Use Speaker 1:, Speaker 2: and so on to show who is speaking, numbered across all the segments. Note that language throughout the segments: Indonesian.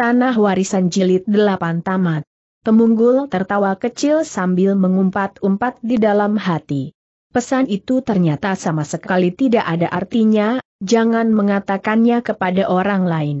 Speaker 1: Tanah Warisan Jilid 8 Tamat. Temunggul tertawa kecil sambil mengumpat-umpat di dalam hati. Pesan itu ternyata sama sekali tidak ada artinya, jangan mengatakannya kepada orang lain.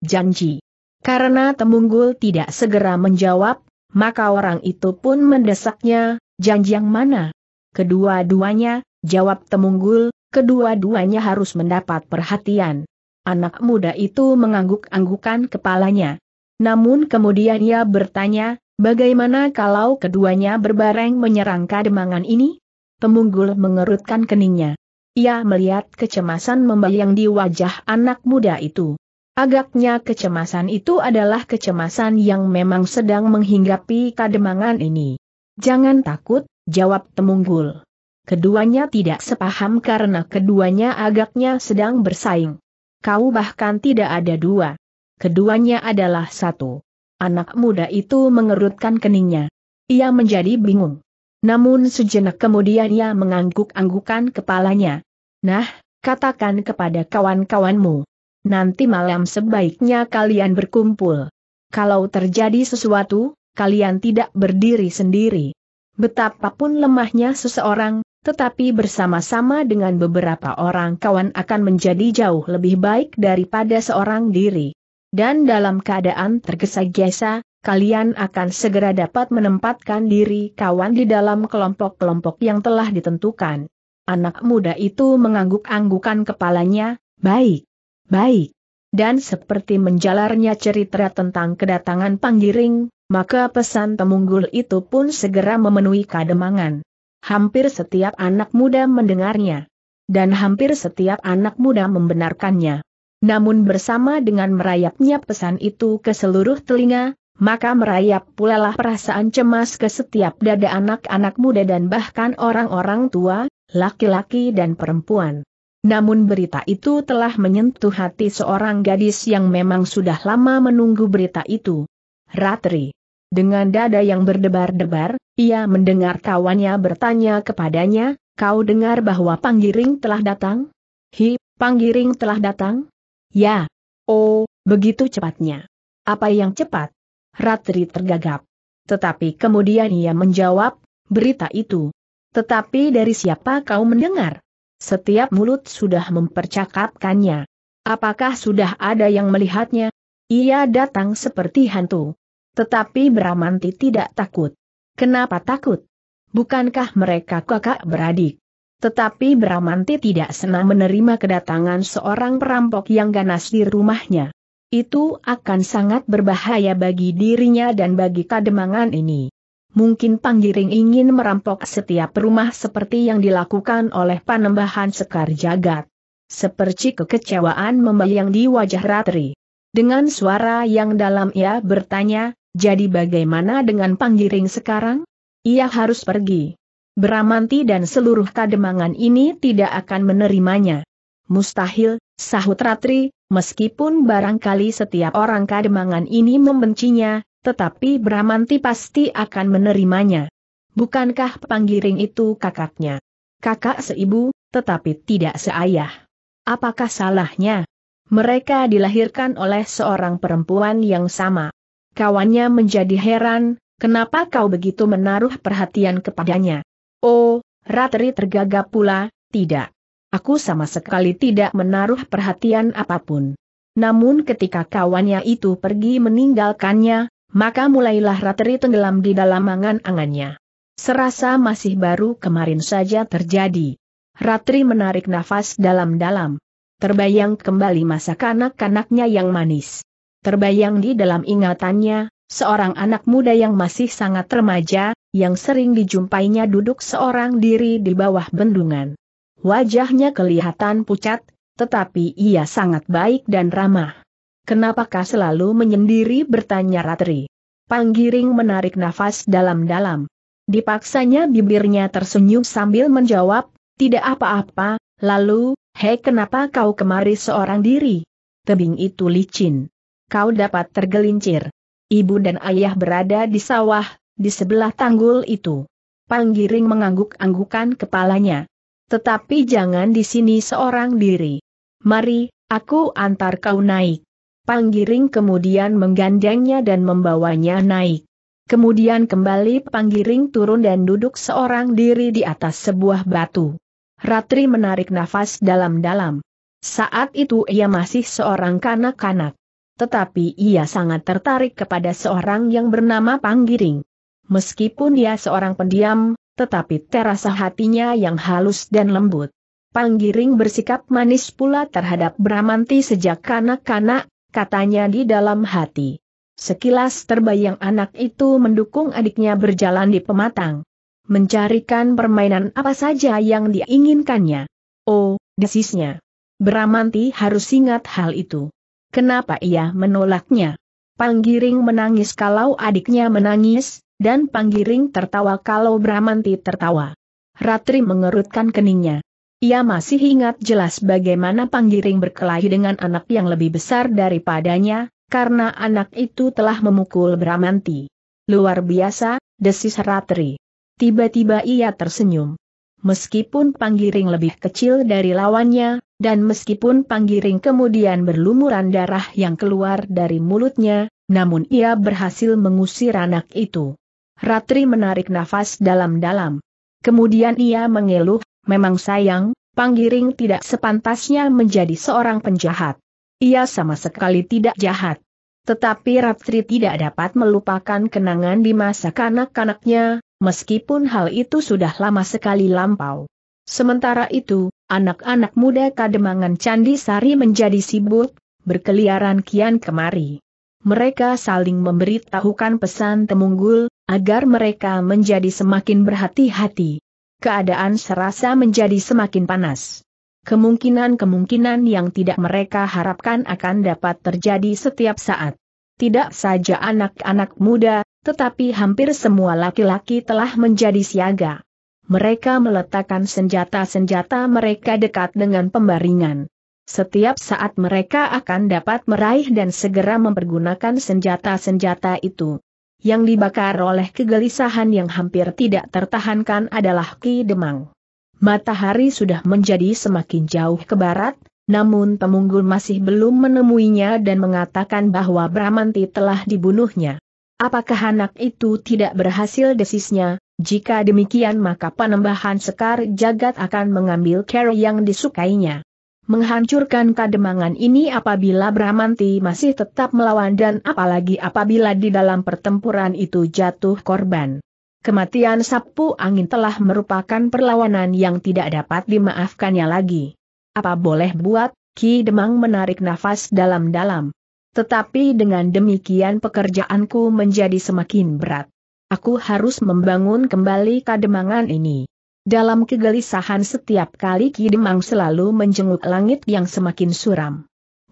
Speaker 1: Janji. Karena Temunggul tidak segera menjawab, maka orang itu pun mendesaknya, janji yang mana? Kedua-duanya, jawab Temunggul, kedua-duanya harus mendapat perhatian. Anak muda itu mengangguk-anggukan kepalanya. Namun kemudian ia bertanya, bagaimana kalau keduanya berbareng menyerang kademangan ini? Temunggul mengerutkan keningnya. Ia melihat kecemasan membayang di wajah anak muda itu. Agaknya kecemasan itu adalah kecemasan yang memang sedang menghinggapi kademangan ini. Jangan takut, jawab Temunggul. Keduanya tidak sepaham karena keduanya agaknya sedang bersaing. Kau bahkan tidak ada dua. Keduanya adalah satu. Anak muda itu mengerutkan keningnya. Ia menjadi bingung. Namun sejenak kemudian ia mengangguk-anggukan kepalanya. Nah, katakan kepada kawan-kawanmu. Nanti malam sebaiknya kalian berkumpul. Kalau terjadi sesuatu, kalian tidak berdiri sendiri. Betapapun lemahnya seseorang, tetapi bersama-sama dengan beberapa orang kawan akan menjadi jauh lebih baik daripada seorang diri. Dan dalam keadaan tergesa-gesa, kalian akan segera dapat menempatkan diri kawan di dalam kelompok-kelompok yang telah ditentukan. Anak muda itu mengangguk-anggukan kepalanya, baik, baik. Dan seperti menjalarnya cerita tentang kedatangan panggiring, maka pesan temunggul itu pun segera memenuhi kademangan. Hampir setiap anak muda mendengarnya. Dan hampir setiap anak muda membenarkannya. Namun bersama dengan merayapnya pesan itu ke seluruh telinga, maka merayap pula lah perasaan cemas ke setiap dada anak-anak muda dan bahkan orang-orang tua, laki-laki dan perempuan. Namun berita itu telah menyentuh hati seorang gadis yang memang sudah lama menunggu berita itu. Ratri. Dengan dada yang berdebar-debar, ia mendengar kawannya bertanya kepadanya, kau dengar bahwa Panggiring telah datang? Hi, Panggiring telah datang? Ya. Oh, begitu cepatnya. Apa yang cepat? Ratri tergagap. Tetapi kemudian ia menjawab, berita itu. Tetapi dari siapa kau mendengar? Setiap mulut sudah mempercakapkannya. Apakah sudah ada yang melihatnya? Ia datang seperti hantu. Tetapi Bramanti tidak takut. Kenapa takut? Bukankah mereka kakak beradik? Tetapi Bramanti tidak senang menerima kedatangan seorang perampok yang ganas di rumahnya. Itu akan sangat berbahaya bagi dirinya dan bagi kademangan ini. Mungkin Panggiring ingin merampok setiap rumah seperti yang dilakukan oleh panembahan Sekar Jagat. Seperti kekecewaan membayang di wajah Ratri. Dengan suara yang dalam ia bertanya, jadi bagaimana dengan Panggiring sekarang? Ia harus pergi. Bramanti dan seluruh kademangan ini tidak akan menerimanya. Mustahil, sahut Ratri, meskipun barangkali setiap orang kademangan ini membencinya, tetapi Bramanti pasti akan menerimanya. Bukankah Panggiring itu kakaknya? Kakak seibu, tetapi tidak seayah. Apakah salahnya? Mereka dilahirkan oleh seorang perempuan yang sama. Kawannya menjadi heran, kenapa kau begitu menaruh perhatian kepadanya? Oh, Ratri tergagap pula, tidak. Aku sama sekali tidak menaruh perhatian apapun. Namun ketika kawannya itu pergi meninggalkannya, maka mulailah Ratri tenggelam di dalam angan-angannya. Serasa masih baru kemarin saja terjadi. Ratri menarik nafas dalam-dalam. Terbayang kembali masa kanak-kanaknya yang manis. Terbayang di dalam ingatannya, seorang anak muda yang masih sangat remaja, yang sering dijumpainya duduk seorang diri di bawah bendungan. Wajahnya kelihatan pucat, tetapi ia sangat baik dan ramah. Kenapakah selalu menyendiri bertanya Ratri? Panggiring menarik nafas dalam-dalam. Dipaksanya bibirnya tersenyum sambil menjawab, tidak apa-apa, lalu, hei kenapa kau kemari seorang diri? Tebing itu licin kau dapat tergelincir. Ibu dan ayah berada di sawah, di sebelah tanggul itu. Panggiring mengangguk-anggukan kepalanya. Tetapi jangan di sini seorang diri. Mari, aku antar kau naik. Panggiring kemudian menggandengnya dan membawanya naik. Kemudian kembali Panggiring turun dan duduk seorang diri di atas sebuah batu. Ratri menarik nafas dalam-dalam. Saat itu ia masih seorang kanak-kanak. Tetapi ia sangat tertarik kepada seorang yang bernama Panggiring. Meskipun dia seorang pendiam, tetapi terasa hatinya yang halus dan lembut. Panggiring bersikap manis pula terhadap Bramanti sejak kanak-kanak, katanya di dalam hati. Sekilas terbayang anak itu mendukung adiknya berjalan di pematang. Mencarikan permainan apa saja yang diinginkannya. Oh, desisnya. Bramanti harus ingat hal itu. Kenapa ia menolaknya? Panggiring menangis kalau adiknya menangis, dan Panggiring tertawa kalau Bramanti tertawa. Ratri mengerutkan keningnya. Ia masih ingat jelas bagaimana Panggiring berkelahi dengan anak yang lebih besar daripadanya, karena anak itu telah memukul Bramanti. Luar biasa, desis Ratri. Tiba-tiba ia tersenyum. Meskipun Panggiring lebih kecil dari lawannya, dan meskipun panggiring kemudian berlumuran darah yang keluar dari mulutnya, namun ia berhasil mengusir anak itu. Ratri menarik nafas dalam-dalam. Kemudian ia mengeluh, memang sayang, panggiring tidak sepantasnya menjadi seorang penjahat. Ia sama sekali tidak jahat. Tetapi Ratri tidak dapat melupakan kenangan di masa kanak-kanaknya, meskipun hal itu sudah lama sekali lampau. Sementara itu, Anak-anak muda kademangan Candi Sari menjadi sibuk, berkeliaran kian kemari. Mereka saling memberitahukan pesan temunggul, agar mereka menjadi semakin berhati-hati. Keadaan serasa menjadi semakin panas. Kemungkinan-kemungkinan yang tidak mereka harapkan akan dapat terjadi setiap saat. Tidak saja anak-anak muda, tetapi hampir semua laki-laki telah menjadi siaga. Mereka meletakkan senjata-senjata mereka dekat dengan pembaringan. Setiap saat mereka akan dapat meraih dan segera mempergunakan senjata-senjata itu. Yang dibakar oleh kegelisahan yang hampir tidak tertahankan adalah Ki Demang. Matahari sudah menjadi semakin jauh ke barat, namun Pemunggul masih belum menemuinya dan mengatakan bahwa Bramanti telah dibunuhnya. Apakah anak itu tidak berhasil desisnya? Jika demikian maka penambahan sekar jagat akan mengambil care yang disukainya. Menghancurkan kademangan ini apabila Brahmanti masih tetap melawan dan apalagi apabila di dalam pertempuran itu jatuh korban. Kematian sapu angin telah merupakan perlawanan yang tidak dapat dimaafkannya lagi. Apa boleh buat, Ki Demang menarik nafas dalam-dalam. Tetapi dengan demikian pekerjaanku menjadi semakin berat. Aku harus membangun kembali kademangan ini. Dalam kegelisahan setiap kali Kidemang selalu menjenguk langit yang semakin suram.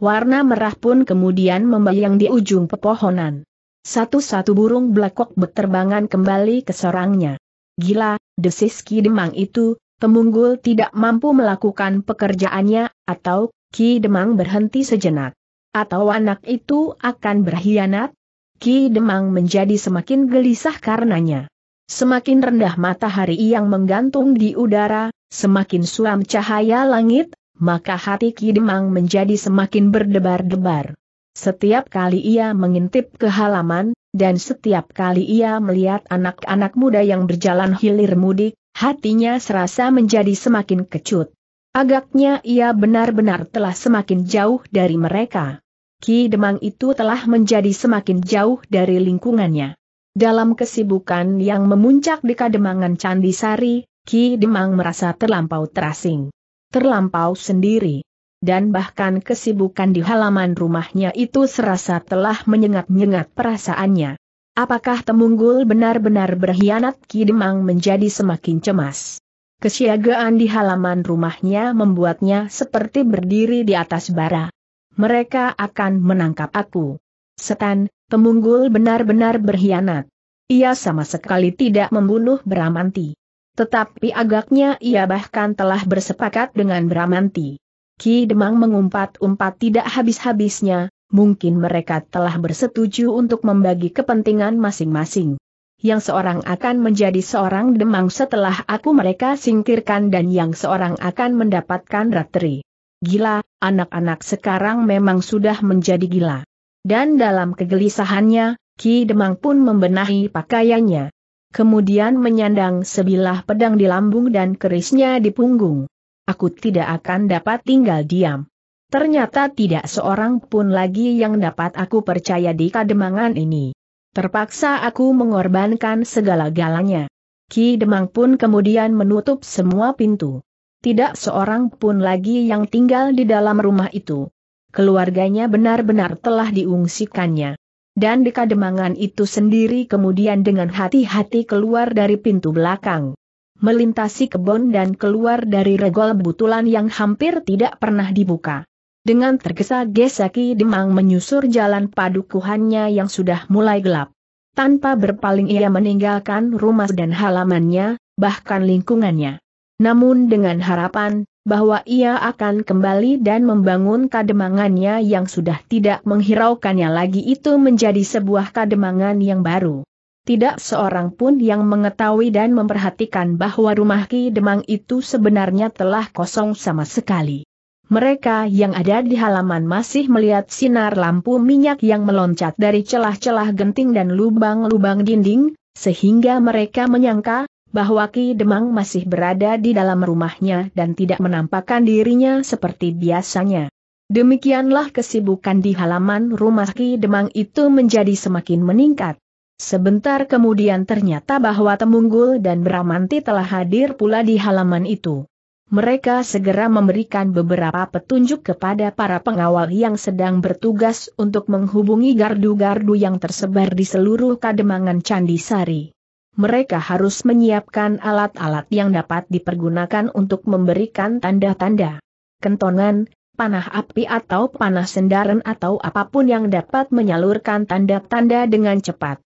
Speaker 1: Warna merah pun kemudian membayang di ujung pepohonan. Satu-satu burung belakok berterbangan kembali ke sarangnya. Gila, desis Ki Demang itu, Temunggul tidak mampu melakukan pekerjaannya, atau Ki Demang berhenti sejenak. Atau anak itu akan berkhianat, Ki Demang menjadi semakin gelisah karenanya. Semakin rendah matahari yang menggantung di udara, semakin suam cahaya langit, maka hati Ki Demang menjadi semakin berdebar-debar. Setiap kali ia mengintip ke halaman, dan setiap kali ia melihat anak-anak muda yang berjalan hilir mudik, hatinya serasa menjadi semakin kecut. Agaknya ia benar-benar telah semakin jauh dari mereka. Ki Demang itu telah menjadi semakin jauh dari lingkungannya. Dalam kesibukan yang memuncak di Kademangan Sari, Ki Demang merasa terlampau terasing. Terlampau sendiri. Dan bahkan kesibukan di halaman rumahnya itu serasa telah menyengat-nyengat perasaannya. Apakah Temunggul benar-benar berkhianat Ki Demang menjadi semakin cemas? Kesiagaan di halaman rumahnya membuatnya seperti berdiri di atas bara mereka akan menangkap aku. Setan, pemunggul benar-benar berkhianat. Ia sama sekali tidak membunuh Bramanti. Tetapi agaknya ia bahkan telah bersepakat dengan Bramanti. Ki Demang mengumpat-umpat tidak habis-habisnya, mungkin mereka telah bersetuju untuk membagi kepentingan masing-masing. Yang seorang akan menjadi seorang demang setelah aku mereka singkirkan dan yang seorang akan mendapatkan Ratri. Gila, anak-anak sekarang memang sudah menjadi gila. Dan dalam kegelisahannya, Ki Demang pun membenahi pakaiannya. Kemudian menyandang sebilah pedang di lambung dan kerisnya di punggung. Aku tidak akan dapat tinggal diam. Ternyata tidak seorang pun lagi yang dapat aku percaya di kademangan ini. Terpaksa aku mengorbankan segala-galanya. Ki Demang pun kemudian menutup semua pintu tidak seorang pun lagi yang tinggal di dalam rumah itu. Keluarganya benar-benar telah diungsikannya. Dan dekademangan itu sendiri kemudian dengan hati-hati keluar dari pintu belakang. Melintasi kebun dan keluar dari regol butulan yang hampir tidak pernah dibuka. Dengan tergesa-gesa Ki Demang menyusur jalan padukuhannya yang sudah mulai gelap. Tanpa berpaling ia meninggalkan rumah dan halamannya, bahkan lingkungannya. Namun dengan harapan bahwa ia akan kembali dan membangun kademangannya yang sudah tidak menghiraukannya lagi itu menjadi sebuah kademangan yang baru. Tidak seorang pun yang mengetahui dan memperhatikan bahwa rumah Ki Demang itu sebenarnya telah kosong sama sekali. Mereka yang ada di halaman masih melihat sinar lampu minyak yang meloncat dari celah-celah genting dan lubang-lubang dinding, sehingga mereka menyangka bahwa Ki Demang masih berada di dalam rumahnya dan tidak menampakkan dirinya seperti biasanya. Demikianlah kesibukan di halaman rumah Ki Demang itu menjadi semakin meningkat. Sebentar kemudian ternyata bahwa Temunggul dan Bramanti telah hadir pula di halaman itu. Mereka segera memberikan beberapa petunjuk kepada para pengawal yang sedang bertugas untuk menghubungi gardu-gardu yang tersebar di seluruh kademangan Candi Sari mereka harus menyiapkan alat-alat yang dapat dipergunakan untuk memberikan tanda-tanda. Kentongan, panah api atau panah sendaran atau apapun yang dapat menyalurkan tanda-tanda dengan cepat.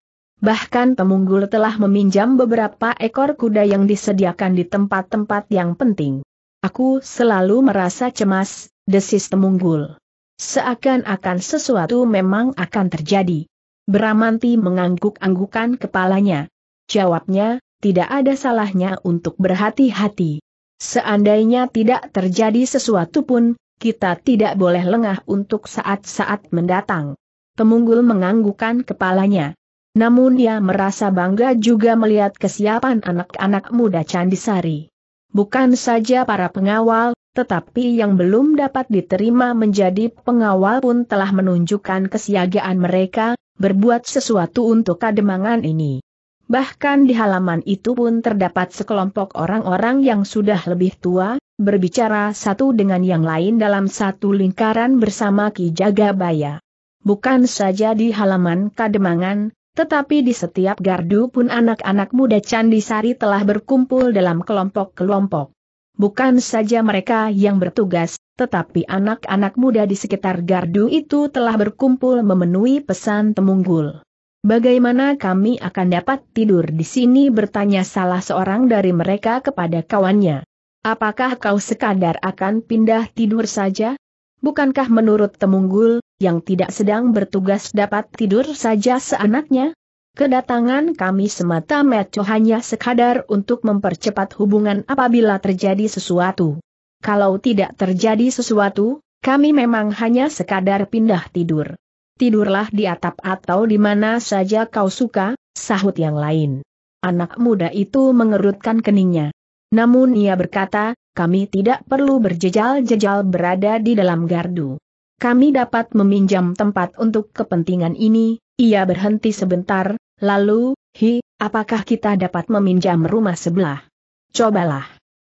Speaker 1: Bahkan Temunggul telah meminjam beberapa ekor kuda yang disediakan di tempat-tempat yang penting. Aku selalu merasa cemas, desis temunggul. Seakan-akan sesuatu memang akan terjadi. Beramanti mengangguk-anggukan kepalanya. Jawabnya, tidak ada salahnya untuk berhati-hati. Seandainya tidak terjadi sesuatu pun, kita tidak boleh lengah untuk saat-saat mendatang. Temunggul menganggukkan kepalanya. Namun ia merasa bangga juga melihat kesiapan anak-anak muda Candisari. Bukan saja para pengawal, tetapi yang belum dapat diterima menjadi pengawal pun telah menunjukkan kesiagaan mereka, berbuat sesuatu untuk kademangan ini. Bahkan di halaman itu pun terdapat sekelompok orang-orang yang sudah lebih tua, berbicara satu dengan yang lain dalam satu lingkaran bersama Ki Jagabaya. Bukan saja di halaman Kademangan, tetapi di setiap gardu pun anak-anak muda Candi Sari telah berkumpul dalam kelompok-kelompok. Bukan saja mereka yang bertugas, tetapi anak-anak muda di sekitar gardu itu telah berkumpul memenuhi pesan Temunggul. Bagaimana kami akan dapat tidur di sini bertanya salah seorang dari mereka kepada kawannya. Apakah kau sekadar akan pindah tidur saja? Bukankah menurut Temunggul, yang tidak sedang bertugas dapat tidur saja seanaknya? Kedatangan kami semata meco hanya sekadar untuk mempercepat hubungan apabila terjadi sesuatu. Kalau tidak terjadi sesuatu, kami memang hanya sekadar pindah tidur tidurlah di atap atau di mana saja kau suka, sahut yang lain. Anak muda itu mengerutkan keningnya. Namun ia berkata, kami tidak perlu berjejal-jejal berada di dalam gardu. Kami dapat meminjam tempat untuk kepentingan ini, ia berhenti sebentar, lalu, hi, apakah kita dapat meminjam rumah sebelah? Cobalah.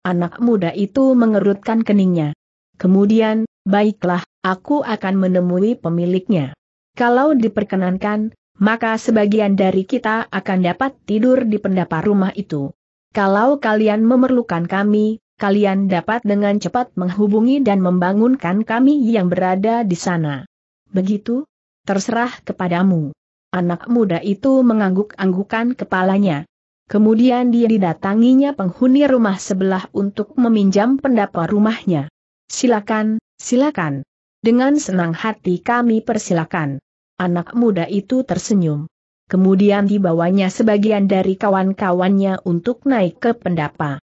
Speaker 1: Anak muda itu mengerutkan keningnya. Kemudian, baiklah, aku akan menemui pemiliknya. Kalau diperkenankan, maka sebagian dari kita akan dapat tidur di pendapa rumah itu. Kalau kalian memerlukan kami, kalian dapat dengan cepat menghubungi dan membangunkan kami yang berada di sana. Begitu? Terserah kepadamu. Anak muda itu mengangguk-anggukan kepalanya. Kemudian dia didatanginya penghuni rumah sebelah untuk meminjam pendapa rumahnya. Silakan, silakan. Dengan senang hati kami persilakan. Anak muda itu tersenyum. Kemudian dibawanya sebagian dari kawan-kawannya untuk naik ke pendapa.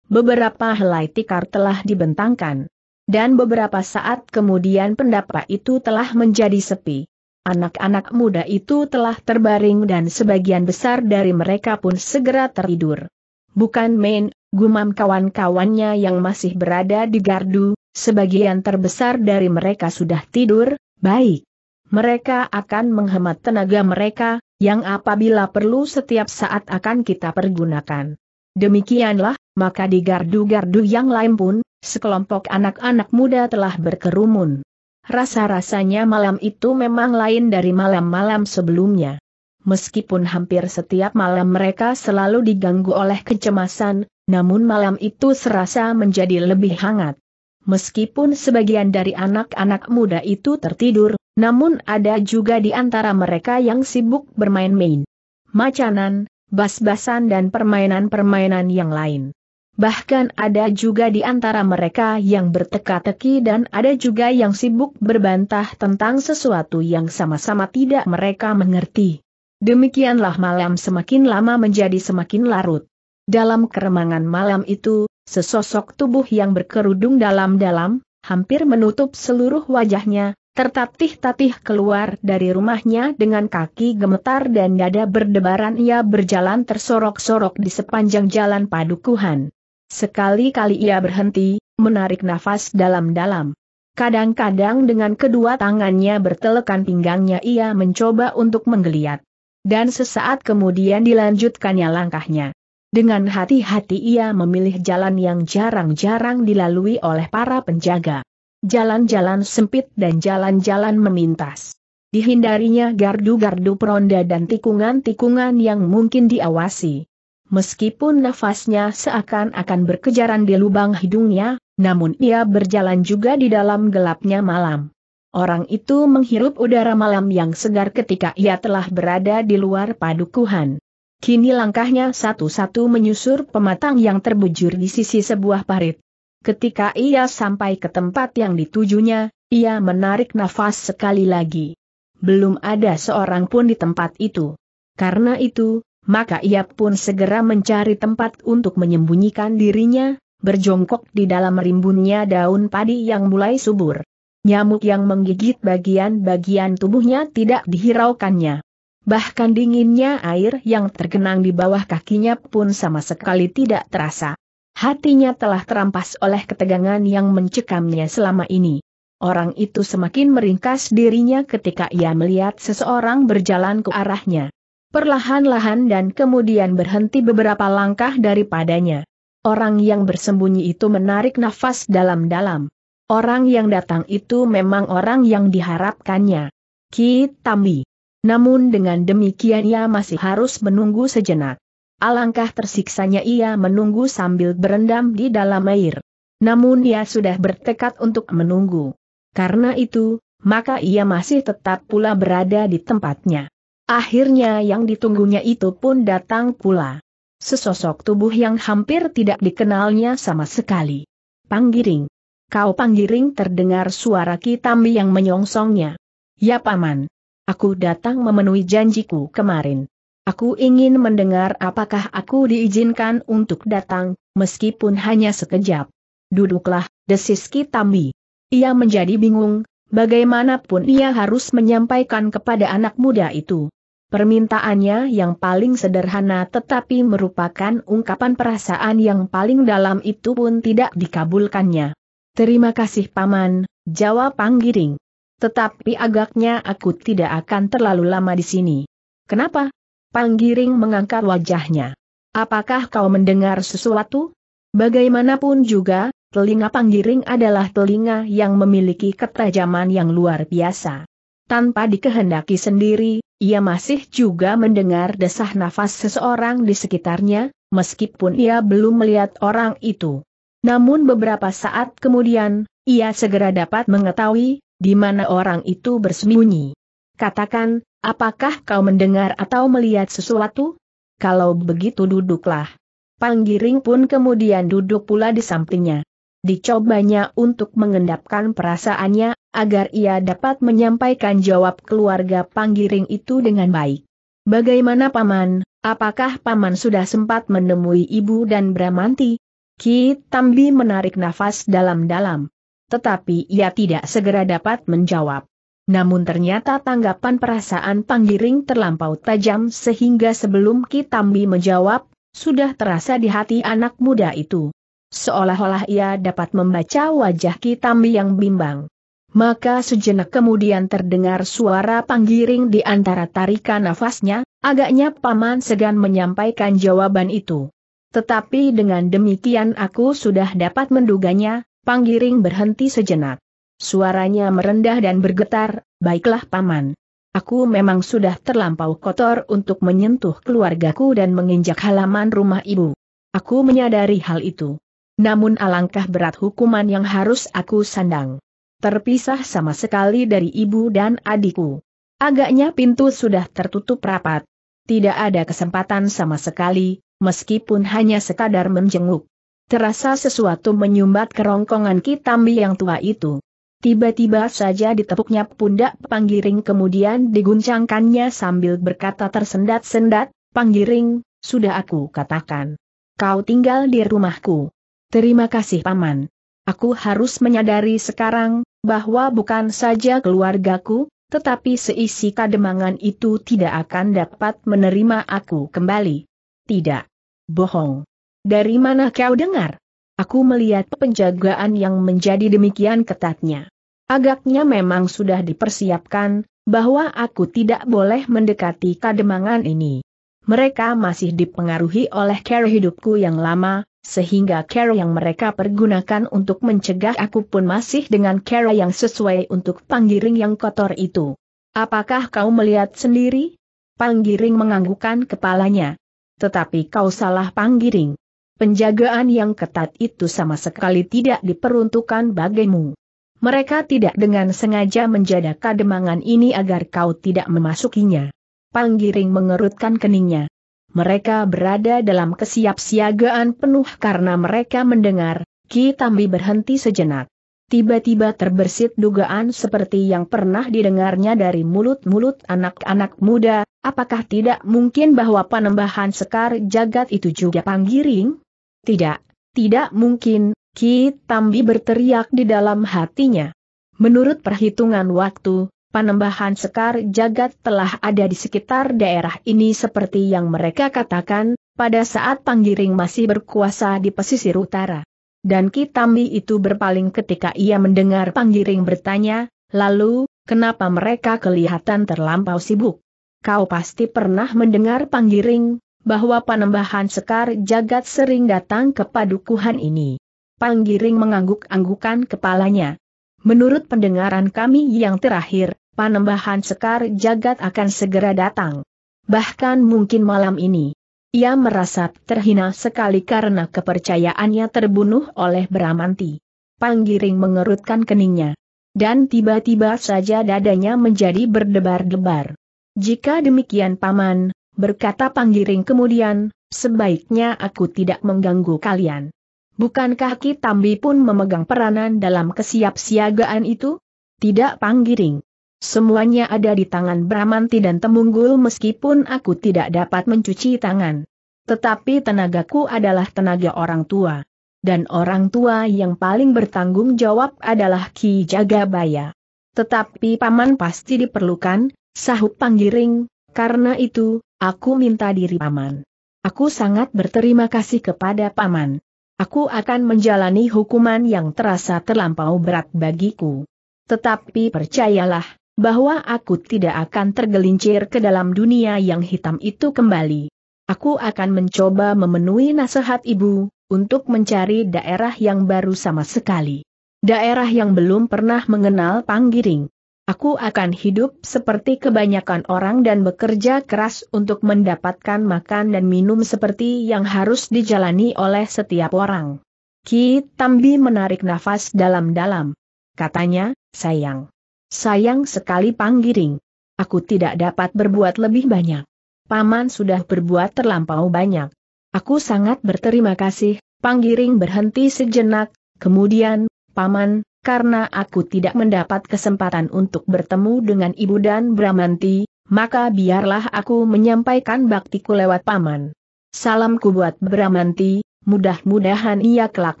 Speaker 1: Beberapa helai tikar telah dibentangkan. Dan beberapa saat kemudian pendapa itu telah menjadi sepi. Anak-anak muda itu telah terbaring dan sebagian besar dari mereka pun segera tertidur. Bukan main, gumam kawan-kawannya yang masih berada di gardu, sebagian terbesar dari mereka sudah tidur, baik. Mereka akan menghemat tenaga mereka, yang apabila perlu setiap saat akan kita pergunakan. Demikianlah, maka di gardu-gardu yang lain pun, sekelompok anak-anak muda telah berkerumun. Rasa-rasanya malam itu memang lain dari malam-malam sebelumnya. Meskipun hampir setiap malam mereka selalu diganggu oleh kecemasan, namun malam itu serasa menjadi lebih hangat. Meskipun sebagian dari anak-anak muda itu tertidur, namun ada juga di antara mereka yang sibuk bermain-main. Macanan, bas-basan dan permainan-permainan yang lain. Bahkan ada juga di antara mereka yang berteka-teki dan ada juga yang sibuk berbantah tentang sesuatu yang sama-sama tidak mereka mengerti. Demikianlah malam semakin lama menjadi semakin larut. Dalam keremangan malam itu, sesosok tubuh yang berkerudung dalam-dalam, hampir menutup seluruh wajahnya, Tertatih-tatih keluar dari rumahnya dengan kaki gemetar dan dada berdebaran ia berjalan tersorok-sorok di sepanjang jalan padukuhan. Sekali-kali ia berhenti, menarik nafas dalam-dalam. Kadang-kadang dengan kedua tangannya bertelekan pinggangnya ia mencoba untuk menggeliat. Dan sesaat kemudian dilanjutkannya langkahnya. Dengan hati-hati ia memilih jalan yang jarang-jarang dilalui oleh para penjaga. Jalan-jalan sempit dan jalan-jalan memintas. Dihindarinya gardu-gardu peronda dan tikungan-tikungan yang mungkin diawasi. Meskipun nafasnya seakan-akan berkejaran di lubang hidungnya, namun ia berjalan juga di dalam gelapnya malam. Orang itu menghirup udara malam yang segar ketika ia telah berada di luar padukuhan. Kini langkahnya satu-satu menyusur pematang yang terbujur di sisi sebuah parit. Ketika ia sampai ke tempat yang ditujunya, ia menarik nafas sekali lagi. Belum ada seorang pun di tempat itu. Karena itu, maka ia pun segera mencari tempat untuk menyembunyikan dirinya, berjongkok di dalam rimbunnya daun padi yang mulai subur. Nyamuk yang menggigit bagian-bagian tubuhnya tidak dihiraukannya. Bahkan dinginnya air yang tergenang di bawah kakinya pun sama sekali tidak terasa. Hatinya telah terampas oleh ketegangan yang mencekamnya selama ini. Orang itu semakin meringkas dirinya ketika ia melihat seseorang berjalan ke arahnya. Perlahan-lahan dan kemudian berhenti beberapa langkah daripadanya. Orang yang bersembunyi itu menarik nafas dalam-dalam. Orang yang datang itu memang orang yang diharapkannya. Ki Kitami. Namun dengan demikian ia masih harus menunggu sejenak. Alangkah tersiksanya ia menunggu sambil berendam di dalam air. Namun ia sudah bertekad untuk menunggu. Karena itu, maka ia masih tetap pula berada di tempatnya. Akhirnya yang ditunggunya itu pun datang pula. Sesosok tubuh yang hampir tidak dikenalnya sama sekali. Panggiring. Kau panggiring terdengar suara Kitambi yang menyongsongnya. Ya paman. Aku datang memenuhi janjiku kemarin. Aku ingin mendengar apakah aku diizinkan untuk datang, meskipun hanya sekejap. Duduklah, desis Kitambi. Ia menjadi bingung, bagaimanapun ia harus menyampaikan kepada anak muda itu. Permintaannya yang paling sederhana tetapi merupakan ungkapan perasaan yang paling dalam itu pun tidak dikabulkannya. Terima kasih Paman, jawab Panggiring. Tetapi agaknya aku tidak akan terlalu lama di sini. Kenapa? Panggiring mengangkat wajahnya. Apakah kau mendengar sesuatu? Bagaimanapun juga, telinga panggiring adalah telinga yang memiliki ketajaman yang luar biasa. Tanpa dikehendaki sendiri, ia masih juga mendengar desah nafas seseorang di sekitarnya, meskipun ia belum melihat orang itu. Namun beberapa saat kemudian, ia segera dapat mengetahui di mana orang itu bersembunyi. Katakan, Apakah kau mendengar atau melihat sesuatu? Kalau begitu duduklah. Panggiring pun kemudian duduk pula di sampingnya. Dicobanya untuk mengendapkan perasaannya, agar ia dapat menyampaikan jawab keluarga Panggiring itu dengan baik. Bagaimana Paman, apakah Paman sudah sempat menemui Ibu dan Bramanti? Ki Tambi menarik nafas dalam-dalam. Tetapi ia tidak segera dapat menjawab. Namun ternyata tanggapan perasaan Panggiring terlampau tajam sehingga sebelum Kitambi menjawab, sudah terasa di hati anak muda itu. Seolah-olah ia dapat membaca wajah Kitambi yang bimbang. Maka sejenak kemudian terdengar suara Panggiring di antara tarikan nafasnya, agaknya Paman Segan menyampaikan jawaban itu. Tetapi dengan demikian aku sudah dapat menduganya, Panggiring berhenti sejenak. Suaranya merendah dan bergetar, baiklah paman. Aku memang sudah terlampau kotor untuk menyentuh keluargaku dan menginjak halaman rumah ibu. Aku menyadari hal itu. Namun alangkah berat hukuman yang harus aku sandang. Terpisah sama sekali dari ibu dan adikku. Agaknya pintu sudah tertutup rapat. Tidak ada kesempatan sama sekali, meskipun hanya sekadar menjenguk. Terasa sesuatu menyumbat kerongkongan Kitambi yang tua itu. Tiba-tiba saja ditepuknya pundak Panggiring kemudian diguncangkannya sambil berkata tersendat-sendat, Panggiring, sudah aku katakan. Kau tinggal di rumahku. Terima kasih Paman. Aku harus menyadari sekarang, bahwa bukan saja keluargaku, tetapi seisi kademangan itu tidak akan dapat menerima aku kembali. Tidak. Bohong. Dari mana kau dengar? Aku melihat penjagaan yang menjadi demikian ketatnya. Agaknya memang sudah dipersiapkan, bahwa aku tidak boleh mendekati kademangan ini. Mereka masih dipengaruhi oleh care hidupku yang lama, sehingga cara yang mereka pergunakan untuk mencegah aku pun masih dengan cara yang sesuai untuk panggiring yang kotor itu. Apakah kau melihat sendiri? Panggiring menganggukkan kepalanya. Tetapi kau salah panggiring. Penjagaan yang ketat itu sama sekali tidak diperuntukkan bagimu. Mereka tidak dengan sengaja menjaga kademangan ini agar kau tidak memasukinya. Panggiring mengerutkan keningnya. Mereka berada dalam kesiapsiagaan penuh karena mereka mendengar, Ki Tambi berhenti sejenak. Tiba-tiba terbersit dugaan seperti yang pernah didengarnya dari mulut-mulut anak-anak muda, apakah tidak mungkin bahwa panembahan sekar jagat itu juga panggiring? Tidak, tidak mungkin, Ki Tambi berteriak di dalam hatinya. Menurut perhitungan waktu, panembahan sekar jagat telah ada di sekitar daerah ini seperti yang mereka katakan, pada saat Panggiring masih berkuasa di pesisir utara. Dan Ki Tambi itu berpaling ketika ia mendengar Panggiring bertanya, lalu, kenapa mereka kelihatan terlampau sibuk? Kau pasti pernah mendengar Panggiring, bahwa panembahan sekar jagat sering datang ke padukuhan ini. Panggiring mengangguk-anggukan kepalanya. Menurut pendengaran kami yang terakhir, panembahan sekar jagat akan segera datang. Bahkan mungkin malam ini. Ia merasa terhina sekali karena kepercayaannya terbunuh oleh Bramanti. Panggiring mengerutkan keningnya. Dan tiba-tiba saja dadanya menjadi berdebar-debar. Jika demikian paman, berkata Panggiring kemudian, sebaiknya aku tidak mengganggu kalian. Bukankah ki Tambi pun memegang peranan dalam kesiapsiagaan itu? Tidak Panggiring. Semuanya ada di tangan Bramanti dan Temunggul meskipun aku tidak dapat mencuci tangan. Tetapi tenagaku adalah tenaga orang tua. Dan orang tua yang paling bertanggung jawab adalah Ki Jagabaya. Tetapi paman pasti diperlukan, sahut Panggiring, karena itu, Aku minta diri Paman. Aku sangat berterima kasih kepada Paman. Aku akan menjalani hukuman yang terasa terlampau berat bagiku. Tetapi percayalah, bahwa aku tidak akan tergelincir ke dalam dunia yang hitam itu kembali. Aku akan mencoba memenuhi nasihat ibu, untuk mencari daerah yang baru sama sekali. Daerah yang belum pernah mengenal panggiring. Aku akan hidup seperti kebanyakan orang dan bekerja keras untuk mendapatkan makan dan minum seperti yang harus dijalani oleh setiap orang. Ki Tambi menarik nafas dalam-dalam. Katanya, sayang. Sayang sekali panggiring. Aku tidak dapat berbuat lebih banyak. Paman sudah berbuat terlampau banyak. Aku sangat berterima kasih, panggiring berhenti sejenak, kemudian, Paman, karena aku tidak mendapat kesempatan untuk bertemu dengan ibu dan Bramanti, maka biarlah aku menyampaikan baktiku lewat paman. Salamku buat Bramanti, mudah-mudahan ia kelak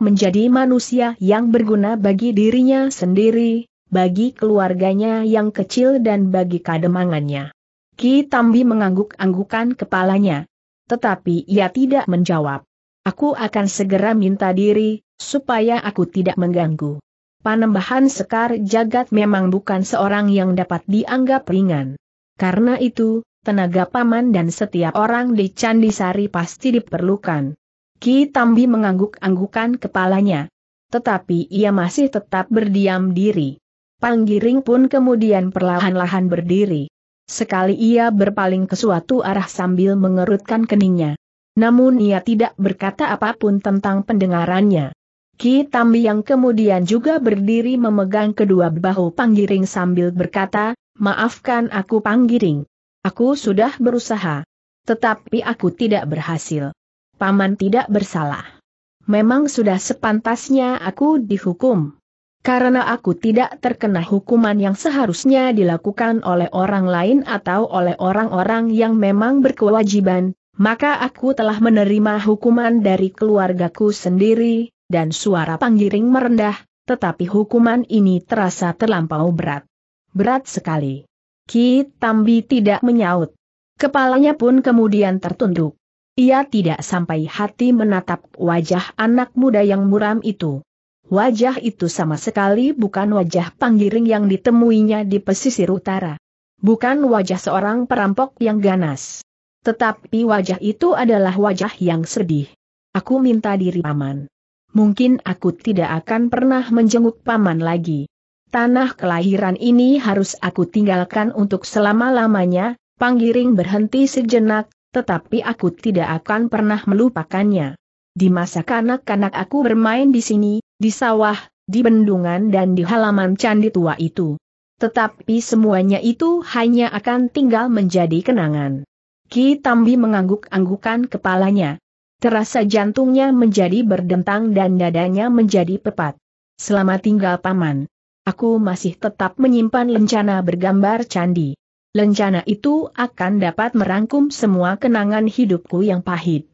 Speaker 1: menjadi manusia yang berguna bagi dirinya sendiri, bagi keluarganya yang kecil dan bagi kademangannya. Ki Tambi mengangguk-anggukan kepalanya. Tetapi ia tidak menjawab. Aku akan segera minta diri, supaya aku tidak mengganggu. Panembahan Sekar Jagat memang bukan seorang yang dapat dianggap ringan. Karena itu, tenaga paman dan setiap orang di Candi Sari pasti diperlukan. Ki Tambi mengangguk-anggukan kepalanya. Tetapi ia masih tetap berdiam diri. Panggiring pun kemudian perlahan-lahan berdiri. Sekali ia berpaling ke suatu arah sambil mengerutkan keningnya. Namun ia tidak berkata apapun tentang pendengarannya. Ki Tambi yang kemudian juga berdiri memegang kedua bahu Panggiring sambil berkata, maafkan aku Panggiring. Aku sudah berusaha. Tetapi aku tidak berhasil. Paman tidak bersalah. Memang sudah sepantasnya aku dihukum. Karena aku tidak terkena hukuman yang seharusnya dilakukan oleh orang lain atau oleh orang-orang yang memang berkewajiban, maka aku telah menerima hukuman dari keluargaku sendiri, dan suara panggiring merendah, tetapi hukuman ini terasa terlampau berat. Berat sekali. Ki Tambi tidak menyaut. Kepalanya pun kemudian tertunduk. Ia tidak sampai hati menatap wajah anak muda yang muram itu. Wajah itu sama sekali bukan wajah panggiring yang ditemuinya di pesisir utara. Bukan wajah seorang perampok yang ganas. Tetapi wajah itu adalah wajah yang sedih. Aku minta diri aman mungkin aku tidak akan pernah menjenguk paman lagi. Tanah kelahiran ini harus aku tinggalkan untuk selama-lamanya, Panggiring berhenti sejenak, tetapi aku tidak akan pernah melupakannya. Di masa kanak-kanak aku bermain di sini, di sawah, di bendungan dan di halaman candi tua itu. Tetapi semuanya itu hanya akan tinggal menjadi kenangan. Ki Tambi mengangguk-anggukan kepalanya, Terasa jantungnya menjadi berdentang dan dadanya menjadi pepat. Selama tinggal paman, aku masih tetap menyimpan lencana bergambar candi. Lencana itu akan dapat merangkum semua kenangan hidupku yang pahit.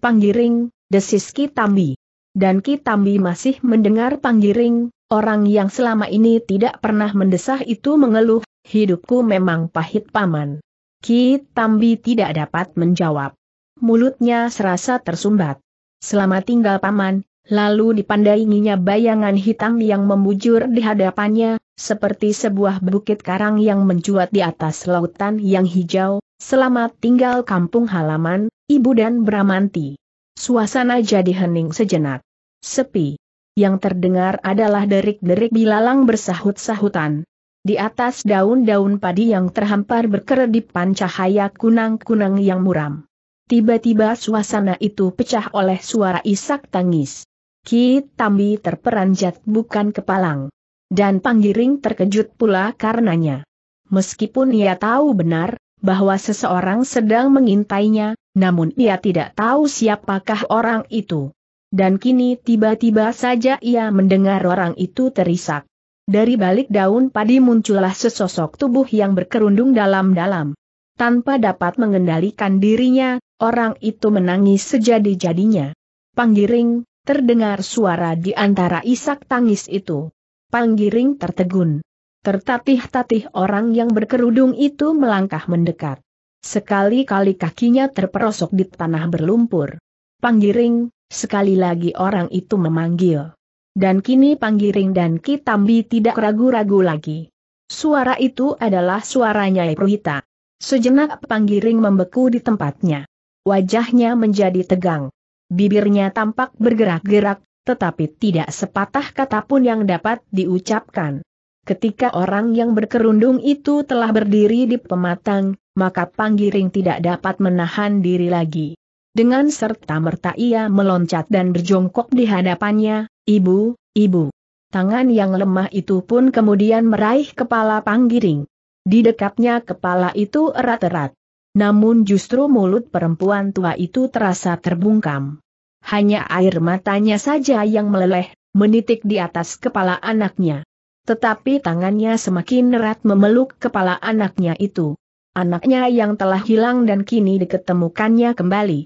Speaker 1: Panggiring, desis Kitambi. Dan Kitambi masih mendengar Panggiring, orang yang selama ini tidak pernah mendesah itu mengeluh, hidupku memang pahit paman. Kitambi tidak dapat menjawab mulutnya serasa tersumbat. Selama tinggal paman, lalu dipandainya bayangan hitam yang membujur di hadapannya, seperti sebuah bukit karang yang mencuat di atas lautan yang hijau, selama tinggal kampung halaman, ibu dan Bramanti. Suasana jadi hening sejenak. Sepi. Yang terdengar adalah derik-derik bilalang bersahut-sahutan. Di atas daun-daun padi yang terhampar berkeredipan pancahaya kunang-kunang yang muram. Tiba-tiba suasana itu pecah oleh suara isak tangis. Ki Tambi terperanjat bukan kepalang. Dan Panggiring terkejut pula karenanya. Meskipun ia tahu benar, bahwa seseorang sedang mengintainya, namun ia tidak tahu siapakah orang itu. Dan kini tiba-tiba saja ia mendengar orang itu terisak. Dari balik daun padi muncullah sesosok tubuh yang berkerundung dalam-dalam. Tanpa dapat mengendalikan dirinya, Orang itu menangis sejadi-jadinya. Panggiring, terdengar suara di antara isak tangis itu. Panggiring tertegun. Tertatih-tatih orang yang berkerudung itu melangkah mendekat. Sekali-kali kakinya terperosok di tanah berlumpur. Panggiring, sekali lagi orang itu memanggil. Dan kini Panggiring dan Kitambi tidak ragu-ragu lagi. Suara itu adalah suaranya Ipruhita. Sejenak Panggiring membeku di tempatnya. Wajahnya menjadi tegang. Bibirnya tampak bergerak-gerak, tetapi tidak sepatah kata pun yang dapat diucapkan. Ketika orang yang berkerundung itu telah berdiri di pematang, maka Panggiring tidak dapat menahan diri lagi. Dengan serta-merta ia meloncat dan berjongkok di hadapannya, ibu, ibu. Tangan yang lemah itu pun kemudian meraih kepala Panggiring. Di dekatnya kepala itu erat-erat. Namun justru mulut perempuan tua itu terasa terbungkam. Hanya air matanya saja yang meleleh, menitik di atas kepala anaknya. Tetapi tangannya semakin erat memeluk kepala anaknya itu. Anaknya yang telah hilang dan kini diketemukannya kembali.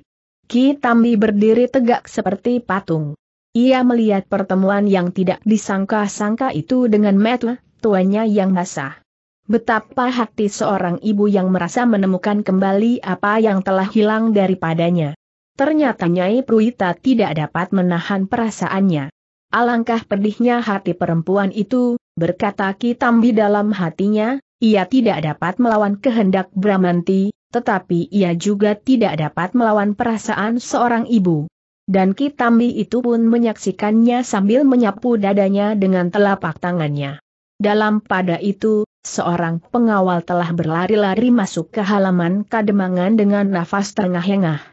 Speaker 1: Ki Tambi berdiri tegak seperti patung. Ia melihat pertemuan yang tidak disangka-sangka itu dengan metu, tuanya yang basah. Betapa hati seorang ibu yang merasa menemukan kembali apa yang telah hilang daripadanya. Ternyata Nyai Pruita tidak dapat menahan perasaannya. Alangkah pedihnya hati perempuan itu, berkata Kitambi dalam hatinya, ia tidak dapat melawan kehendak Bramanti, tetapi ia juga tidak dapat melawan perasaan seorang ibu. Dan Kitambi itu pun menyaksikannya sambil menyapu dadanya dengan telapak tangannya. Dalam pada itu, seorang pengawal telah berlari-lari masuk ke halaman kademangan dengan nafas terengah-engah.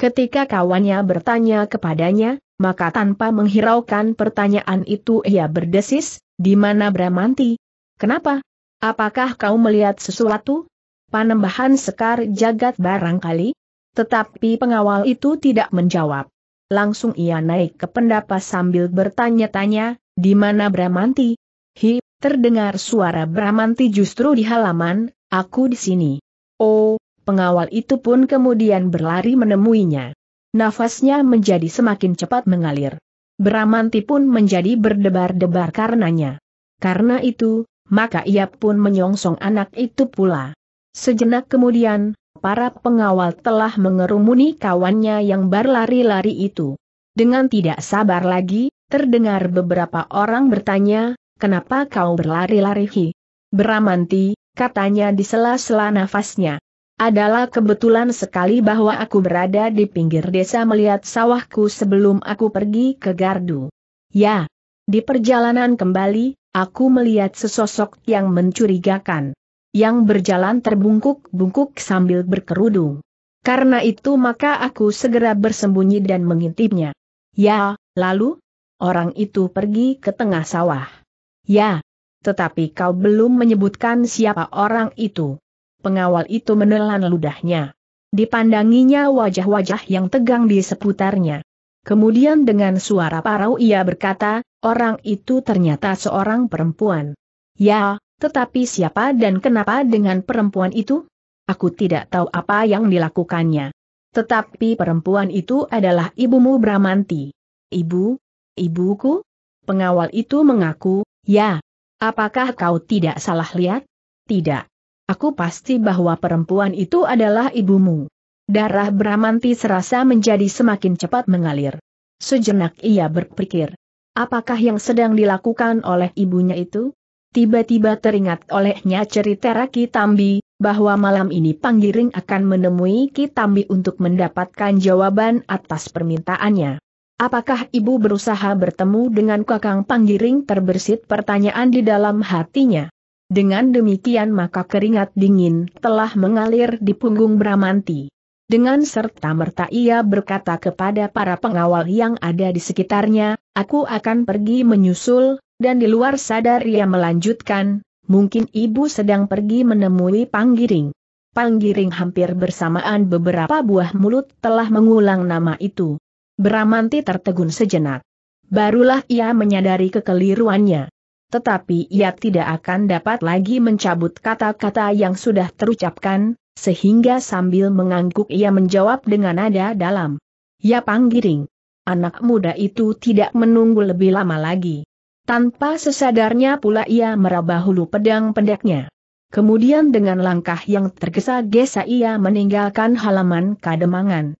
Speaker 1: Ketika kawannya bertanya kepadanya, maka tanpa menghiraukan pertanyaan itu ia berdesis, di mana Bramanti? Kenapa? Apakah kau melihat sesuatu? Panembahan sekar jagat barangkali? Tetapi pengawal itu tidak menjawab. Langsung ia naik ke pendapa sambil bertanya-tanya, di mana Bramanti? Hi, terdengar suara Bramanti justru di halaman, aku di sini. Oh, pengawal itu pun kemudian berlari menemuinya. Nafasnya menjadi semakin cepat mengalir. Bramanti pun menjadi berdebar-debar karenanya. Karena itu, maka ia pun menyongsong anak itu pula. Sejenak kemudian, para pengawal telah mengerumuni kawannya yang berlari-lari itu. Dengan tidak sabar lagi, terdengar beberapa orang bertanya, Kenapa kau berlari-lari hi? Beramanti, katanya di sela-sela nafasnya. Adalah kebetulan sekali bahwa aku berada di pinggir desa melihat sawahku sebelum aku pergi ke Gardu. Ya, di perjalanan kembali, aku melihat sesosok yang mencurigakan. Yang berjalan terbungkuk-bungkuk sambil berkerudung. Karena itu maka aku segera bersembunyi dan mengintipnya. Ya, lalu? Orang itu pergi ke tengah sawah. Ya. Tetapi kau belum menyebutkan siapa orang itu. Pengawal itu menelan ludahnya. Dipandanginya wajah-wajah yang tegang di seputarnya. Kemudian dengan suara parau ia berkata, orang itu ternyata seorang perempuan. Ya, tetapi siapa dan kenapa dengan perempuan itu? Aku tidak tahu apa yang dilakukannya. Tetapi perempuan itu adalah ibumu Bramanti. Ibu? Ibuku? Pengawal itu mengaku, Ya. Apakah kau tidak salah lihat? Tidak. Aku pasti bahwa perempuan itu adalah ibumu. Darah Bramanti serasa menjadi semakin cepat mengalir. Sejenak ia berpikir. Apakah yang sedang dilakukan oleh ibunya itu? Tiba-tiba teringat olehnya cerita Raki Tambi, bahwa malam ini Panggiring akan menemui Kitambi untuk mendapatkan jawaban atas permintaannya. Apakah ibu berusaha bertemu dengan kakang panggiring terbersit pertanyaan di dalam hatinya? Dengan demikian maka keringat dingin telah mengalir di punggung Bramanti. Dengan serta merta ia berkata kepada para pengawal yang ada di sekitarnya, aku akan pergi menyusul, dan di luar sadar ia melanjutkan, mungkin ibu sedang pergi menemui Panggiring. Panggiring hampir bersamaan beberapa buah mulut telah mengulang nama itu. Beramanti tertegun sejenak. Barulah ia menyadari kekeliruannya. Tetapi ia tidak akan dapat lagi mencabut kata-kata yang sudah terucapkan, sehingga sambil mengangguk ia menjawab dengan nada dalam. Ya panggiring. Anak muda itu tidak menunggu lebih lama lagi. Tanpa sesadarnya pula ia meraba hulu pedang pendeknya. Kemudian dengan langkah yang tergesa-gesa ia meninggalkan halaman kademangan.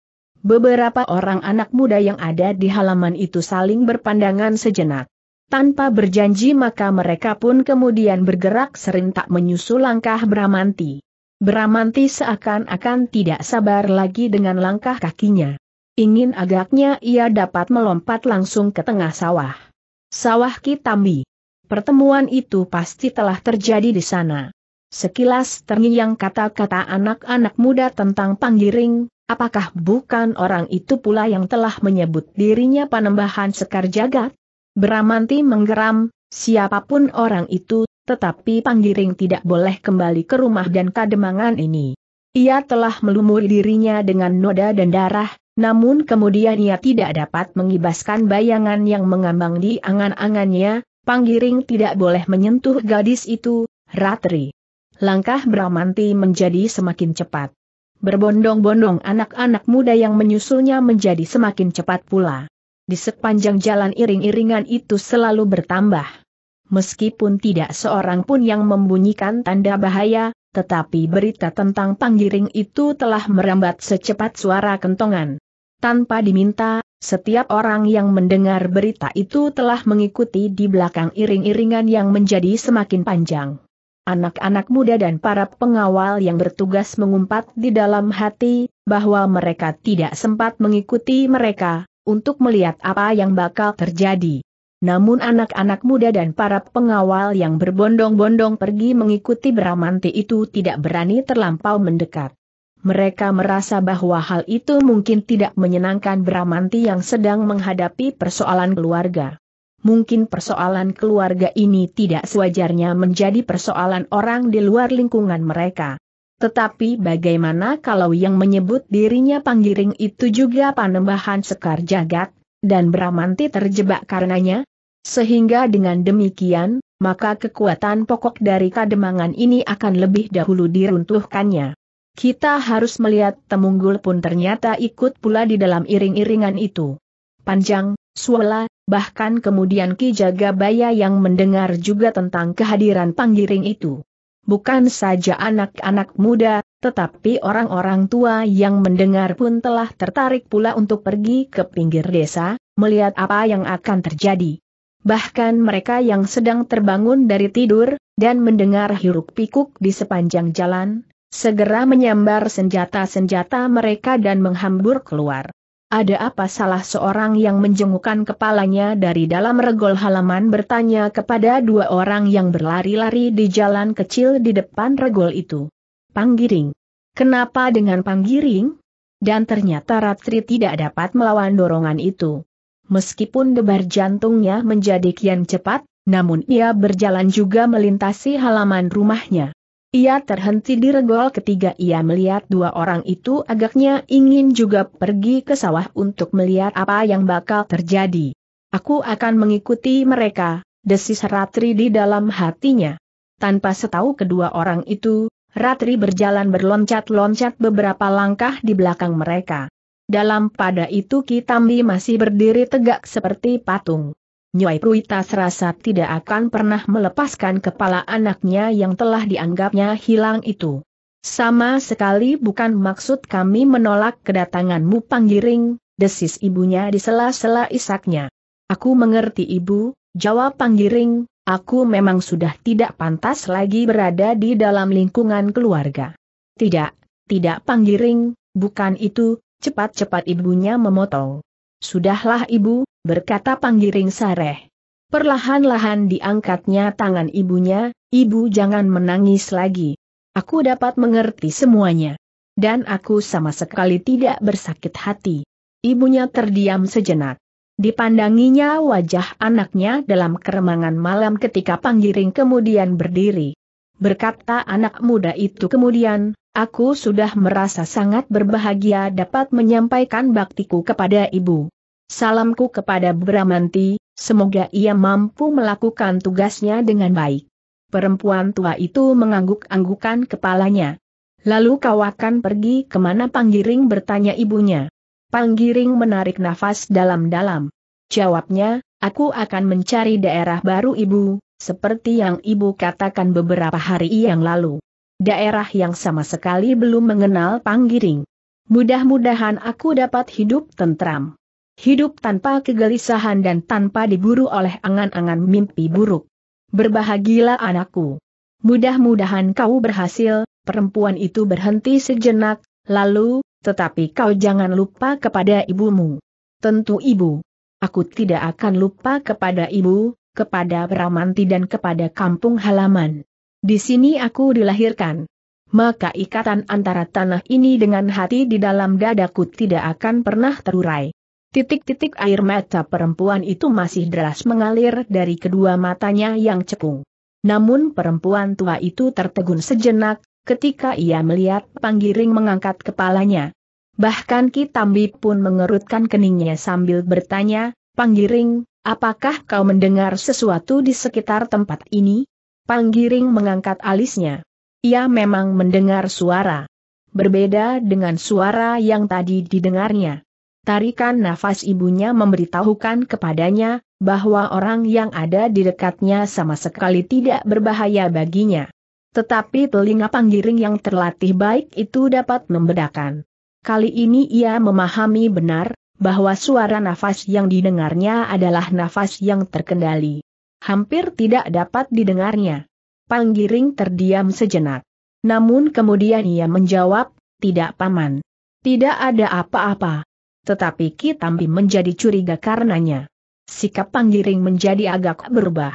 Speaker 1: Beberapa orang anak muda yang ada di halaman itu saling berpandangan sejenak. Tanpa berjanji maka mereka pun kemudian bergerak serentak menyusul langkah Bramanti. Bramanti seakan-akan tidak sabar lagi dengan langkah kakinya. Ingin agaknya ia dapat melompat langsung ke tengah sawah. Sawah Kitambi. Pertemuan itu pasti telah terjadi di sana. Sekilas terngiang kata-kata anak-anak muda tentang panggiring, Apakah bukan orang itu pula yang telah menyebut dirinya panembahan sekar jagat? Beramanti menggeram, siapapun orang itu, tetapi Panggiring tidak boleh kembali ke rumah dan kademangan ini. Ia telah melumuri dirinya dengan noda dan darah, namun kemudian ia tidak dapat mengibaskan bayangan yang mengambang di angan-angannya, Panggiring tidak boleh menyentuh gadis itu, Ratri. Langkah Bramanti menjadi semakin cepat. Berbondong-bondong anak-anak muda yang menyusulnya menjadi semakin cepat pula. Di sepanjang jalan iring-iringan itu selalu bertambah. Meskipun tidak seorang pun yang membunyikan tanda bahaya, tetapi berita tentang panggiring itu telah merambat secepat suara kentongan. Tanpa diminta, setiap orang yang mendengar berita itu telah mengikuti di belakang iring-iringan yang menjadi semakin panjang. Anak-anak muda dan para pengawal yang bertugas mengumpat di dalam hati, bahwa mereka tidak sempat mengikuti mereka, untuk melihat apa yang bakal terjadi. Namun anak-anak muda dan para pengawal yang berbondong-bondong pergi mengikuti beramanti itu tidak berani terlampau mendekat. Mereka merasa bahwa hal itu mungkin tidak menyenangkan Bramanti yang sedang menghadapi persoalan keluarga mungkin persoalan keluarga ini tidak sewajarnya menjadi persoalan orang di luar lingkungan mereka. Tetapi bagaimana kalau yang menyebut dirinya panggiring itu juga panembahan Sekar Jagat, dan Bramanti terjebak karenanya? Sehingga dengan demikian, maka kekuatan pokok dari kademangan ini akan lebih dahulu diruntuhkannya. Kita harus melihat Temunggul pun ternyata ikut pula di dalam iring-iringan itu. Panjang, Suala, bahkan kemudian Ki Jagabaya yang mendengar juga tentang kehadiran panggiring itu. Bukan saja anak-anak muda, tetapi orang-orang tua yang mendengar pun telah tertarik pula untuk pergi ke pinggir desa, melihat apa yang akan terjadi. Bahkan mereka yang sedang terbangun dari tidur, dan mendengar hiruk-pikuk di sepanjang jalan, segera menyambar senjata-senjata mereka dan menghambur keluar. Ada apa salah seorang yang menjengukkan kepalanya dari dalam regol halaman bertanya kepada dua orang yang berlari-lari di jalan kecil di depan regol itu. Panggiring. Kenapa dengan Panggiring? Dan ternyata Ratri tidak dapat melawan dorongan itu. Meskipun debar jantungnya menjadi kian cepat, namun ia berjalan juga melintasi halaman rumahnya. Ia terhenti di regol ketiga ia melihat dua orang itu agaknya ingin juga pergi ke sawah untuk melihat apa yang bakal terjadi. Aku akan mengikuti mereka, desis Ratri di dalam hatinya. Tanpa setahu kedua orang itu, Ratri berjalan berloncat-loncat beberapa langkah di belakang mereka. Dalam pada itu Kitambi masih berdiri tegak seperti patung. Nyai Pruita serasa tidak akan pernah melepaskan kepala anaknya yang telah dianggapnya hilang itu. Sama sekali bukan maksud kami menolak kedatanganmu Panggiring, desis ibunya di sela-sela isaknya. Aku mengerti ibu, jawab Panggiring, aku memang sudah tidak pantas lagi berada di dalam lingkungan keluarga. Tidak, tidak Panggiring, bukan itu, cepat-cepat ibunya memotong. Sudahlah ibu, berkata Panggiring Sareh. Perlahan-lahan diangkatnya tangan ibunya, ibu jangan menangis lagi. Aku dapat mengerti semuanya. Dan aku sama sekali tidak bersakit hati. Ibunya terdiam sejenak. Dipandanginya wajah anaknya dalam keremangan malam ketika Panggiring kemudian berdiri. Berkata anak muda itu kemudian, aku sudah merasa sangat berbahagia dapat menyampaikan baktiku kepada ibu. Salamku kepada Bramanti, semoga ia mampu melakukan tugasnya dengan baik. Perempuan tua itu mengangguk-anggukan kepalanya. Lalu kau akan pergi kemana Panggiring bertanya ibunya. Panggiring menarik nafas dalam-dalam. Jawabnya, aku akan mencari daerah baru ibu, seperti yang ibu katakan beberapa hari yang lalu. Daerah yang sama sekali belum mengenal Panggiring. Mudah-mudahan aku dapat hidup tentram. Hidup tanpa kegelisahan dan tanpa diburu oleh angan-angan mimpi buruk. Berbahagilah anakku. Mudah-mudahan kau berhasil, perempuan itu berhenti sejenak, lalu, tetapi kau jangan lupa kepada ibumu. Tentu ibu. Aku tidak akan lupa kepada ibu, kepada Bramanti dan kepada kampung halaman. Di sini aku dilahirkan. Maka ikatan antara tanah ini dengan hati di dalam dadaku tidak akan pernah terurai. Titik-titik air mata perempuan itu masih deras mengalir dari kedua matanya yang cekung. Namun perempuan tua itu tertegun sejenak, ketika ia melihat panggiring mengangkat kepalanya. Bahkan Kitambi pun mengerutkan keningnya sambil bertanya, Panggiring, apakah kau mendengar sesuatu di sekitar tempat ini? Panggiring mengangkat alisnya. Ia memang mendengar suara. Berbeda dengan suara yang tadi didengarnya. Tarikan nafas ibunya memberitahukan kepadanya, bahwa orang yang ada di dekatnya sama sekali tidak berbahaya baginya. Tetapi telinga panggiring yang terlatih baik itu dapat membedakan. Kali ini ia memahami benar, bahwa suara nafas yang didengarnya adalah nafas yang terkendali. Hampir tidak dapat didengarnya. Panggiring terdiam sejenak. Namun kemudian ia menjawab, tidak paman. Tidak ada apa-apa tetapi Ki Tambi menjadi curiga karenanya. Sikap Panggiring menjadi agak berubah.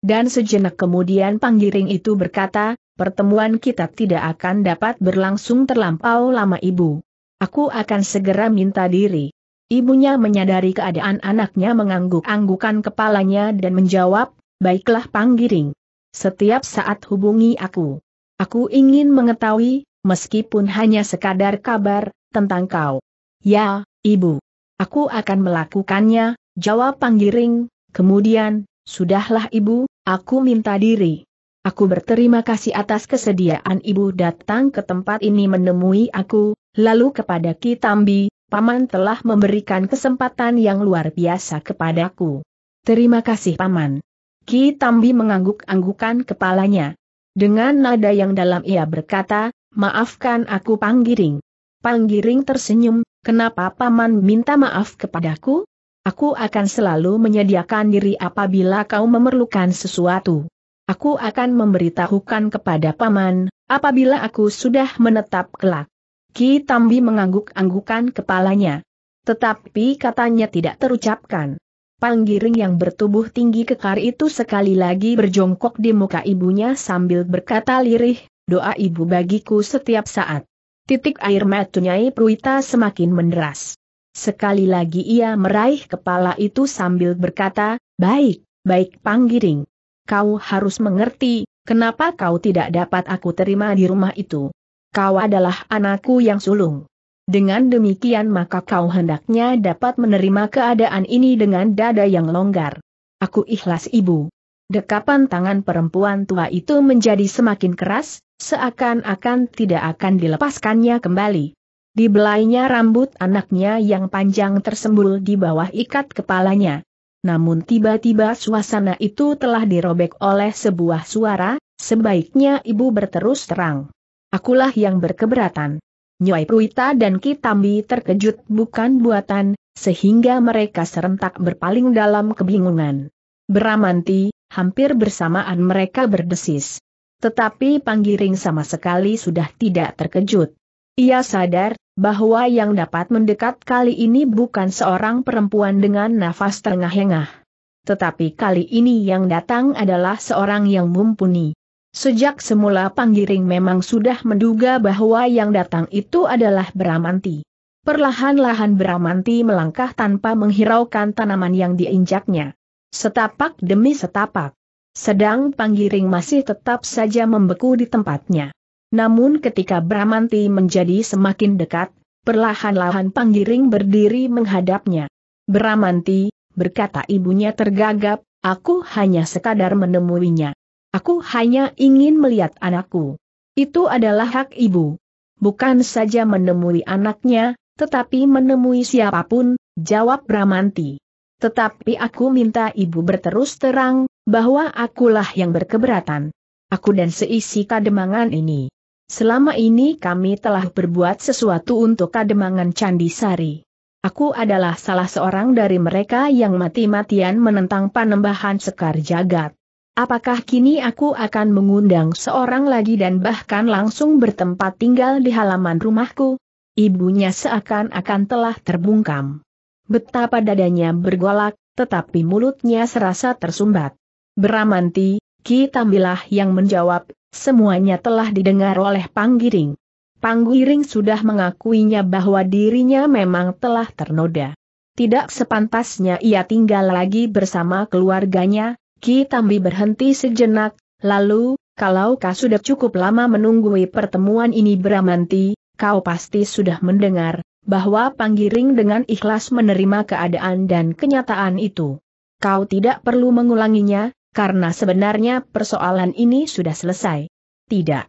Speaker 1: Dan sejenak kemudian Panggiring itu berkata, pertemuan kita tidak akan dapat berlangsung terlampau lama ibu. Aku akan segera minta diri. Ibunya menyadari keadaan anaknya mengangguk-anggukan kepalanya dan menjawab, baiklah Panggiring. Setiap saat hubungi aku. Aku ingin mengetahui, meskipun hanya sekadar kabar, tentang kau. Ya, Ibu. Aku akan melakukannya, jawab Panggiring, kemudian, sudahlah Ibu, aku minta diri. Aku berterima kasih atas kesediaan Ibu datang ke tempat ini menemui aku, lalu kepada Ki Tambi, Paman telah memberikan kesempatan yang luar biasa kepadaku. Terima kasih Paman. Ki Tambi mengangguk-anggukan kepalanya. Dengan nada yang dalam ia berkata, maafkan aku Panggiring. Panggiring tersenyum, Kenapa Paman minta maaf kepadaku? Aku akan selalu menyediakan diri apabila kau memerlukan sesuatu. Aku akan memberitahukan kepada Paman, apabila aku sudah menetap kelak. Ki Tambi mengangguk-anggukan kepalanya. Tetapi katanya tidak terucapkan. Panggiring yang bertubuh tinggi kekar itu sekali lagi berjongkok di muka ibunya sambil berkata lirih, doa ibu bagiku setiap saat. Titik air mata Nyai Pruita semakin menderas. Sekali lagi ia meraih kepala itu sambil berkata, Baik, baik Panggiring. Kau harus mengerti, kenapa kau tidak dapat aku terima di rumah itu. Kau adalah anakku yang sulung. Dengan demikian maka kau hendaknya dapat menerima keadaan ini dengan dada yang longgar. Aku ikhlas ibu. Dekapan tangan perempuan tua itu menjadi semakin keras, seakan-akan tidak akan dilepaskannya kembali. Di belainya rambut anaknya yang panjang tersembul di bawah ikat kepalanya. Namun tiba-tiba suasana itu telah dirobek oleh sebuah suara, sebaiknya ibu berterus terang. Akulah yang berkeberatan. Nyai Pruita dan Kitambi terkejut bukan buatan, sehingga mereka serentak berpaling dalam kebingungan. Beramanti, hampir bersamaan mereka berdesis. Tetapi Panggiring sama sekali sudah tidak terkejut. Ia sadar bahwa yang dapat mendekat kali ini bukan seorang perempuan dengan nafas tengah hengah Tetapi kali ini yang datang adalah seorang yang mumpuni. Sejak semula Panggiring memang sudah menduga bahwa yang datang itu adalah Bramanti. Perlahan-lahan Bramanti melangkah tanpa menghiraukan tanaman yang diinjaknya. Setapak demi setapak. Sedang Panggiring masih tetap saja membeku di tempatnya. Namun ketika Bramanti menjadi semakin dekat, perlahan-lahan Panggiring berdiri menghadapnya. Bramanti, berkata ibunya tergagap, aku hanya sekadar menemuinya. Aku hanya ingin melihat anakku. Itu adalah hak ibu. Bukan saja menemui anaknya, tetapi menemui siapapun, jawab Bramanti. Tetapi aku minta ibu berterus terang, bahwa akulah yang berkeberatan. Aku dan seisi kademangan ini. Selama ini kami telah berbuat sesuatu untuk kademangan Candi Sari. Aku adalah salah seorang dari mereka yang mati-matian menentang panembahan sekar jagat. Apakah kini aku akan mengundang seorang lagi dan bahkan langsung bertempat tinggal di halaman rumahku? Ibunya seakan-akan telah terbungkam. Betapa dadanya bergolak, tetapi mulutnya serasa tersumbat. Beramanti, Ki Tambilah yang menjawab, semuanya telah didengar oleh Panggiring. Panggiring sudah mengakuinya bahwa dirinya memang telah ternoda. Tidak sepantasnya ia tinggal lagi bersama keluarganya, Ki Tambi berhenti sejenak, lalu, kalau kau sudah cukup lama menunggui pertemuan ini Bramanti, kau pasti sudah mendengar, bahwa Panggiring dengan ikhlas menerima keadaan dan kenyataan itu. Kau tidak perlu mengulanginya, karena sebenarnya persoalan ini sudah selesai. Tidak.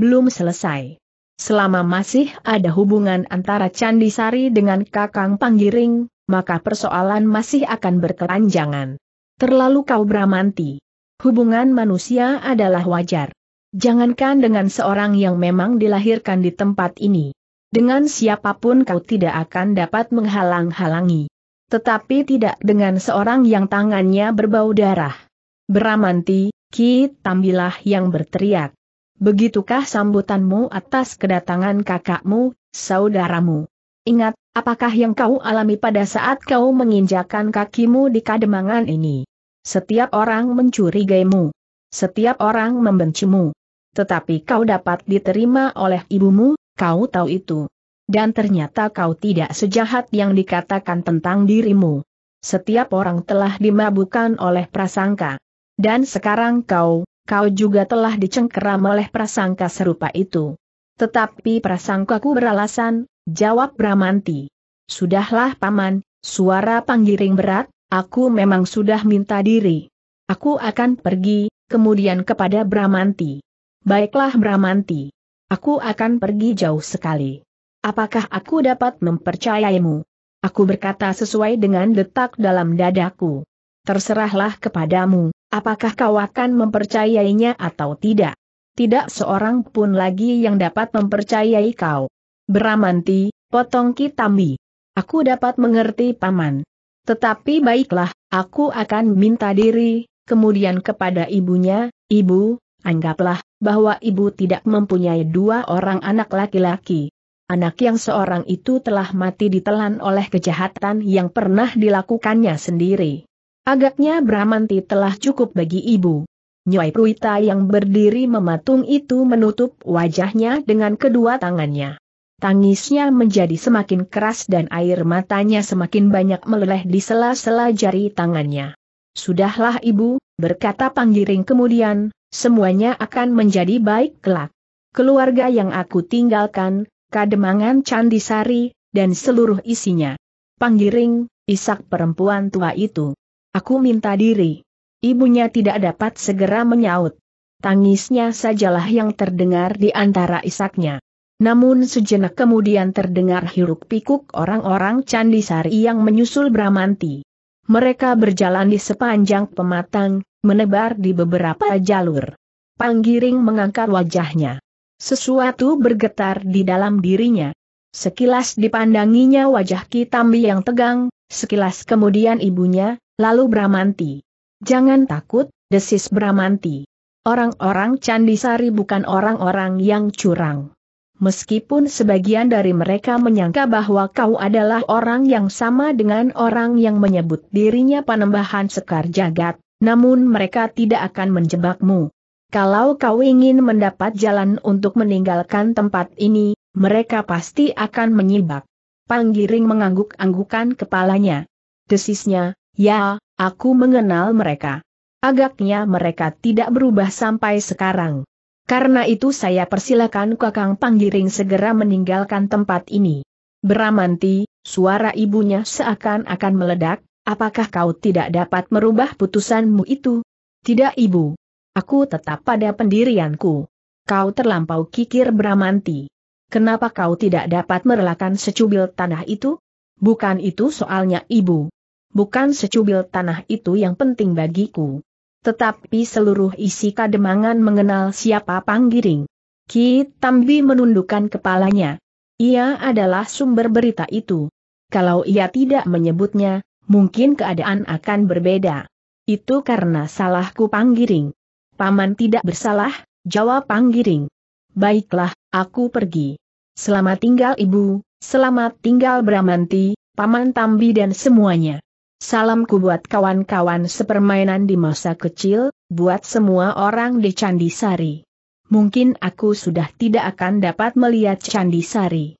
Speaker 1: Belum selesai. Selama masih ada hubungan antara Candi Sari dengan Kakang Panggiring, maka persoalan masih akan berkelanjangan. Terlalu kau beramanti. Hubungan manusia adalah wajar. Jangankan dengan seorang yang memang dilahirkan di tempat ini. Dengan siapapun kau tidak akan dapat menghalang-halangi. Tetapi tidak dengan seorang yang tangannya berbau darah. Beramanti, Ki Tambilah yang berteriak. Begitukah sambutanmu atas kedatangan kakakmu, saudaramu? Ingat, apakah yang kau alami pada saat kau menginjakan kakimu di kademangan ini? Setiap orang mencurigaimu. Setiap orang membencimu. Tetapi kau dapat diterima oleh ibumu, Kau tahu itu. Dan ternyata kau tidak sejahat yang dikatakan tentang dirimu. Setiap orang telah dimabukkan oleh prasangka. Dan sekarang kau, kau juga telah dicengkeram oleh prasangka serupa itu. Tetapi prasangkaku beralasan, jawab Bramanti. Sudahlah paman, suara panggiring berat, aku memang sudah minta diri. Aku akan pergi, kemudian kepada Bramanti. Baiklah Bramanti. Aku akan pergi jauh sekali. Apakah aku dapat mempercayaimu? Aku berkata sesuai dengan detak dalam dadaku. Terserahlah kepadamu, apakah kau akan mempercayainya atau tidak. Tidak seorang pun lagi yang dapat mempercayai kau. Beramanti, potong kitambi. Aku dapat mengerti paman. Tetapi baiklah, aku akan minta diri, kemudian kepada ibunya, ibu, anggaplah, bahwa ibu tidak mempunyai dua orang anak laki-laki. Anak yang seorang itu telah mati ditelan oleh kejahatan yang pernah dilakukannya sendiri. Agaknya Bramanti telah cukup bagi ibu. Nyai Pruita yang berdiri mematung itu menutup wajahnya dengan kedua tangannya. Tangisnya menjadi semakin keras dan air matanya semakin banyak meleleh di sela-sela jari tangannya. Sudahlah ibu, berkata Panggiring kemudian, semuanya akan menjadi baik kelak. Keluarga yang aku tinggalkan, Kademangan Candisari, dan seluruh isinya. Panggiring, isak perempuan tua itu. Aku minta diri. Ibunya tidak dapat segera menyaut. Tangisnya sajalah yang terdengar di antara isaknya. Namun sejenak kemudian terdengar hiruk pikuk orang-orang Candisari yang menyusul Bramanti. Mereka berjalan di sepanjang pematang, menebar di beberapa jalur. Panggiring mengangkat wajahnya. Sesuatu bergetar di dalam dirinya. Sekilas dipandanginya wajah Kitambi yang tegang, sekilas kemudian ibunya, lalu Bramanti. Jangan takut, desis Bramanti. Orang-orang Candisari bukan orang-orang yang curang. Meskipun sebagian dari mereka menyangka bahwa kau adalah orang yang sama dengan orang yang menyebut dirinya panembahan sekar jagat, namun mereka tidak akan menjebakmu. Kalau kau ingin mendapat jalan untuk meninggalkan tempat ini, mereka pasti akan menyibak. Panggiring mengangguk-anggukan kepalanya. Desisnya, ya, aku mengenal mereka. Agaknya mereka tidak berubah sampai sekarang. Karena itu saya persilakan Kakang Panggiring segera meninggalkan tempat ini. Beramanti, suara ibunya seakan-akan meledak, Apakah kau tidak dapat merubah putusanmu itu? Tidak ibu. Aku tetap pada pendirianku. Kau terlampau kikir Bramanti. Kenapa kau tidak dapat merelakan secubil tanah itu? Bukan itu soalnya ibu. Bukan secubil tanah itu yang penting bagiku. Tetapi seluruh isi kademangan mengenal siapa panggiring. Ki Tambi menundukkan kepalanya. Ia adalah sumber berita itu. Kalau ia tidak menyebutnya, mungkin keadaan akan berbeda. Itu karena salahku Panggiring. Paman tidak bersalah, jawab Panggiring. Baiklah, aku pergi. Selamat tinggal ibu, selamat tinggal Bramanti, Paman Tambi dan semuanya. Salamku buat kawan-kawan sepermainan di masa kecil, buat semua orang di Candi Sari. Mungkin aku sudah tidak akan dapat melihat Candi Sari.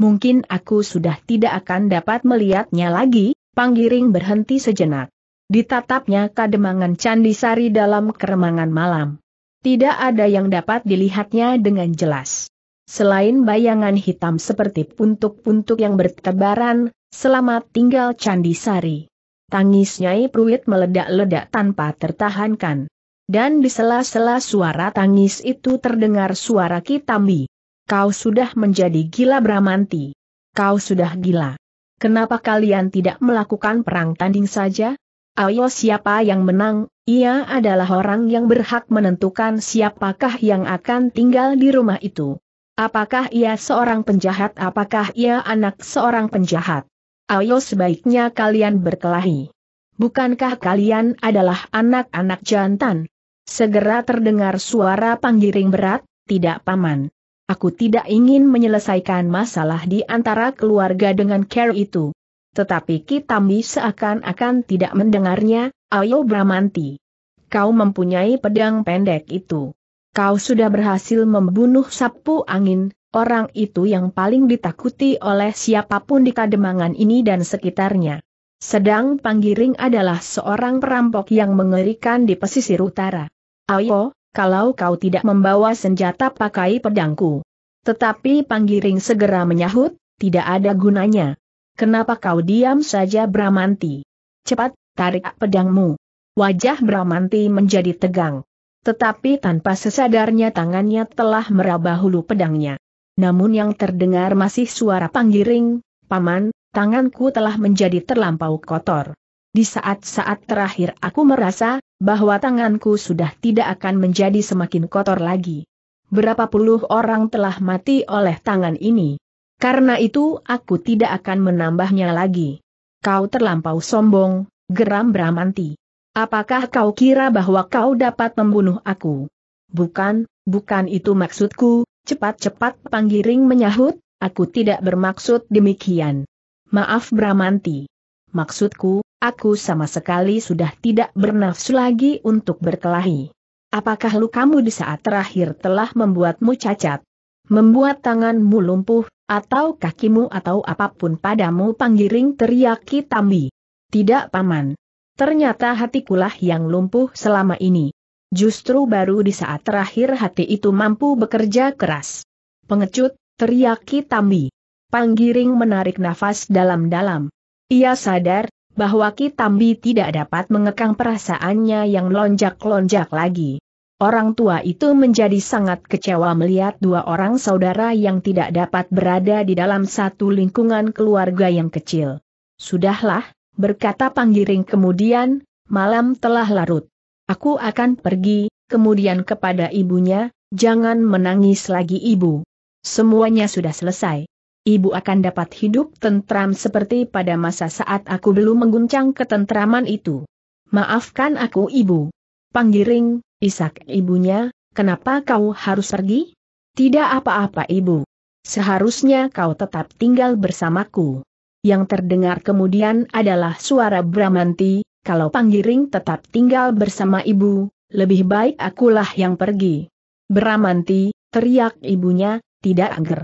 Speaker 1: Mungkin aku sudah tidak akan dapat melihatnya lagi, Panggiring berhenti sejenak. Ditatapnya kademangan Sari dalam keremangan malam. Tidak ada yang dapat dilihatnya dengan jelas. Selain bayangan hitam seperti puntuk-puntuk yang bertebaran, selamat tinggal Candisari. Tangis Nyai Pruit meledak-ledak tanpa tertahankan. Dan di sela-sela suara tangis itu terdengar suara Kitambi. Kau sudah menjadi gila Bramanti. Kau sudah gila. Kenapa kalian tidak melakukan perang tanding saja? Ayo siapa yang menang, ia adalah orang yang berhak menentukan siapakah yang akan tinggal di rumah itu. Apakah ia seorang penjahat apakah ia anak seorang penjahat? Ayo sebaiknya kalian berkelahi. Bukankah kalian adalah anak-anak jantan? Segera terdengar suara panggiring berat, tidak paman. Aku tidak ingin menyelesaikan masalah di antara keluarga dengan care itu. Tetapi Kitambi seakan-akan tidak mendengarnya, Ayo Bramanti. Kau mempunyai pedang pendek itu. Kau sudah berhasil membunuh sapu angin, orang itu yang paling ditakuti oleh siapapun di kademangan ini dan sekitarnya. Sedang Panggiring adalah seorang perampok yang mengerikan di pesisir utara. Ayo, kalau kau tidak membawa senjata pakai pedangku. Tetapi Panggiring segera menyahut, tidak ada gunanya. Kenapa kau diam saja Bramanti? Cepat, tarik pedangmu. Wajah Bramanti menjadi tegang. Tetapi tanpa sesadarnya tangannya telah meraba hulu pedangnya. Namun yang terdengar masih suara Panggiring, Paman, tanganku telah menjadi terlampau kotor. Di saat-saat terakhir aku merasa, bahwa tanganku sudah tidak akan menjadi semakin kotor lagi. Berapa puluh orang telah mati oleh tangan ini. Karena itu aku tidak akan menambahnya lagi. Kau terlampau sombong, geram Bramanti. Apakah kau kira bahwa kau dapat membunuh aku? Bukan, bukan itu maksudku, cepat-cepat Panggiring menyahut, aku tidak bermaksud demikian. Maaf Bramanti. Maksudku, Aku sama sekali sudah tidak bernafsu lagi untuk berkelahi. Apakah lukamu di saat terakhir telah membuatmu cacat? Membuat tanganmu lumpuh, atau kakimu atau apapun padamu panggiring teriaki Tambi. Tidak paman. Ternyata hatikulah yang lumpuh selama ini. Justru baru di saat terakhir hati itu mampu bekerja keras. Pengecut, teriaki Tambi. Panggiring menarik nafas dalam-dalam. Ia sadar, bahwa Kitambi tidak dapat mengekang perasaannya yang lonjak-lonjak lagi. Orang tua itu menjadi sangat kecewa melihat dua orang saudara yang tidak dapat berada di dalam satu lingkungan keluarga yang kecil. Sudahlah, berkata Panggiring kemudian, malam telah larut. Aku akan pergi, kemudian kepada ibunya, jangan menangis lagi ibu. Semuanya sudah selesai ibu akan dapat hidup tentram seperti pada masa saat aku belum mengguncang ketentraman itu. Maafkan aku ibu. Panggiring, Isak ibunya, kenapa kau harus pergi? Tidak apa-apa ibu. Seharusnya kau tetap tinggal bersamaku. Yang terdengar kemudian adalah suara Bramanti, kalau Panggiring tetap tinggal bersama ibu, lebih baik akulah yang pergi. Bramanti, teriak ibunya, tidak angger.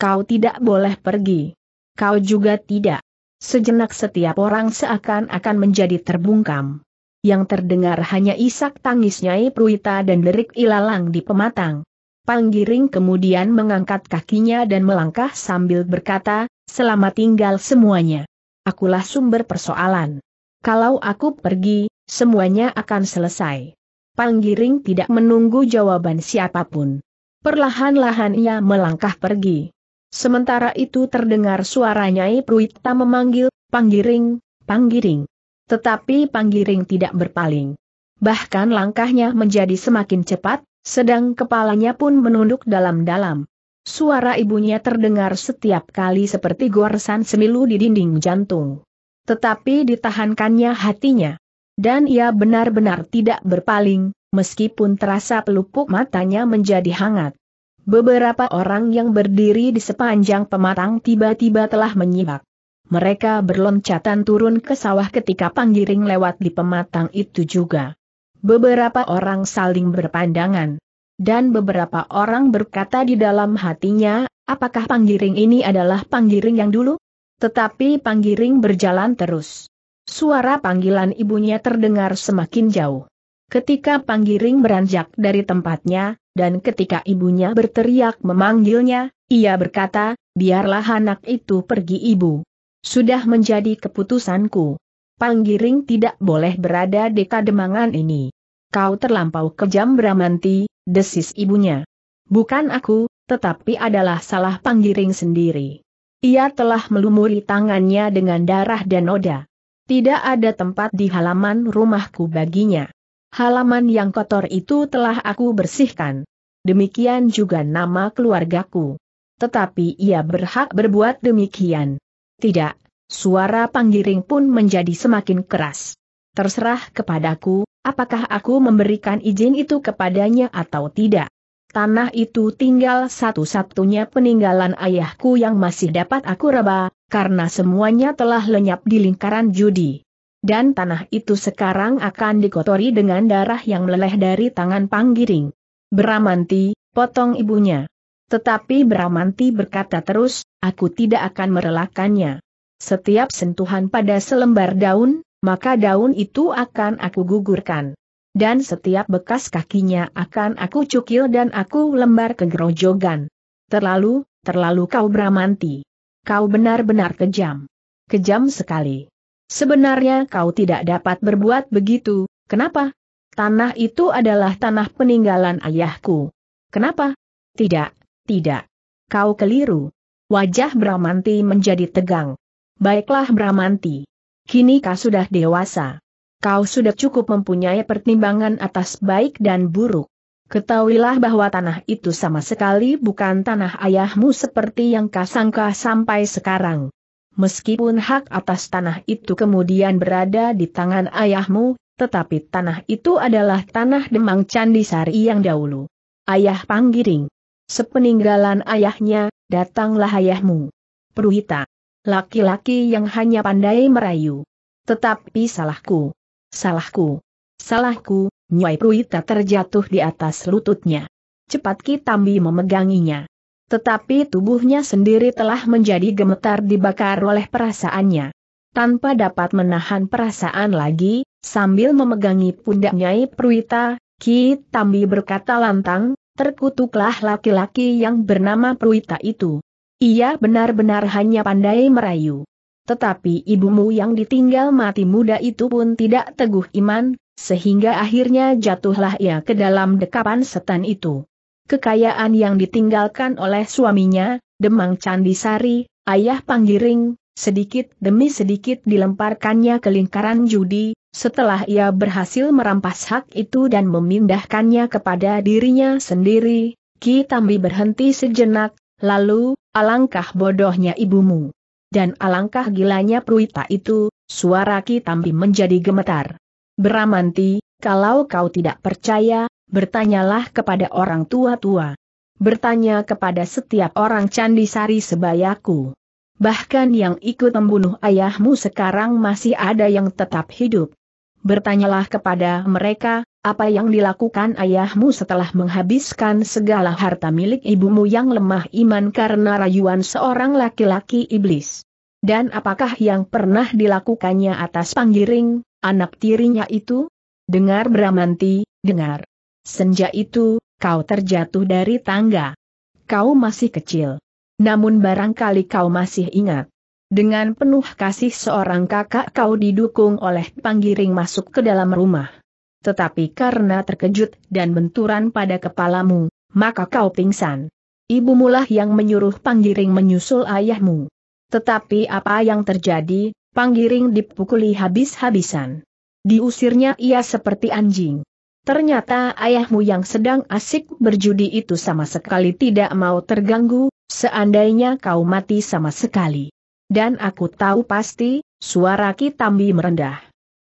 Speaker 1: Kau tidak boleh pergi. Kau juga tidak. Sejenak setiap orang seakan-akan menjadi terbungkam. Yang terdengar hanya isak tangis Nyai Pruita dan derik ilalang di pematang. Panggiring kemudian mengangkat kakinya dan melangkah sambil berkata, selamat tinggal semuanya. Akulah sumber persoalan. Kalau aku pergi, semuanya akan selesai. Panggiring tidak menunggu jawaban siapapun. Perlahan-lahan ia melangkah pergi. Sementara itu terdengar suara Nyai Pruita memanggil, Panggiring, Panggiring. Tetapi Panggiring tidak berpaling. Bahkan langkahnya menjadi semakin cepat, sedang kepalanya pun menunduk dalam-dalam. Suara ibunya terdengar setiap kali seperti goresan semilu di dinding jantung. Tetapi ditahankannya hatinya. Dan ia benar-benar tidak berpaling, meskipun terasa pelupuk matanya menjadi hangat. Beberapa orang yang berdiri di sepanjang pematang tiba-tiba telah menyimak. Mereka berloncatan turun ke sawah ketika panggiring lewat di pematang itu juga. Beberapa orang saling berpandangan. Dan beberapa orang berkata di dalam hatinya, apakah panggiring ini adalah panggiring yang dulu? Tetapi panggiring berjalan terus. Suara panggilan ibunya terdengar semakin jauh. Ketika Panggiring beranjak dari tempatnya, dan ketika ibunya berteriak memanggilnya, ia berkata, biarlah anak itu pergi ibu. Sudah menjadi keputusanku. Panggiring tidak boleh berada di kademangan ini. Kau terlampau kejam Bramanti, desis ibunya. Bukan aku, tetapi adalah salah Panggiring sendiri. Ia telah melumuri tangannya dengan darah dan noda. Tidak ada tempat di halaman rumahku baginya halaman yang kotor itu telah aku bersihkan. Demikian juga nama keluargaku. Tetapi ia berhak berbuat demikian. Tidak, suara panggiring pun menjadi semakin keras. Terserah kepadaku, apakah aku memberikan izin itu kepadanya atau tidak. Tanah itu tinggal satu-satunya peninggalan ayahku yang masih dapat aku reba, karena semuanya telah lenyap di lingkaran judi dan tanah itu sekarang akan dikotori dengan darah yang meleleh dari tangan panggiring. Bramanti, potong ibunya. Tetapi Bramanti berkata terus, aku tidak akan merelakannya. Setiap sentuhan pada selembar daun, maka daun itu akan aku gugurkan. Dan setiap bekas kakinya akan aku cukil dan aku lembar kegerojogan. Terlalu, terlalu kau Bramanti. Kau benar-benar kejam. Kejam sekali. Sebenarnya kau tidak dapat berbuat begitu, kenapa? Tanah itu adalah tanah peninggalan ayahku. Kenapa? Tidak, tidak. Kau keliru. Wajah Bramanti menjadi tegang. Baiklah Bramanti. Kini kau sudah dewasa. Kau sudah cukup mempunyai pertimbangan atas baik dan buruk. Ketahuilah bahwa tanah itu sama sekali bukan tanah ayahmu seperti yang kau sangka sampai sekarang meskipun hak atas tanah itu kemudian berada di tangan ayahmu, tetapi tanah itu adalah tanah Demang Candisari yang dahulu. Ayah Panggiring. Sepeninggalan ayahnya, datanglah ayahmu. Pruhita. Laki-laki yang hanya pandai merayu. Tetapi salahku. Salahku. Salahku, Nyai Pruhita terjatuh di atas lututnya. Cepat Kitambi memeganginya. Tetapi tubuhnya sendiri telah menjadi gemetar dibakar oleh perasaannya. Tanpa dapat menahan perasaan lagi, sambil memegangi pundak Nyai Pruita, Ki Tambi berkata lantang, terkutuklah laki-laki yang bernama Pruita itu. Ia benar-benar hanya pandai merayu. Tetapi ibumu yang ditinggal mati muda itu pun tidak teguh iman, sehingga akhirnya jatuhlah ia ke dalam dekapan setan itu kekayaan yang ditinggalkan oleh suaminya, Demang Candisari, ayah Panggiring, sedikit demi sedikit dilemparkannya ke lingkaran judi, setelah ia berhasil merampas hak itu dan memindahkannya kepada dirinya sendiri, Ki Tambi berhenti sejenak, lalu, alangkah bodohnya ibumu. Dan alangkah gilanya Pruita itu, suara Ki Tambi menjadi gemetar. Beramanti, kalau kau tidak percaya, bertanyalah kepada orang tua-tua. Bertanya kepada setiap orang Candisari sebayaku. Bahkan yang ikut membunuh ayahmu sekarang masih ada yang tetap hidup. Bertanyalah kepada mereka, apa yang dilakukan ayahmu setelah menghabiskan segala harta milik ibumu yang lemah iman karena rayuan seorang laki-laki iblis? Dan apakah yang pernah dilakukannya atas panggiring, anak tirinya itu? Dengar Bramanti, dengar. Senja itu, kau terjatuh dari tangga. Kau masih kecil. Namun barangkali kau masih ingat. Dengan penuh kasih seorang kakak kau didukung oleh panggiring masuk ke dalam rumah. Tetapi karena terkejut dan benturan pada kepalamu, maka kau pingsan. Ibumulah yang menyuruh panggiring menyusul ayahmu. Tetapi apa yang terjadi, panggiring dipukuli habis-habisan. Diusirnya ia seperti anjing. Ternyata ayahmu yang sedang asik berjudi itu sama sekali tidak mau terganggu, seandainya kau mati sama sekali. Dan aku tahu pasti, suara Ki Tambi merendah.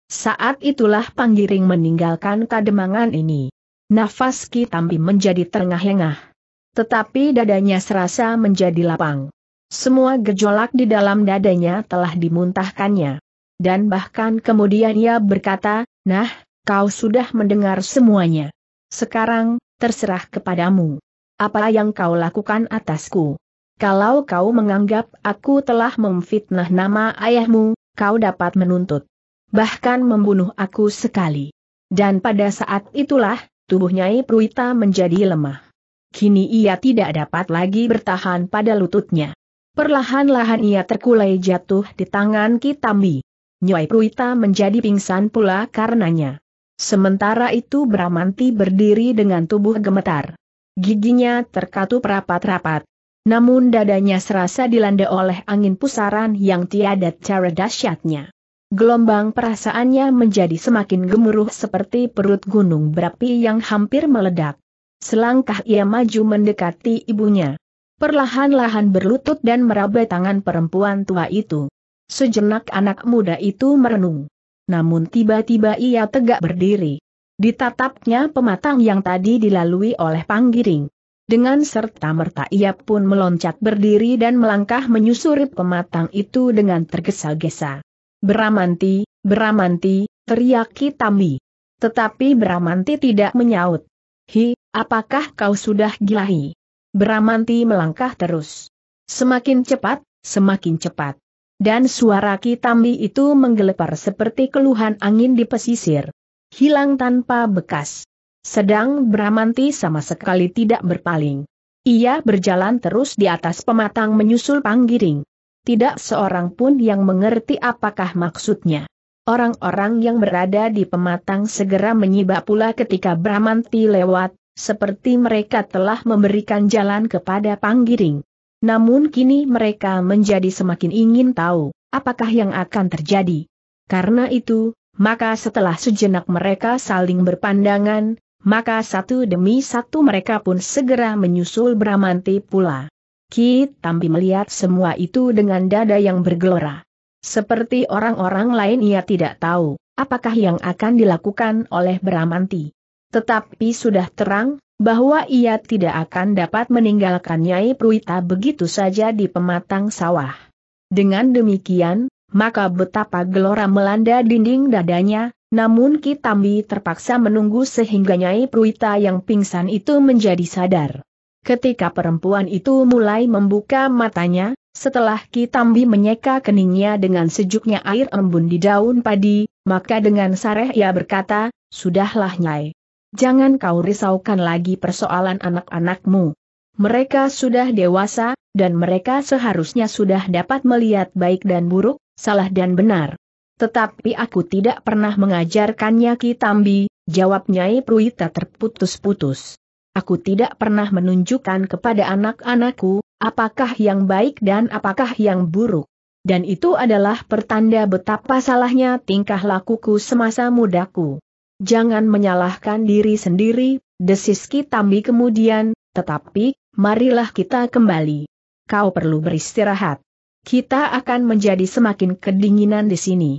Speaker 1: Saat itulah Panggiring meninggalkan kademangan ini. Nafas Ki Tambi menjadi terengah-engah. Tetapi dadanya serasa menjadi lapang. Semua gejolak di dalam dadanya telah dimuntahkannya. Dan bahkan kemudian ia berkata, Nah, Kau sudah mendengar semuanya. Sekarang, terserah kepadamu. Apa yang kau lakukan atasku? Kalau kau menganggap aku telah memfitnah nama ayahmu, kau dapat menuntut. Bahkan membunuh aku sekali. Dan pada saat itulah, tubuh Nyai Pruita menjadi lemah. Kini ia tidak dapat lagi bertahan pada lututnya. Perlahan-lahan ia terkulai jatuh di tangan Kitambi. Nyai Pruita menjadi pingsan pula karenanya. Sementara itu Bramanti berdiri dengan tubuh gemetar. Giginya terkatup rapat-rapat. Namun dadanya serasa dilanda oleh angin pusaran yang tiada cara dahsyatnya. Gelombang perasaannya menjadi semakin gemuruh seperti perut gunung berapi yang hampir meledak. Selangkah ia maju mendekati ibunya. Perlahan-lahan berlutut dan meraba tangan perempuan tua itu. Sejenak anak muda itu merenung namun tiba-tiba ia tegak berdiri. Ditatapnya pematang yang tadi dilalui oleh panggiring. Dengan serta-merta ia pun meloncat berdiri dan melangkah menyusuri pematang itu dengan tergesa-gesa. Beramanti, Beramanti, teriaki Tami. Tetapi Beramanti tidak menyaut. Hi, apakah kau sudah gilahi? Beramanti melangkah terus. Semakin cepat, semakin cepat. Dan suara Kitambi itu menggelepar seperti keluhan angin di pesisir. Hilang tanpa bekas. Sedang Bramanti sama sekali tidak berpaling. Ia berjalan terus di atas pematang menyusul panggiring. Tidak seorang pun yang mengerti apakah maksudnya. Orang-orang yang berada di pematang segera menyibak pula ketika Bramanti lewat, seperti mereka telah memberikan jalan kepada panggiring. Namun kini mereka menjadi semakin ingin tahu, apakah yang akan terjadi. Karena itu, maka setelah sejenak mereka saling berpandangan, maka satu demi satu mereka pun segera menyusul Bramanti pula. Kit Tambi melihat semua itu dengan dada yang bergelora. Seperti orang-orang lain ia tidak tahu, apakah yang akan dilakukan oleh Bramanti. Tetapi sudah terang, bahwa ia tidak akan dapat meninggalkan Nyai Pruita begitu saja di pematang sawah. Dengan demikian, maka betapa gelora melanda dinding dadanya, namun Kitambi terpaksa menunggu sehingga Nyai Pruita yang pingsan itu menjadi sadar. Ketika perempuan itu mulai membuka matanya, setelah Kitambi menyeka keningnya dengan sejuknya air embun di daun padi, maka dengan sareh ia berkata, Sudahlah Nyai jangan kau risaukan lagi persoalan anak-anakmu. Mereka sudah dewasa, dan mereka seharusnya sudah dapat melihat baik dan buruk, salah dan benar. Tetapi aku tidak pernah mengajarkannya Kitambi, jawab Nyai Pruita terputus-putus. Aku tidak pernah menunjukkan kepada anak-anakku, apakah yang baik dan apakah yang buruk. Dan itu adalah pertanda betapa salahnya tingkah lakuku semasa mudaku. Jangan menyalahkan diri sendiri, desis Kitambi kemudian, tetapi, marilah kita kembali. Kau perlu beristirahat. Kita akan menjadi semakin kedinginan di sini.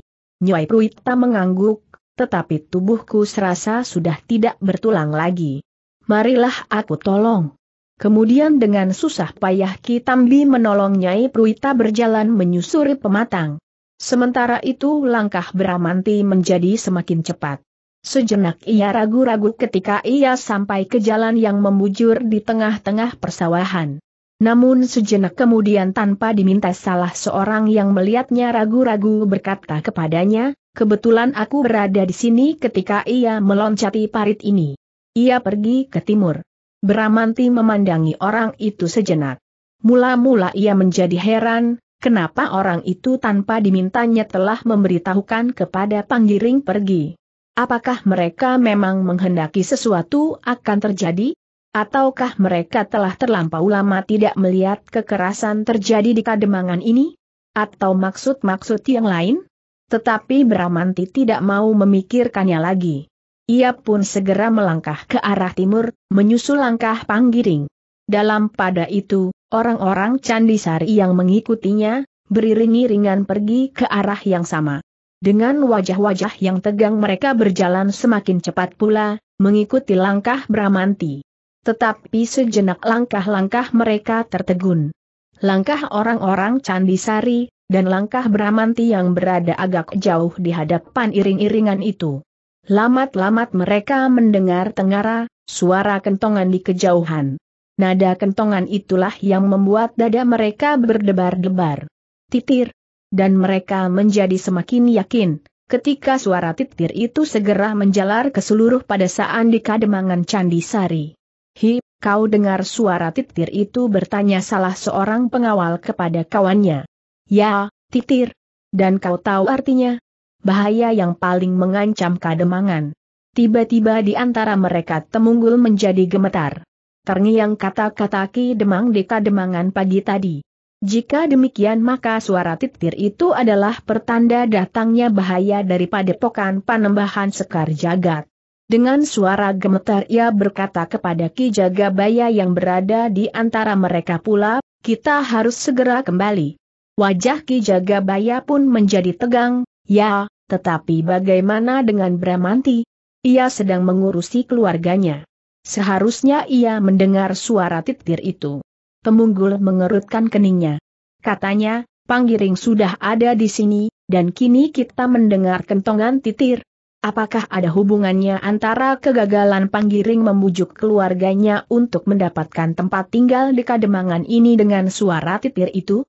Speaker 1: Nyai Pruita mengangguk, tetapi tubuhku serasa sudah tidak bertulang lagi. Marilah aku tolong. Kemudian dengan susah payah Kitambi menolong Nyai Pruita berjalan menyusuri pematang. Sementara itu langkah Bramanti menjadi semakin cepat. Sejenak ia ragu-ragu ketika ia sampai ke jalan yang membujur di tengah-tengah persawahan. Namun sejenak kemudian tanpa diminta salah seorang yang melihatnya ragu-ragu berkata kepadanya, kebetulan aku berada di sini ketika ia meloncati parit ini. Ia pergi ke timur. Beramanti memandangi orang itu sejenak. Mula-mula ia menjadi heran, kenapa orang itu tanpa dimintanya telah memberitahukan kepada panggiring pergi. Apakah mereka memang menghendaki sesuatu akan terjadi? Ataukah mereka telah terlampau lama tidak melihat kekerasan terjadi di kademangan ini? Atau maksud-maksud yang lain? Tetapi Bramanti tidak mau memikirkannya lagi. Ia pun segera melangkah ke arah timur, menyusul langkah panggiring. Dalam pada itu, orang-orang Candisari yang mengikutinya, beriringi-ringan pergi ke arah yang sama. Dengan wajah-wajah yang tegang mereka berjalan semakin cepat pula, mengikuti langkah Bramanti. Tetapi sejenak langkah-langkah mereka tertegun. Langkah orang-orang Candi Sari dan langkah Bramanti yang berada agak jauh di hadapan iring-iringan itu. Lamat-lamat mereka mendengar tengara, suara kentongan di kejauhan. Nada kentongan itulah yang membuat dada mereka berdebar-debar. Titir, dan mereka menjadi semakin yakin, ketika suara titir itu segera menjalar ke seluruh padesaan di kademangan Candi Sari. Hi, kau dengar suara titir itu bertanya salah seorang pengawal kepada kawannya. Ya, titir. Dan kau tahu artinya? Bahaya yang paling mengancam kademangan. Tiba-tiba di antara mereka temunggul menjadi gemetar. Terngiang kata-kata Ki Demang di kademangan pagi tadi. Jika demikian maka suara titir itu adalah pertanda datangnya bahaya daripada pokan panembahan Sekar Jagat. Dengan suara gemetar ia berkata kepada Ki Jagabaya yang berada di antara mereka pula, kita harus segera kembali. Wajah Ki Jagabaya pun menjadi tegang, ya, tetapi bagaimana dengan Bramanti? Ia sedang mengurusi keluarganya. Seharusnya ia mendengar suara titir itu. Pemunggul mengerutkan keningnya. Katanya, Panggiring sudah ada di sini, dan kini kita mendengar kentongan titir. Apakah ada hubungannya antara kegagalan Panggiring membujuk keluarganya untuk mendapatkan tempat tinggal di Kademangan ini dengan suara titir itu?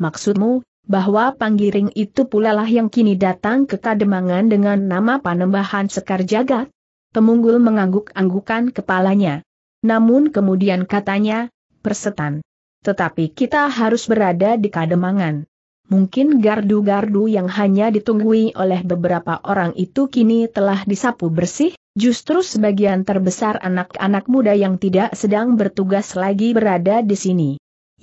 Speaker 1: Maksudmu, bahwa Panggiring itu pula lah yang kini datang ke Kademangan dengan nama Panembahan Sekar Jagat? Pemunggul mengangguk-anggukan kepalanya. Namun kemudian katanya, Persetan. Tetapi kita harus berada di kademangan. Mungkin gardu-gardu yang hanya ditunggui oleh beberapa orang itu kini telah disapu bersih, justru sebagian terbesar anak-anak muda yang tidak sedang bertugas lagi berada di sini.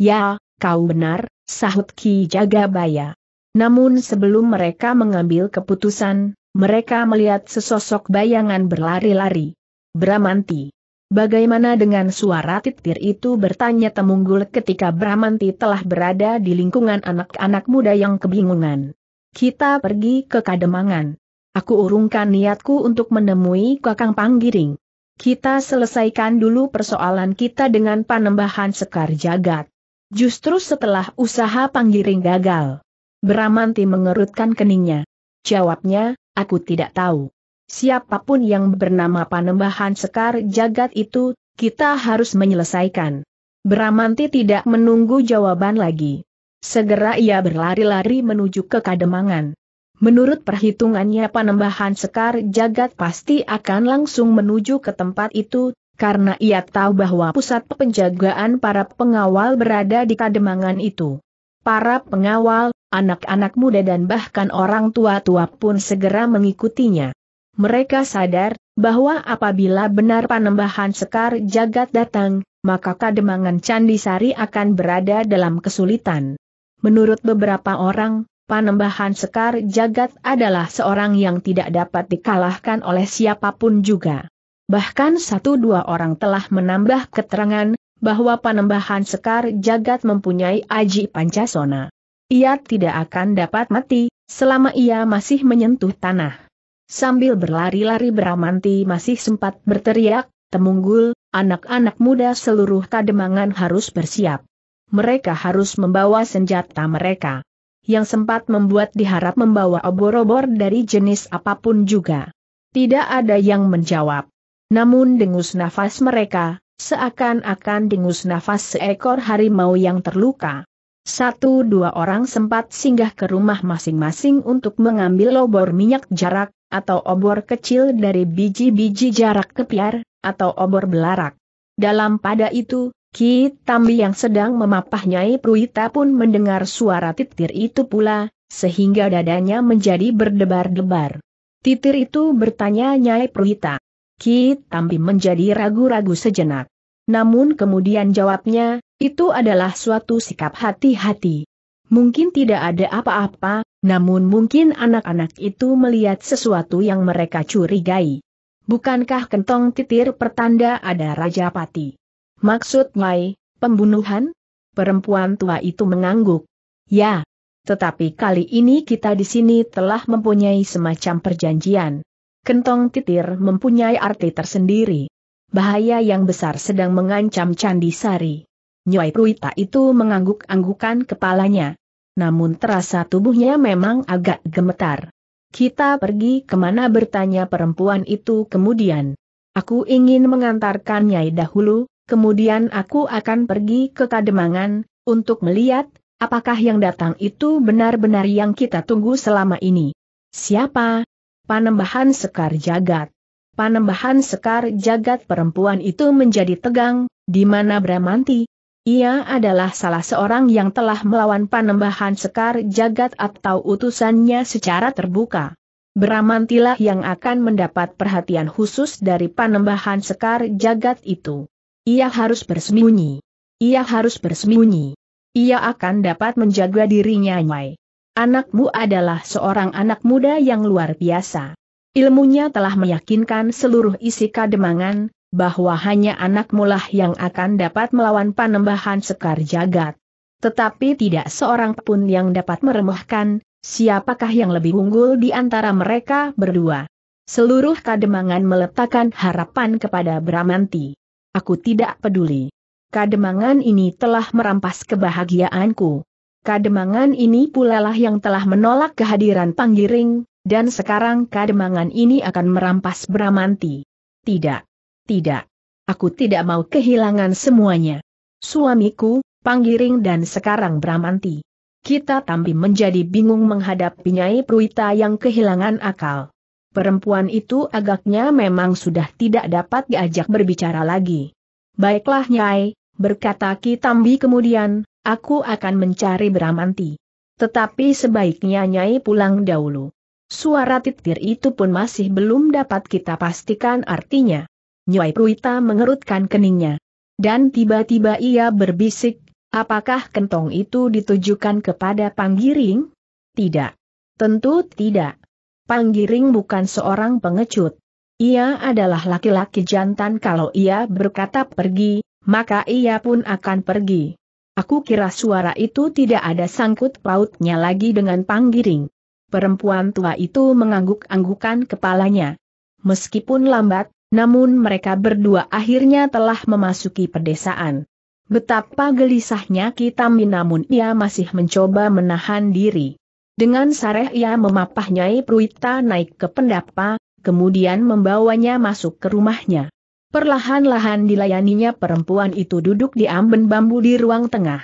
Speaker 1: Ya, kau benar, sahut Ki Jagabaya. Namun sebelum mereka mengambil keputusan, mereka melihat sesosok bayangan berlari-lari. Bramanti. Bagaimana dengan suara titir itu bertanya Temunggul ketika Brahmanti telah berada di lingkungan anak-anak muda yang kebingungan. Kita pergi ke Kademangan. Aku urungkan niatku untuk menemui Kakang Panggiring. Kita selesaikan dulu persoalan kita dengan panembahan Sekar Jagat. Justru setelah usaha Panggiring gagal. Bramanti mengerutkan keningnya. Jawabnya, aku tidak tahu. Siapapun yang bernama Panembahan Sekar Jagat itu, kita harus menyelesaikan. Bramanti tidak menunggu jawaban lagi. Segera ia berlari-lari menuju ke Kademangan. Menurut perhitungannya Panembahan Sekar Jagat pasti akan langsung menuju ke tempat itu, karena ia tahu bahwa pusat penjagaan para pengawal berada di Kademangan itu. Para pengawal, anak-anak muda dan bahkan orang tua-tua pun segera mengikutinya mereka sadar bahwa apabila benar panembahan Sekar Jagat datang, maka kademangan Candi Sari akan berada dalam kesulitan. Menurut beberapa orang, panembahan Sekar Jagat adalah seorang yang tidak dapat dikalahkan oleh siapapun juga. Bahkan satu dua orang telah menambah keterangan bahwa panembahan Sekar Jagat mempunyai aji Pancasona. Ia tidak akan dapat mati selama ia masih menyentuh tanah. Sambil berlari-lari Bramanti masih sempat berteriak, Temunggul, anak-anak muda seluruh kademangan harus bersiap. Mereka harus membawa senjata mereka. Yang sempat membuat diharap membawa obor-obor dari jenis apapun juga. Tidak ada yang menjawab. Namun dengus nafas mereka, seakan-akan dengus nafas seekor harimau yang terluka. Satu dua orang sempat singgah ke rumah masing-masing untuk mengambil obor minyak jarak, atau obor kecil dari biji-biji jarak kepiar, atau obor belarak. Dalam pada itu, Ki Tambi yang sedang memapah Nyai Pruita pun mendengar suara titir itu pula, sehingga dadanya menjadi berdebar-debar. Titir itu bertanya Nyai Pruita. Ki Tambi menjadi ragu-ragu sejenak. Namun kemudian jawabnya, itu adalah suatu sikap hati-hati. Mungkin tidak ada apa-apa, namun mungkin anak-anak itu melihat sesuatu yang mereka curigai. Bukankah kentong titir pertanda ada Raja Pati? Maksud Mai, pembunuhan? Perempuan tua itu mengangguk. Ya, tetapi kali ini kita di sini telah mempunyai semacam perjanjian. Kentong titir mempunyai arti tersendiri. Bahaya yang besar sedang mengancam Candi Sari. Nyai Pruita itu mengangguk-anggukan kepalanya. Namun terasa tubuhnya memang agak gemetar. Kita pergi kemana bertanya perempuan itu kemudian. Aku ingin mengantarkan Nyai dahulu, kemudian aku akan pergi ke Kademangan, untuk melihat, apakah yang datang itu benar-benar yang kita tunggu selama ini. Siapa? Panembahan Sekar Jagat. Panembahan Sekar Jagat perempuan itu menjadi tegang, di mana Bramanti, ia adalah salah seorang yang telah melawan panembahan Sekar Jagat atau utusannya secara terbuka. Beramantilah yang akan mendapat perhatian khusus dari panembahan Sekar Jagat itu. Ia harus bersembunyi. Ia harus bersembunyi. Ia akan dapat menjaga dirinya Nyai. Anakmu adalah seorang anak muda yang luar biasa. Ilmunya telah meyakinkan seluruh isi kademangan, bahwa hanya anak mulah yang akan dapat melawan panembahan sekar jagat. Tetapi tidak seorang pun yang dapat meremehkan, siapakah yang lebih unggul di antara mereka berdua. Seluruh kademangan meletakkan harapan kepada Bramanti. Aku tidak peduli. Kademangan ini telah merampas kebahagiaanku. Kademangan ini pula lah yang telah menolak kehadiran Panggiring, dan sekarang kademangan ini akan merampas Bramanti. Tidak. Tidak. Aku tidak mau kehilangan semuanya. Suamiku, Panggiring dan sekarang Bramanti. Kita Tambi menjadi bingung menghadapi Nyai Pruita yang kehilangan akal. Perempuan itu agaknya memang sudah tidak dapat diajak berbicara lagi. Baiklah Nyai, berkata Ki Tambi kemudian, aku akan mencari Bramanti. Tetapi sebaiknya Nyai pulang dahulu. Suara titir itu pun masih belum dapat kita pastikan artinya. Nyai Pruita mengerutkan keningnya. Dan tiba-tiba ia berbisik, apakah kentong itu ditujukan kepada Panggiring? Tidak. Tentu tidak. Panggiring bukan seorang pengecut. Ia adalah laki-laki jantan kalau ia berkata pergi, maka ia pun akan pergi. Aku kira suara itu tidak ada sangkut pautnya lagi dengan Panggiring. Perempuan tua itu mengangguk-anggukan kepalanya. Meskipun lambat, namun mereka berdua akhirnya telah memasuki pedesaan. Betapa gelisahnya Kitami namun ia masih mencoba menahan diri. Dengan sareh ia memapah Nyai Pruita naik ke pendapa, kemudian membawanya masuk ke rumahnya. Perlahan-lahan dilayaninya perempuan itu duduk di amben bambu di ruang tengah.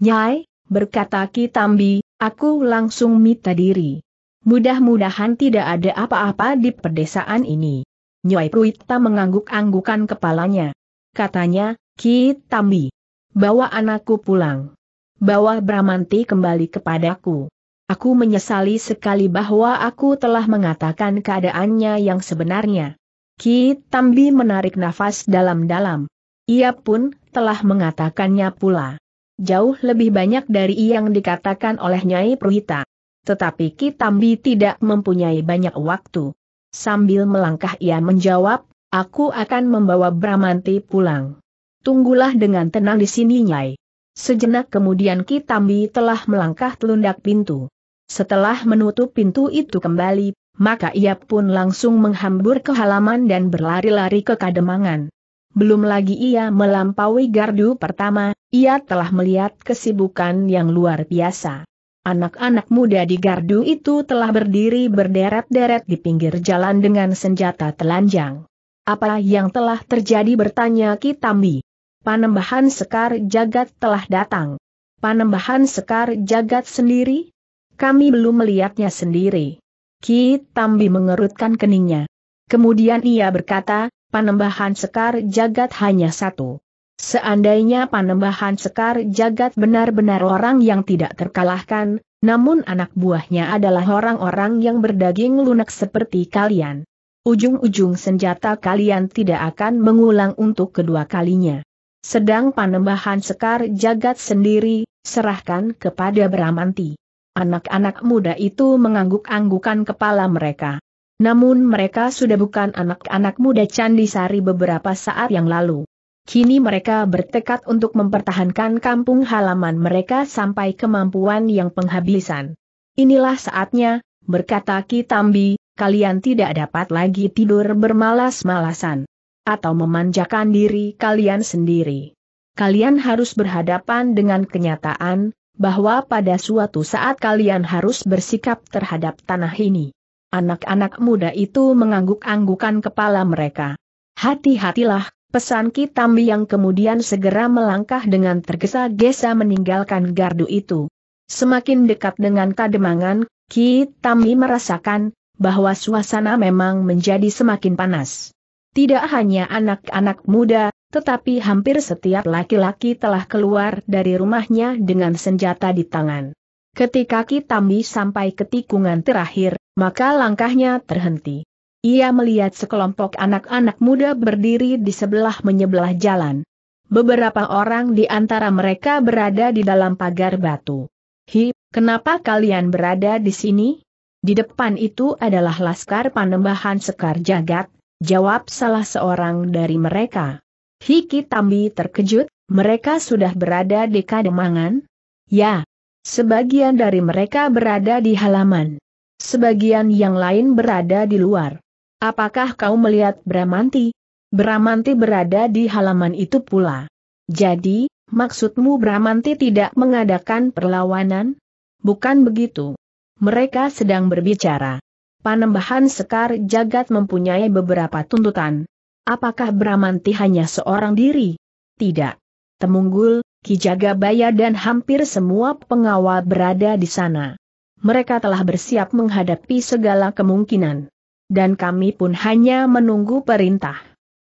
Speaker 1: Nyai, berkata Kitambi, aku langsung minta diri. Mudah-mudahan tidak ada apa-apa di pedesaan ini. Nyai Pruita mengangguk-anggukan kepalanya. Katanya, Ki Tambi. Bawa anakku pulang. Bawa Bramanti kembali kepadaku. Aku menyesali sekali bahwa aku telah mengatakan keadaannya yang sebenarnya. Ki Tambi menarik nafas dalam-dalam. Ia pun telah mengatakannya pula. Jauh lebih banyak dari yang dikatakan oleh Nyai Pruhita. Tetapi Ki Tambi tidak mempunyai banyak waktu. Sambil melangkah ia menjawab, aku akan membawa Bramanti pulang. Tunggulah dengan tenang di sini Nyai. Sejenak kemudian Kitambi telah melangkah telundak pintu. Setelah menutup pintu itu kembali, maka ia pun langsung menghambur ke halaman dan berlari-lari ke kademangan. Belum lagi ia melampaui gardu pertama, ia telah melihat kesibukan yang luar biasa. Anak-anak muda di gardu itu telah berdiri berderet-deret di pinggir jalan dengan senjata telanjang. Apa yang telah terjadi bertanya Kitambi. Panembahan Sekar Jagat telah datang. Panembahan Sekar Jagat sendiri? Kami belum melihatnya sendiri. Kitambi mengerutkan keningnya. Kemudian ia berkata, Panembahan Sekar Jagat hanya satu. Seandainya Panembahan Sekar Jagat benar-benar orang yang tidak terkalahkan, namun anak buahnya adalah orang-orang yang berdaging lunak seperti kalian. Ujung-ujung senjata kalian tidak akan mengulang untuk kedua kalinya. Sedang Panembahan Sekar Jagat sendiri, serahkan kepada Bramanti. Anak-anak muda itu mengangguk-anggukan kepala mereka. Namun mereka sudah bukan anak-anak muda Candisari beberapa saat yang lalu. Kini mereka bertekad untuk mempertahankan kampung halaman mereka sampai kemampuan yang penghabisan. Inilah saatnya, berkata Kitambi, kalian tidak dapat lagi tidur bermalas-malasan. Atau memanjakan diri kalian sendiri. Kalian harus berhadapan dengan kenyataan, bahwa pada suatu saat kalian harus bersikap terhadap tanah ini. Anak-anak muda itu mengangguk-anggukan kepala mereka. Hati-hatilah Pesan Kitambi yang kemudian segera melangkah dengan tergesa-gesa meninggalkan gardu itu. Semakin dekat dengan Kademangan, Kitambi merasakan bahwa suasana memang menjadi semakin panas. Tidak hanya anak-anak muda, tetapi hampir setiap laki-laki telah keluar dari rumahnya dengan senjata di tangan. Ketika Kitambi sampai ke tikungan terakhir, maka langkahnya terhenti. Ia melihat sekelompok anak-anak muda berdiri di sebelah menyebelah jalan. Beberapa orang di antara mereka berada di dalam pagar batu. Hi, kenapa kalian berada di sini? Di depan itu adalah Laskar Panembahan Sekar Jagat, jawab salah seorang dari mereka. Hiki Tambi terkejut, mereka sudah berada di kademangan? Ya, sebagian dari mereka berada di halaman. Sebagian yang lain berada di luar. Apakah kau melihat Bramanti? Bramanti berada di halaman itu pula. Jadi, maksudmu Bramanti tidak mengadakan perlawanan? Bukan begitu. Mereka sedang berbicara. Panembahan Sekar Jagat mempunyai beberapa tuntutan. Apakah Bramanti hanya seorang diri? Tidak. Temunggul, Kijagabaya dan hampir semua pengawal berada di sana. Mereka telah bersiap menghadapi segala kemungkinan dan kami pun hanya menunggu perintah.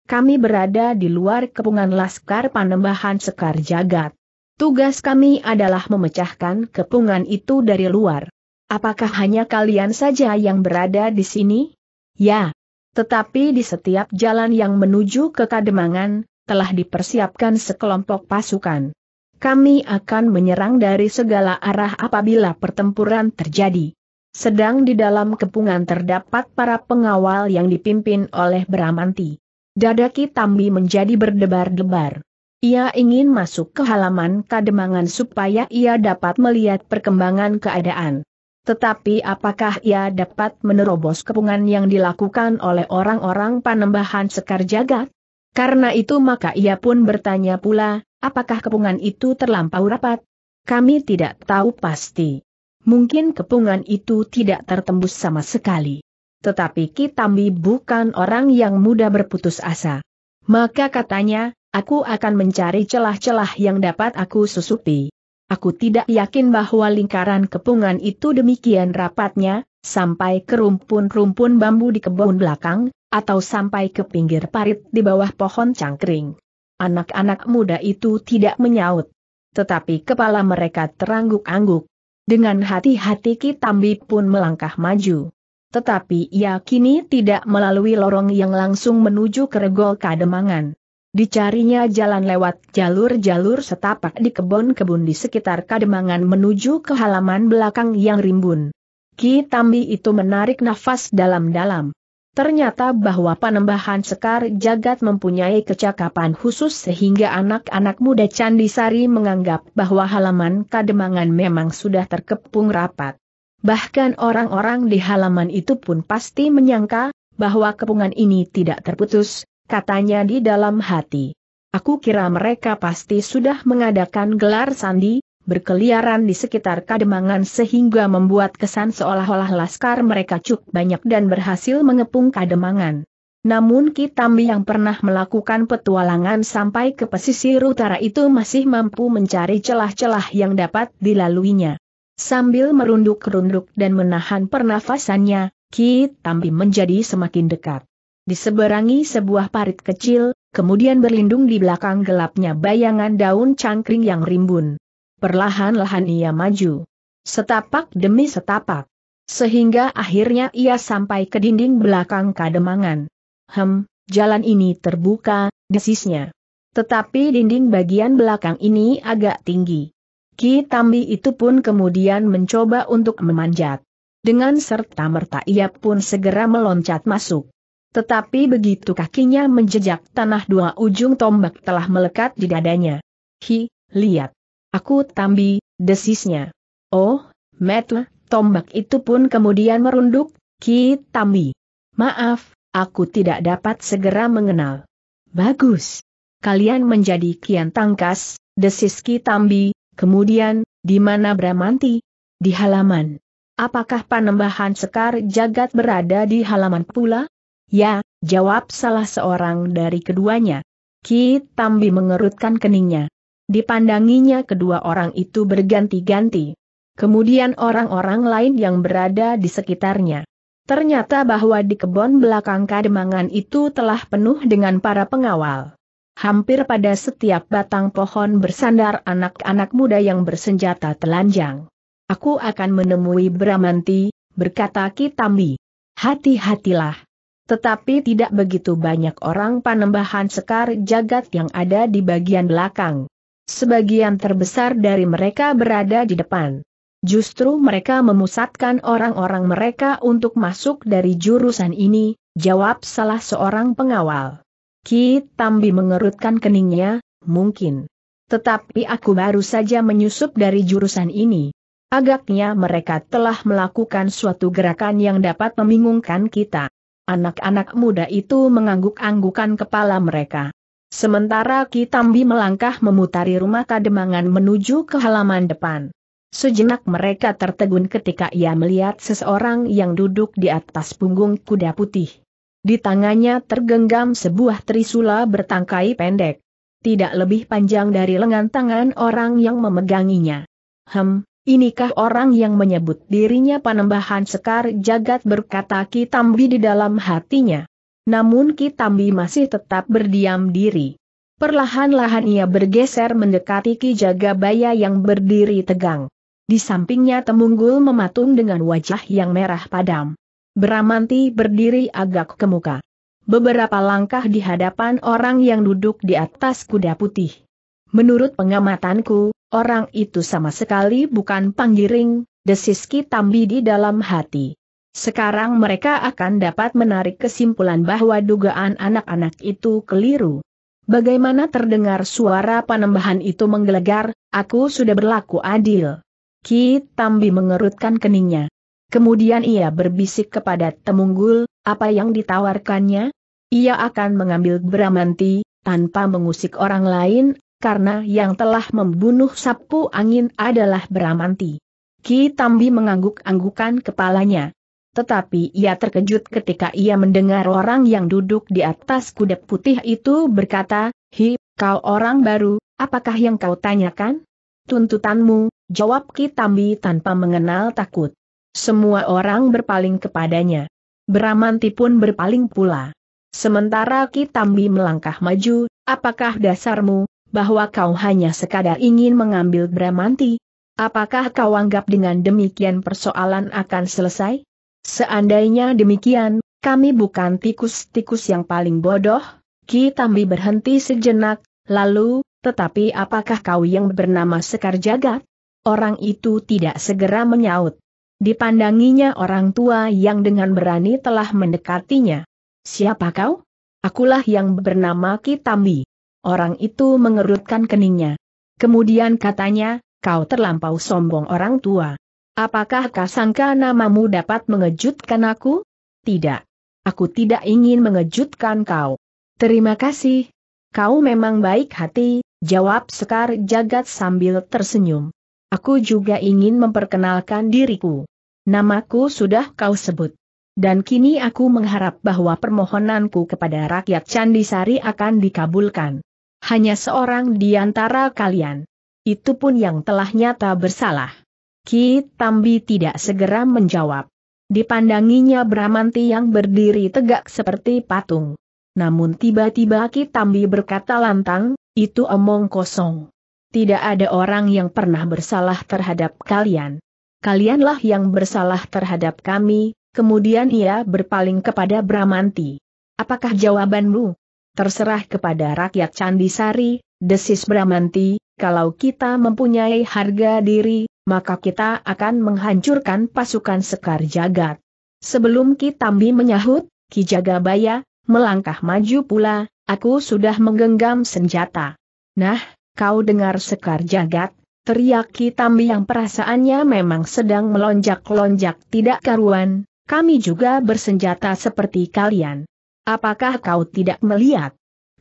Speaker 1: Kami berada di luar kepungan Laskar Panembahan Sekar Jagat. Tugas kami adalah memecahkan kepungan itu dari luar. Apakah hanya kalian saja yang berada di sini? Ya. Tetapi di setiap jalan yang menuju ke Kademangan, telah dipersiapkan sekelompok pasukan. Kami akan menyerang dari segala arah apabila pertempuran terjadi. Sedang di dalam kepungan terdapat para pengawal yang dipimpin oleh Bramanti. Dadaki Tambi menjadi berdebar-debar. Ia ingin masuk ke halaman kademangan supaya ia dapat melihat perkembangan keadaan. Tetapi apakah ia dapat menerobos kepungan yang dilakukan oleh orang-orang panembahan Sekar Jagat? Karena itu maka ia pun bertanya pula, apakah kepungan itu terlampau rapat? Kami tidak tahu pasti. Mungkin kepungan itu tidak tertembus sama sekali. Tetapi Kitambi bukan orang yang mudah berputus asa. Maka katanya, aku akan mencari celah-celah yang dapat aku susupi. Aku tidak yakin bahwa lingkaran kepungan itu demikian rapatnya, sampai ke rumpun-rumpun bambu di kebun belakang, atau sampai ke pinggir parit di bawah pohon cangkring. Anak-anak muda itu tidak menyaut. Tetapi kepala mereka terangguk-angguk. Dengan hati-hati Ki Tambi pun melangkah maju. Tetapi ia kini tidak melalui lorong yang langsung menuju ke regol Kademangan. Dicarinya jalan lewat jalur-jalur setapak di kebun-kebun di sekitar Kademangan menuju ke halaman belakang yang rimbun. Ki Tambi itu menarik nafas dalam-dalam. Ternyata bahwa penembahan Sekar Jagat mempunyai kecakapan khusus sehingga anak-anak muda Candisari menganggap bahwa halaman Kademangan memang sudah terkepung rapat. Bahkan orang-orang di halaman itu pun pasti menyangka bahwa kepungan ini tidak terputus, katanya di dalam hati. Aku kira mereka pasti sudah mengadakan gelar sandi, berkeliaran di sekitar kademangan sehingga membuat kesan seolah-olah laskar mereka cukup banyak dan berhasil mengepung kademangan. Namun Kitambi yang pernah melakukan petualangan sampai ke pesisir utara itu masih mampu mencari celah-celah yang dapat dilaluinya. Sambil merunduk-runduk dan menahan pernafasannya, Kitambi menjadi semakin dekat. Diseberangi sebuah parit kecil, kemudian berlindung di belakang gelapnya bayangan daun cangkring yang rimbun. Perlahan-lahan ia maju. Setapak demi setapak. Sehingga akhirnya ia sampai ke dinding belakang kademangan. Hem, jalan ini terbuka, desisnya. Tetapi dinding bagian belakang ini agak tinggi. Ki Tambi itu pun kemudian mencoba untuk memanjat. Dengan serta-merta ia pun segera meloncat masuk. Tetapi begitu kakinya menjejak tanah dua ujung tombak telah melekat di dadanya. Hi, lihat. Aku tambi, desisnya. Oh, Metle, tombak itu pun kemudian merunduk, Ki Tambi. Maaf, aku tidak dapat segera mengenal. Bagus. Kalian menjadi kian tangkas, desis Ki Tambi, kemudian, di mana Bramanti? Di halaman. Apakah panembahan Sekar Jagat berada di halaman pula? Ya, jawab salah seorang dari keduanya. Ki Tambi mengerutkan keningnya. Dipandanginya kedua orang itu berganti-ganti. Kemudian orang-orang lain yang berada di sekitarnya. Ternyata bahwa di kebun belakang kademangan itu telah penuh dengan para pengawal. Hampir pada setiap batang pohon bersandar anak-anak muda yang bersenjata telanjang. Aku akan menemui Bramanti, berkata Kitambi. Hati-hatilah. Tetapi tidak begitu banyak orang panembahan sekar jagat yang ada di bagian belakang. Sebagian terbesar dari mereka berada di depan. Justru mereka memusatkan orang-orang mereka untuk masuk dari jurusan ini, jawab salah seorang pengawal. Ki Tambi mengerutkan keningnya, mungkin. Tetapi aku baru saja menyusup dari jurusan ini. Agaknya mereka telah melakukan suatu gerakan yang dapat membingungkan kita. Anak-anak muda itu mengangguk-anggukan kepala mereka. Sementara Ki Tambi melangkah memutari rumah kademangan menuju ke halaman depan. Sejenak mereka tertegun ketika ia melihat seseorang yang duduk di atas punggung kuda putih. Di tangannya tergenggam sebuah trisula bertangkai pendek. Tidak lebih panjang dari lengan tangan orang yang memeganginya. Hem, inikah orang yang menyebut dirinya panembahan sekar jagat berkata Ki Tambi di dalam hatinya. Namun Kitambi masih tetap berdiam diri. Perlahan-lahan ia bergeser mendekati Ki Jagabaya yang berdiri tegang. Di sampingnya Temunggul mematung dengan wajah yang merah padam. Beramanti berdiri agak ke muka. Beberapa langkah di hadapan orang yang duduk di atas kuda putih. Menurut pengamatanku, orang itu sama sekali bukan panggiring, desis Kitambi di dalam hati. Sekarang mereka akan dapat menarik kesimpulan bahwa dugaan anak-anak itu keliru. Bagaimana terdengar suara panembahan itu menggelegar, aku sudah berlaku adil. Ki Tambi mengerutkan keningnya. Kemudian ia berbisik kepada Temunggul, apa yang ditawarkannya? Ia akan mengambil Bramanti, tanpa mengusik orang lain, karena yang telah membunuh sapu angin adalah Bramanti. Ki Tambi mengangguk-anggukan kepalanya. Tetapi ia terkejut ketika ia mendengar orang yang duduk di atas kuda putih itu berkata, Hi, kau orang baru, apakah yang kau tanyakan? Tuntutanmu, jawab Kitambi tanpa mengenal takut. Semua orang berpaling kepadanya. Beramanti pun berpaling pula. Sementara Kitambi melangkah maju, apakah dasarmu, bahwa kau hanya sekadar ingin mengambil Bramanti? Apakah kau anggap dengan demikian persoalan akan selesai? Seandainya demikian, kami bukan tikus-tikus yang paling bodoh, Ki Tambi berhenti sejenak, lalu, tetapi apakah kau yang bernama Sekar Jagat? Orang itu tidak segera menyaut. Dipandanginya orang tua yang dengan berani telah mendekatinya. Siapa kau? Akulah yang bernama Ki Tambi. Orang itu mengerutkan keningnya. Kemudian katanya, kau terlampau sombong orang tua. Apakah kau sangka namamu dapat mengejutkan aku? Tidak. Aku tidak ingin mengejutkan kau. Terima kasih. Kau memang baik hati, jawab Sekar Jagat sambil tersenyum. Aku juga ingin memperkenalkan diriku. Namaku sudah kau sebut. Dan kini aku mengharap bahwa permohonanku kepada rakyat Candisari akan dikabulkan. Hanya seorang di antara kalian. Itu pun yang telah nyata bersalah. Ki Tambi tidak segera menjawab. Dipandanginya Bramanti yang berdiri tegak seperti patung. Namun tiba-tiba Ki Tambi berkata lantang, itu omong kosong. Tidak ada orang yang pernah bersalah terhadap kalian. Kalianlah yang bersalah terhadap kami, kemudian ia berpaling kepada Bramanti. Apakah jawabanmu? Terserah kepada rakyat Candisari, desis Bramanti, kalau kita mempunyai harga diri, maka kita akan menghancurkan pasukan Sekar Jagat. Sebelum Ki Tambi menyahut, Ki Jagabaya, melangkah maju pula, aku sudah menggenggam senjata. Nah, kau dengar Sekar Jagat, teriak Tambi yang perasaannya memang sedang melonjak-lonjak tidak karuan, kami juga bersenjata seperti kalian. Apakah kau tidak melihat?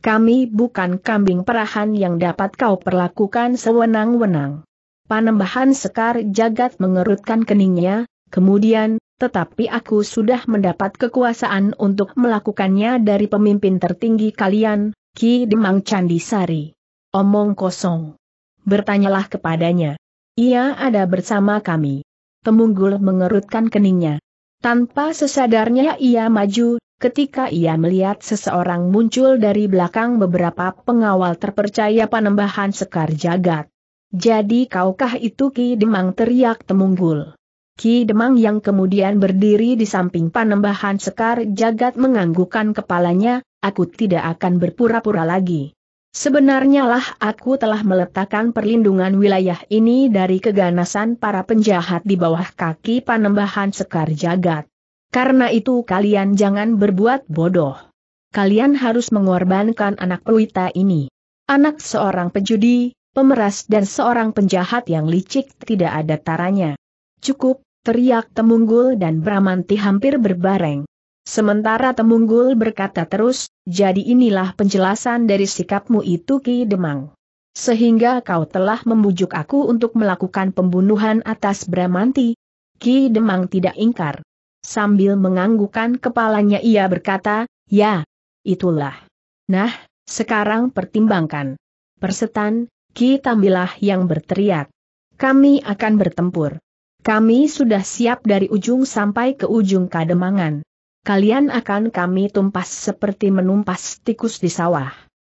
Speaker 1: Kami bukan kambing perahan yang dapat kau perlakukan sewenang-wenang. Panembahan Sekar Jagat mengerutkan keningnya, kemudian, tetapi aku sudah mendapat kekuasaan untuk melakukannya dari pemimpin tertinggi kalian, Ki Demang Candisari. Omong kosong. Bertanyalah kepadanya. Ia ada bersama kami. Temunggul mengerutkan keningnya. Tanpa sesadarnya ia maju, Ketika ia melihat seseorang muncul dari belakang beberapa pengawal terpercaya panembahan sekar jagat. Jadi kaukah itu Ki Demang teriak Temunggul. Ki Demang yang kemudian berdiri di samping panembahan sekar jagat menganggukkan kepalanya, aku tidak akan berpura-pura lagi. Sebenarnya lah aku telah meletakkan perlindungan wilayah ini dari keganasan para penjahat di bawah kaki panembahan sekar jagat. Karena itu kalian jangan berbuat bodoh. Kalian harus mengorbankan anak Ruita ini. Anak seorang penjudi, pemeras dan seorang penjahat yang licik tidak ada taranya. Cukup, teriak Temunggul dan Bramanti hampir berbareng. Sementara Temunggul berkata terus, jadi inilah penjelasan dari sikapmu itu Ki Demang. Sehingga kau telah membujuk aku untuk melakukan pembunuhan atas Bramanti. Ki Demang tidak ingkar. Sambil menganggukkan kepalanya ia berkata, ya, itulah. Nah, sekarang pertimbangkan. Persetan, kita milah yang berteriak. Kami akan bertempur. Kami sudah siap dari ujung sampai ke ujung kademangan. Kalian akan kami tumpas seperti menumpas tikus di sawah.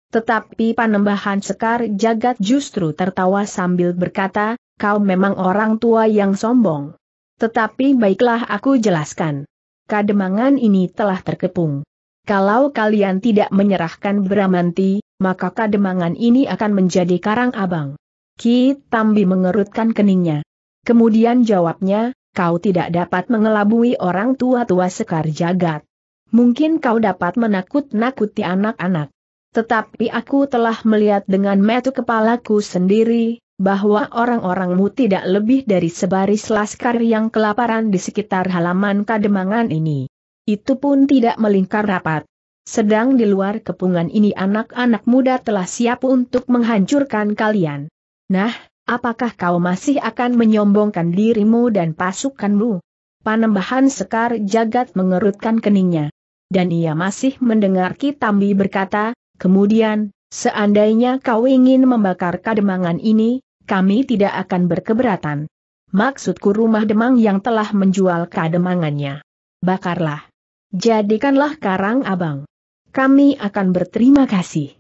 Speaker 1: Tetapi panembahan Sekar Jagat justru tertawa sambil berkata, kau memang orang tua yang sombong. Tetapi baiklah aku jelaskan. Kademangan ini telah terkepung. Kalau kalian tidak menyerahkan Bramanti, maka kademangan ini akan menjadi karang abang. Ki Tambi mengerutkan keningnya. Kemudian jawabnya, kau tidak dapat mengelabui orang tua-tua sekar jagat. Mungkin kau dapat menakut-nakuti anak-anak. Tetapi aku telah melihat dengan metu kepalaku sendiri, bahwa orang-orangmu tidak lebih dari sebaris laskar yang kelaparan di sekitar halaman kademangan ini. Itu pun tidak melingkar rapat. Sedang di luar kepungan ini anak-anak muda telah siap untuk menghancurkan kalian. Nah, apakah kau masih akan menyombongkan dirimu dan pasukanmu? Panembahan Sekar Jagat mengerutkan keningnya. Dan ia masih mendengar Kitambi berkata, kemudian, seandainya kau ingin membakar kademangan ini, kami tidak akan berkeberatan. Maksudku rumah Demang yang telah menjual kademangannya. Bakarlah. Jadikanlah karang abang. Kami akan berterima kasih.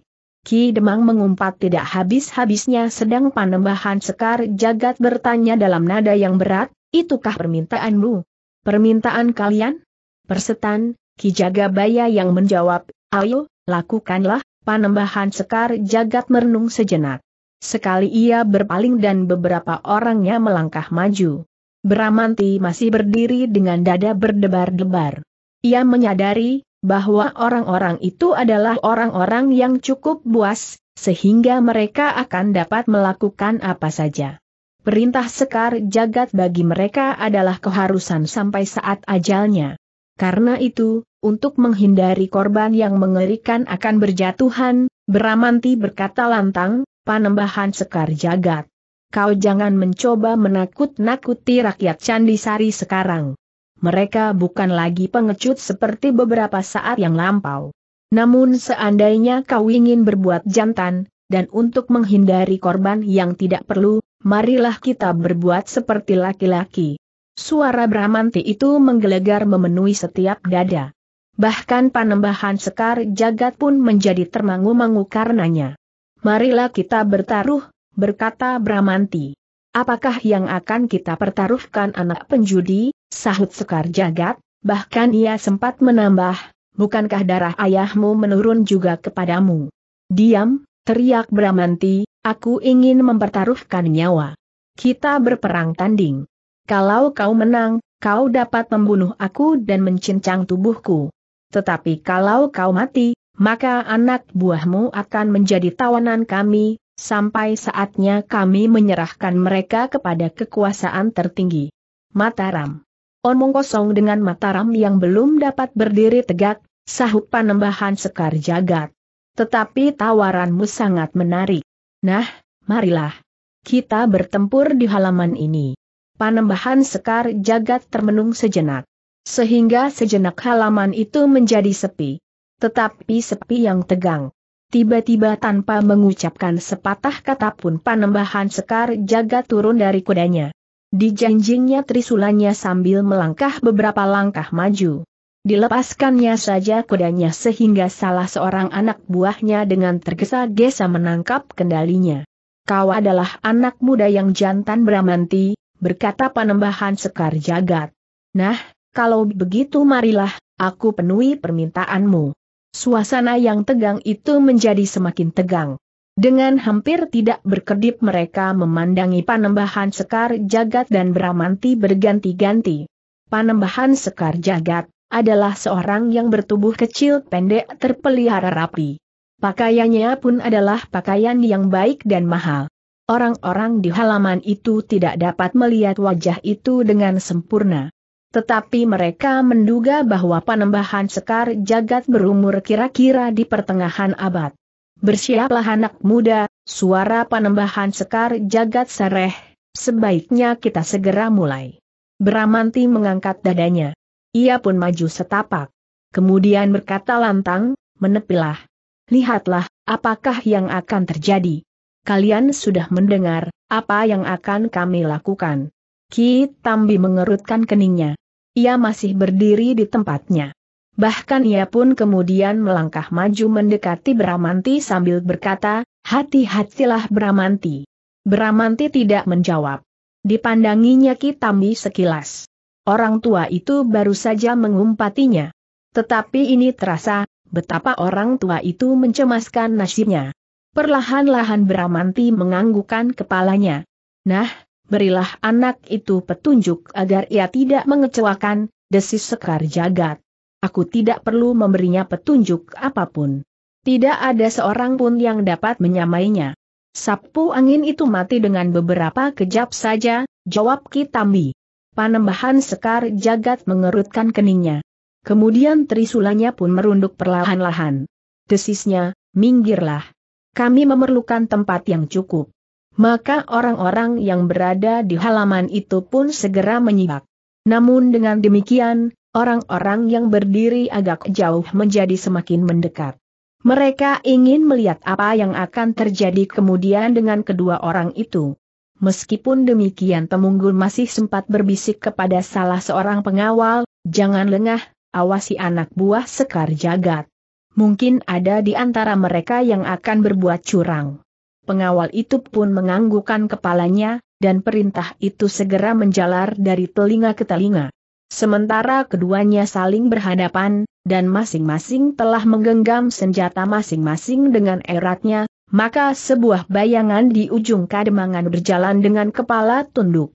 Speaker 1: Ki Demang mengumpat tidak habis-habisnya sedang panembahan Sekar Jagat bertanya dalam nada yang berat, itukah permintaanmu? Permintaan kalian? Persetan, Ki Jagabaya yang menjawab, ayo, lakukanlah, panembahan Sekar Jagat merenung sejenak. Sekali ia berpaling dan beberapa orangnya melangkah maju. Bramanti masih berdiri dengan dada berdebar-debar. Ia menyadari bahwa orang-orang itu adalah orang-orang yang cukup buas, sehingga mereka akan dapat melakukan apa saja. Perintah sekar jagat bagi mereka adalah keharusan sampai saat ajalnya. Karena itu, untuk menghindari korban yang mengerikan akan berjatuhan, Bramanti berkata lantang, panembahan sekar jagat. Kau jangan mencoba menakut-nakuti rakyat Candisari sekarang. Mereka bukan lagi pengecut seperti beberapa saat yang lampau. Namun seandainya kau ingin berbuat jantan, dan untuk menghindari korban yang tidak perlu, marilah kita berbuat seperti laki-laki. Suara Bramanti itu menggelegar memenuhi setiap dada. Bahkan panembahan Sekar Jagat pun menjadi termangu-mangu karenanya. Marilah kita bertaruh, berkata Bramanti. Apakah yang akan kita pertaruhkan anak penjudi, sahut Sekar Jagat, bahkan ia sempat menambah, bukankah darah ayahmu menurun juga kepadamu? Diam, teriak Bramanti, aku ingin mempertaruhkan nyawa. Kita berperang tanding. Kalau kau menang, kau dapat membunuh aku dan mencincang tubuhku. Tetapi kalau kau mati, maka anak buahmu akan menjadi tawanan kami, sampai saatnya kami menyerahkan mereka kepada kekuasaan tertinggi. Mataram. Omong kosong dengan Mataram yang belum dapat berdiri tegak, sahut panembahan sekar jagat. Tetapi tawaranmu sangat menarik. Nah, marilah. Kita bertempur di halaman ini. Panembahan sekar jagat termenung sejenak. Sehingga sejenak halaman itu menjadi sepi tetapi sepi yang tegang. Tiba-tiba tanpa mengucapkan sepatah kata pun panembahan Sekar Jaga turun dari kudanya. Dijanjingnya trisulanya sambil melangkah beberapa langkah maju. Dilepaskannya saja kudanya sehingga salah seorang anak buahnya dengan tergesa-gesa menangkap kendalinya. Kau adalah anak muda yang jantan beramanti, berkata panembahan Sekar Jagat. Nah, kalau begitu marilah, aku penuhi permintaanmu suasana yang tegang itu menjadi semakin tegang. Dengan hampir tidak berkedip mereka memandangi panembahan Sekar Jagat dan Bramanti berganti-ganti. Panembahan Sekar Jagat adalah seorang yang bertubuh kecil pendek terpelihara rapi. Pakaiannya pun adalah pakaian yang baik dan mahal. Orang-orang di halaman itu tidak dapat melihat wajah itu dengan sempurna. Tetapi mereka menduga bahwa penembahan sekar jagat berumur kira-kira di pertengahan abad. Bersiaplah anak muda, suara penembahan sekar jagat sereh, sebaiknya kita segera mulai. Bramanti mengangkat dadanya. Ia pun maju setapak. Kemudian berkata lantang, menepilah. Lihatlah, apakah yang akan terjadi. Kalian sudah mendengar, apa yang akan kami lakukan. Ki Tambi mengerutkan keningnya ia masih berdiri di tempatnya. Bahkan ia pun kemudian melangkah maju mendekati Bramanti sambil berkata, hati-hatilah Bramanti. Bramanti tidak menjawab. Dipandanginya Kitambi sekilas. Orang tua itu baru saja mengumpatinya. Tetapi ini terasa, betapa orang tua itu mencemaskan nasibnya. Perlahan-lahan Bramanti menganggukan kepalanya. Nah, berilah anak itu petunjuk agar ia tidak mengecewakan, desis sekar jagat. Aku tidak perlu memberinya petunjuk apapun. Tidak ada seorang pun yang dapat menyamainya. Sapu angin itu mati dengan beberapa kejap saja, jawab Kitambi. Panembahan Sekar Jagat mengerutkan keningnya. Kemudian trisulanya pun merunduk perlahan-lahan. Desisnya, minggirlah. Kami memerlukan tempat yang cukup maka orang-orang yang berada di halaman itu pun segera menyibak. Namun dengan demikian, orang-orang yang berdiri agak jauh menjadi semakin mendekat. Mereka ingin melihat apa yang akan terjadi kemudian dengan kedua orang itu. Meskipun demikian Temunggul masih sempat berbisik kepada salah seorang pengawal, jangan lengah, awasi anak buah sekar jagat. Mungkin ada di antara mereka yang akan berbuat curang. Pengawal itu pun menganggukkan kepalanya, dan perintah itu segera menjalar dari telinga ke telinga. Sementara keduanya saling berhadapan, dan masing-masing telah menggenggam senjata masing-masing dengan eratnya, maka sebuah bayangan di ujung kademangan berjalan dengan kepala tunduk.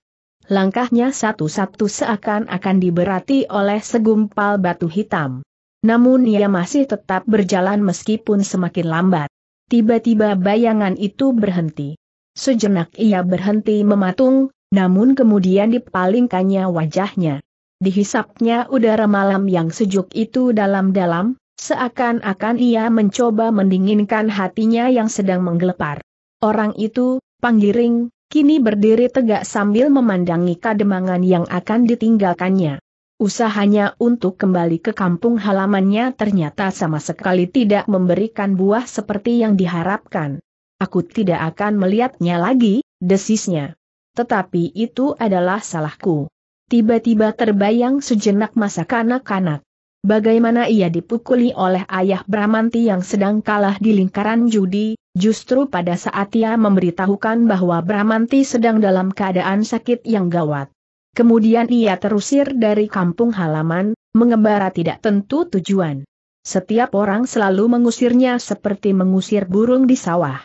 Speaker 1: Langkahnya satu-satu seakan-akan diberati oleh segumpal batu hitam. Namun ia masih tetap berjalan meskipun semakin lambat. Tiba-tiba bayangan itu berhenti. Sejenak ia berhenti mematung, namun kemudian dipalingkannya wajahnya. Dihisapnya udara malam yang sejuk itu dalam-dalam, seakan-akan ia mencoba mendinginkan hatinya yang sedang menggelepar. Orang itu, panggiring, kini berdiri tegak sambil memandangi kademangan yang akan ditinggalkannya. Usahanya untuk kembali ke kampung halamannya ternyata sama sekali tidak memberikan buah seperti yang diharapkan. Aku tidak akan melihatnya lagi, desisnya. Tetapi itu adalah salahku. Tiba-tiba terbayang sejenak masa kanak-kanak. Bagaimana ia dipukuli oleh ayah Bramanti yang sedang kalah di lingkaran judi, justru pada saat ia memberitahukan bahwa Bramanti sedang dalam keadaan sakit yang gawat. Kemudian ia terusir dari kampung halaman, mengembara tidak tentu tujuan. Setiap orang selalu mengusirnya seperti mengusir burung di sawah.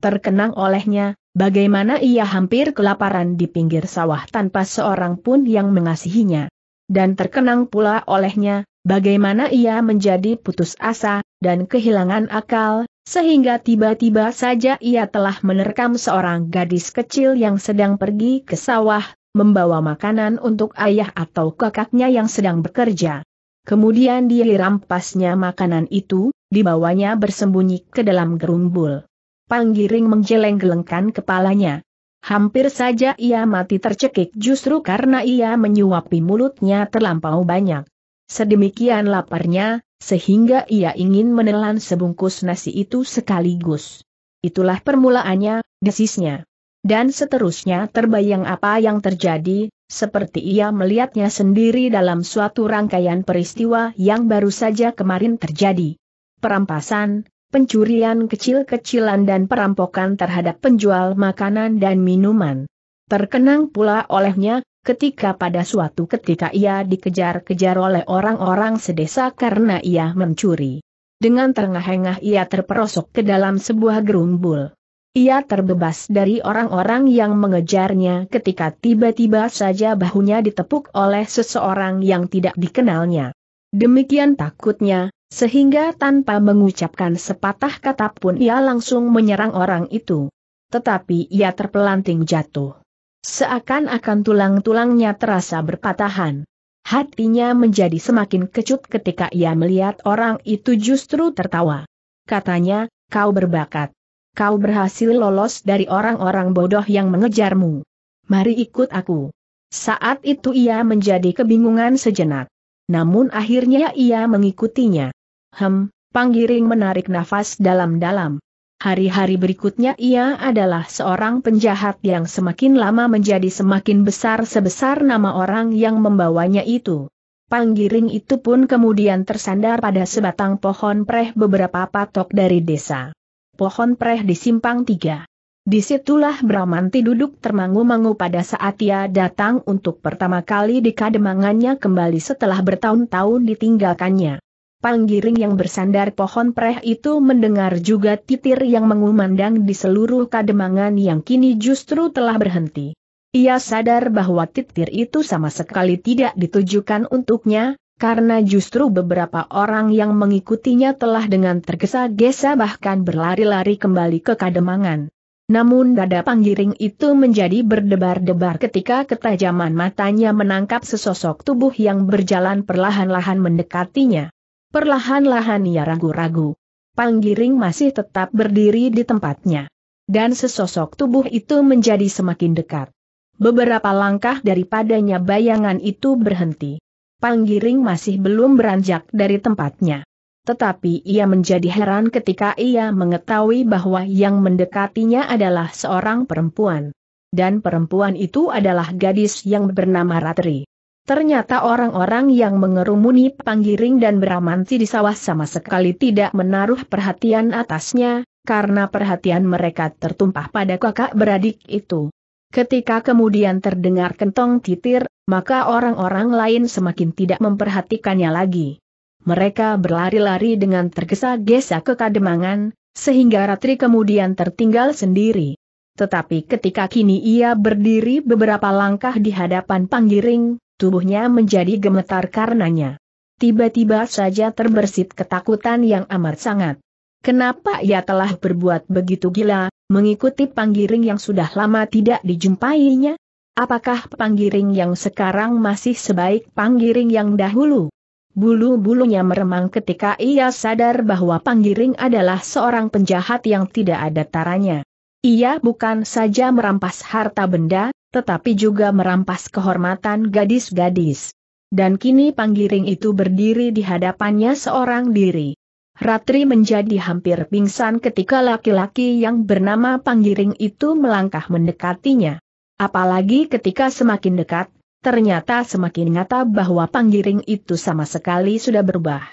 Speaker 1: Terkenang olehnya, bagaimana ia hampir kelaparan di pinggir sawah tanpa seorang pun yang mengasihinya. Dan terkenang pula olehnya, bagaimana ia menjadi putus asa, dan kehilangan akal, sehingga tiba-tiba saja ia telah menerkam seorang gadis kecil yang sedang pergi ke sawah, membawa makanan untuk ayah atau kakaknya yang sedang bekerja. Kemudian dia rampasnya makanan itu, dibawanya bersembunyi ke dalam gerumbul. Panggiring menggeleng-gelengkan kepalanya. Hampir saja ia mati tercekik justru karena ia menyuapi mulutnya terlampau banyak. Sedemikian laparnya, sehingga ia ingin menelan sebungkus nasi itu sekaligus. Itulah permulaannya, desisnya dan seterusnya terbayang apa yang terjadi, seperti ia melihatnya sendiri dalam suatu rangkaian peristiwa yang baru saja kemarin terjadi. Perampasan, pencurian kecil-kecilan dan perampokan terhadap penjual makanan dan minuman. Terkenang pula olehnya, ketika pada suatu ketika ia dikejar-kejar oleh orang-orang sedesa karena ia mencuri. Dengan terengah-engah ia terperosok ke dalam sebuah gerumbul. Ia terbebas dari orang-orang yang mengejarnya ketika tiba-tiba saja bahunya ditepuk oleh seseorang yang tidak dikenalnya. Demikian takutnya, sehingga tanpa mengucapkan sepatah kata pun ia langsung menyerang orang itu. Tetapi ia terpelanting jatuh. Seakan-akan tulang-tulangnya terasa berpatahan. Hatinya menjadi semakin kecut ketika ia melihat orang itu justru tertawa. Katanya, kau berbakat. Kau berhasil lolos dari orang-orang bodoh yang mengejarmu. Mari ikut aku. Saat itu ia menjadi kebingungan sejenak. Namun akhirnya ia mengikutinya. Hem, Panggiring menarik nafas dalam-dalam. Hari-hari berikutnya ia adalah seorang penjahat yang semakin lama menjadi semakin besar sebesar nama orang yang membawanya itu. Panggiring itu pun kemudian tersandar pada sebatang pohon preh beberapa patok dari desa pohon preh di simpang tiga. Disitulah Bramanti duduk termangu-mangu pada saat ia datang untuk pertama kali di kademangannya kembali setelah bertahun-tahun ditinggalkannya. Panggiring yang bersandar pohon preh itu mendengar juga titir yang mengumandang di seluruh kademangan yang kini justru telah berhenti. Ia sadar bahwa titir itu sama sekali tidak ditujukan untuknya, karena justru beberapa orang yang mengikutinya telah dengan tergesa-gesa bahkan berlari-lari kembali ke kademangan. Namun dada panggiring itu menjadi berdebar-debar ketika ketajaman matanya menangkap sesosok tubuh yang berjalan perlahan-lahan mendekatinya. Perlahan-lahan ia ragu-ragu. Panggiring masih tetap berdiri di tempatnya. Dan sesosok tubuh itu menjadi semakin dekat. Beberapa langkah daripadanya bayangan itu berhenti. Panggiring masih belum beranjak dari tempatnya. Tetapi ia menjadi heran ketika ia mengetahui bahwa yang mendekatinya adalah seorang perempuan. Dan perempuan itu adalah gadis yang bernama Ratri. Ternyata orang-orang yang mengerumuni panggiring dan beramanti di sawah sama sekali tidak menaruh perhatian atasnya, karena perhatian mereka tertumpah pada kakak beradik itu. Ketika kemudian terdengar kentong titir, maka orang-orang lain semakin tidak memperhatikannya lagi. Mereka berlari-lari dengan tergesa-gesa ke kademangan, sehingga Ratri kemudian tertinggal sendiri. Tetapi ketika kini ia berdiri beberapa langkah di hadapan panggiring, tubuhnya menjadi gemetar karenanya. Tiba-tiba saja terbersit ketakutan yang amat sangat. Kenapa ia telah berbuat begitu gila, mengikuti panggiring yang sudah lama tidak dijumpainya? Apakah panggiring yang sekarang masih sebaik panggiring yang dahulu? Bulu-bulunya meremang ketika ia sadar bahwa panggiring adalah seorang penjahat yang tidak ada taranya. Ia bukan saja merampas harta benda, tetapi juga merampas kehormatan gadis-gadis. Dan kini panggiring itu berdiri di hadapannya seorang diri. Ratri menjadi hampir pingsan ketika laki-laki yang bernama Panggiring itu melangkah mendekatinya. Apalagi ketika semakin dekat, ternyata semakin nyata bahwa Panggiring itu sama sekali sudah berubah.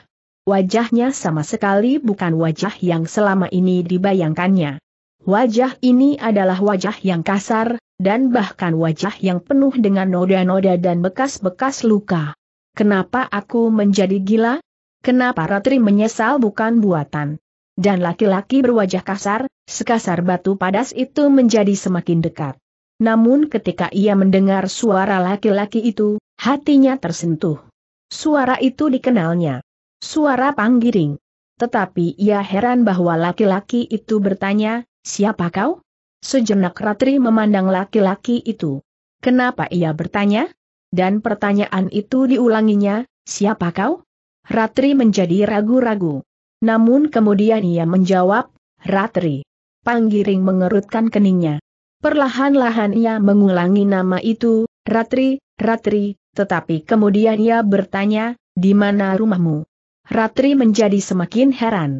Speaker 1: Wajahnya sama sekali bukan wajah yang selama ini dibayangkannya. Wajah ini adalah wajah yang kasar, dan bahkan wajah yang penuh dengan noda-noda dan bekas-bekas luka. Kenapa aku menjadi gila? Kenapa Ratri menyesal bukan buatan? Dan laki-laki berwajah kasar, sekasar batu padas itu menjadi semakin dekat. Namun ketika ia mendengar suara laki-laki itu, hatinya tersentuh. Suara itu dikenalnya. Suara panggiring. Tetapi ia heran bahwa laki-laki itu bertanya, siapa kau? Sejenak Ratri memandang laki-laki itu. Kenapa ia bertanya? Dan pertanyaan itu diulanginya, siapa kau? Ratri menjadi ragu-ragu. Namun kemudian ia menjawab, Ratri. Panggiring mengerutkan keningnya. Perlahan-lahan ia mengulangi nama itu, Ratri, Ratri, tetapi kemudian ia bertanya, di mana rumahmu? Ratri menjadi semakin heran.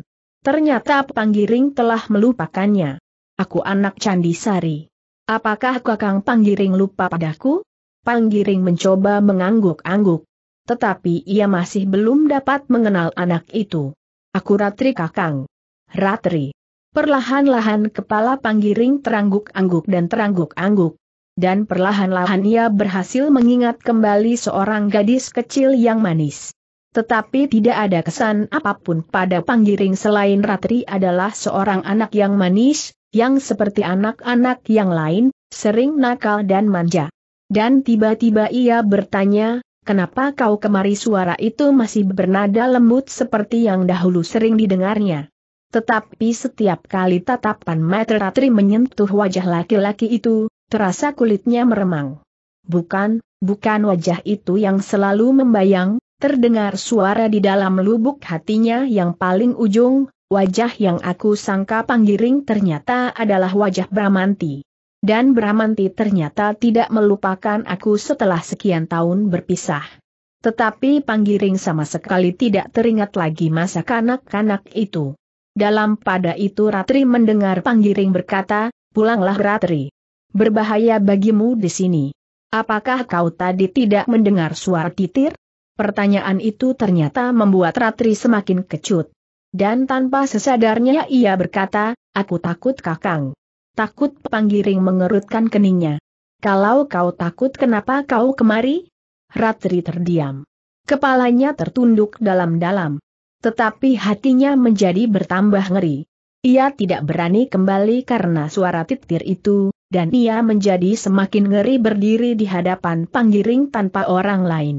Speaker 1: Ternyata Panggiring telah melupakannya. Aku anak Candi Sari. Apakah Kakang Panggiring lupa padaku? Panggiring mencoba mengangguk-angguk. Tetapi ia masih belum dapat mengenal anak itu. Aku Ratri Kakang. Ratri. Perlahan-lahan kepala panggiring terangguk-angguk dan terangguk-angguk. Dan perlahan-lahan ia berhasil mengingat kembali seorang gadis kecil yang manis. Tetapi tidak ada kesan apapun pada panggiring selain Ratri adalah seorang anak yang manis, yang seperti anak-anak yang lain, sering nakal dan manja. Dan tiba-tiba ia bertanya, kenapa kau kemari suara itu masih bernada lembut seperti yang dahulu sering didengarnya. Tetapi setiap kali tatapan Maitre Ratri menyentuh wajah laki-laki itu, terasa kulitnya meremang. Bukan, bukan wajah itu yang selalu membayang, terdengar suara di dalam lubuk hatinya yang paling ujung, wajah yang aku sangka panggiring ternyata adalah wajah Bramanti. Dan Bramanti ternyata tidak melupakan aku setelah sekian tahun berpisah. Tetapi Panggiring sama sekali tidak teringat lagi masa kanak-kanak itu. Dalam pada itu Ratri mendengar Panggiring berkata, pulanglah Ratri. Berbahaya bagimu di sini. Apakah kau tadi tidak mendengar suara titir? Pertanyaan itu ternyata membuat Ratri semakin kecut. Dan tanpa sesadarnya ia berkata, aku takut kakang. Takut panggiring mengerutkan keningnya. Kalau kau takut kenapa kau kemari? Ratri terdiam. Kepalanya tertunduk dalam-dalam. Tetapi hatinya menjadi bertambah ngeri. Ia tidak berani kembali karena suara titir itu, dan ia menjadi semakin ngeri berdiri di hadapan panggiring tanpa orang lain.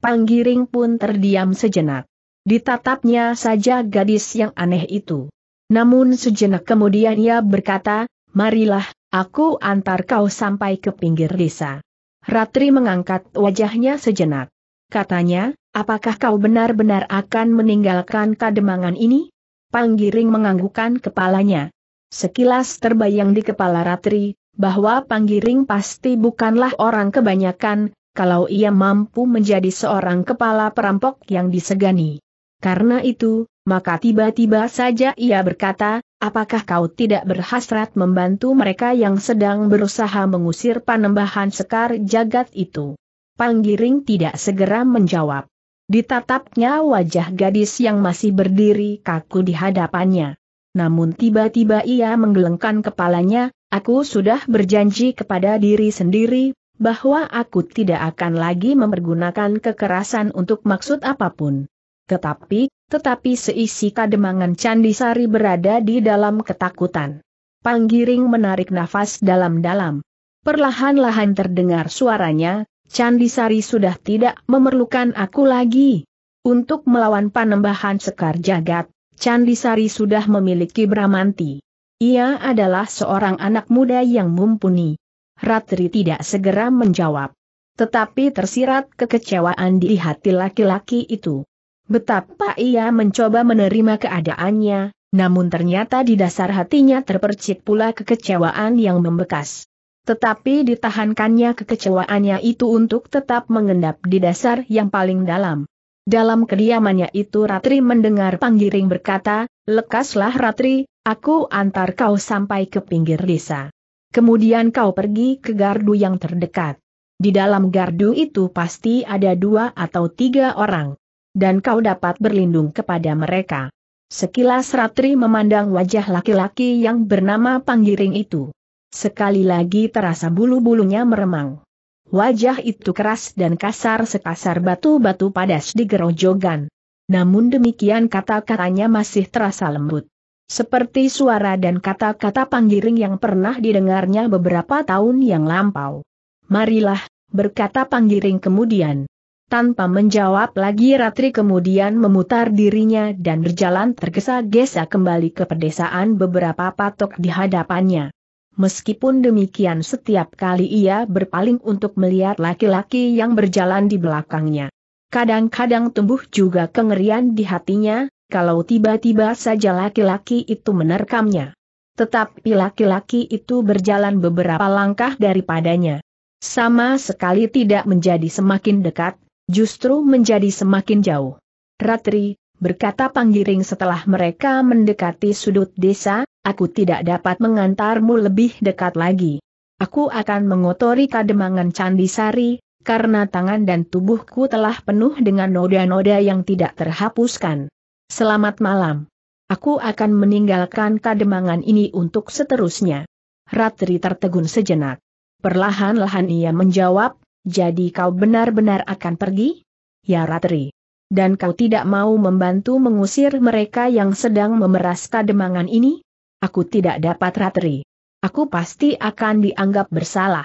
Speaker 1: Panggiring pun terdiam sejenak. Ditatapnya saja gadis yang aneh itu. Namun sejenak kemudian ia berkata, marilah, aku antar kau sampai ke pinggir desa. Ratri mengangkat wajahnya sejenak. Katanya, apakah kau benar-benar akan meninggalkan kademangan ini? Panggiring menganggukkan kepalanya. Sekilas terbayang di kepala Ratri, bahwa Panggiring pasti bukanlah orang kebanyakan, kalau ia mampu menjadi seorang kepala perampok yang disegani. Karena itu, maka tiba-tiba saja ia berkata, Apakah kau tidak berhasrat membantu mereka yang sedang berusaha mengusir panembahan sekar jagat itu? Panggiring tidak segera menjawab. Ditatapnya wajah gadis yang masih berdiri kaku di hadapannya. Namun tiba-tiba ia menggelengkan kepalanya, aku sudah berjanji kepada diri sendiri, bahwa aku tidak akan lagi mempergunakan kekerasan untuk maksud apapun. Tetapi, tetapi seisi kademangan Candi Sari berada di dalam ketakutan. Panggiring menarik nafas dalam-dalam. Perlahan-lahan terdengar suaranya, Candi Sari sudah tidak memerlukan aku lagi. Untuk melawan panembahan sekar jagat, Candi Sari sudah memiliki Bramanti. Ia adalah seorang anak muda yang mumpuni. Ratri tidak segera menjawab. Tetapi tersirat kekecewaan di hati laki-laki itu. Betapa ia mencoba menerima keadaannya, namun ternyata di dasar hatinya terpercik pula kekecewaan yang membekas. Tetapi ditahankannya kekecewaannya itu untuk tetap mengendap di dasar yang paling dalam. Dalam kediamannya itu Ratri mendengar panggiring berkata, Lekaslah Ratri, aku antar kau sampai ke pinggir desa. Kemudian kau pergi ke gardu yang terdekat. Di dalam gardu itu pasti ada dua atau tiga orang dan kau dapat berlindung kepada mereka. Sekilas Ratri memandang wajah laki-laki yang bernama Panggiring itu. Sekali lagi terasa bulu-bulunya meremang. Wajah itu keras dan kasar sekasar batu-batu padas di gerojogan. Namun demikian kata-katanya masih terasa lembut. Seperti suara dan kata-kata panggiring yang pernah didengarnya beberapa tahun yang lampau. Marilah, berkata panggiring kemudian, tanpa menjawab lagi Ratri kemudian memutar dirinya dan berjalan tergesa-gesa kembali ke pedesaan beberapa patok di hadapannya. Meskipun demikian setiap kali ia berpaling untuk melihat laki-laki yang berjalan di belakangnya. Kadang-kadang tumbuh juga kengerian di hatinya, kalau tiba-tiba saja laki-laki itu menerkamnya. Tetapi laki-laki itu berjalan beberapa langkah daripadanya. Sama sekali tidak menjadi semakin dekat, justru menjadi semakin jauh. Ratri, berkata Panggiring setelah mereka mendekati sudut desa, aku tidak dapat mengantarmu lebih dekat lagi. Aku akan mengotori kademangan Candisari, karena tangan dan tubuhku telah penuh dengan noda-noda yang tidak terhapuskan. Selamat malam. Aku akan meninggalkan kademangan ini untuk seterusnya. Ratri tertegun sejenak. Perlahan-lahan ia menjawab, jadi kau benar-benar akan pergi? Ya Ratri. Dan kau tidak mau membantu mengusir mereka yang sedang memeras kademangan ini? Aku tidak dapat Ratri. Aku pasti akan dianggap bersalah.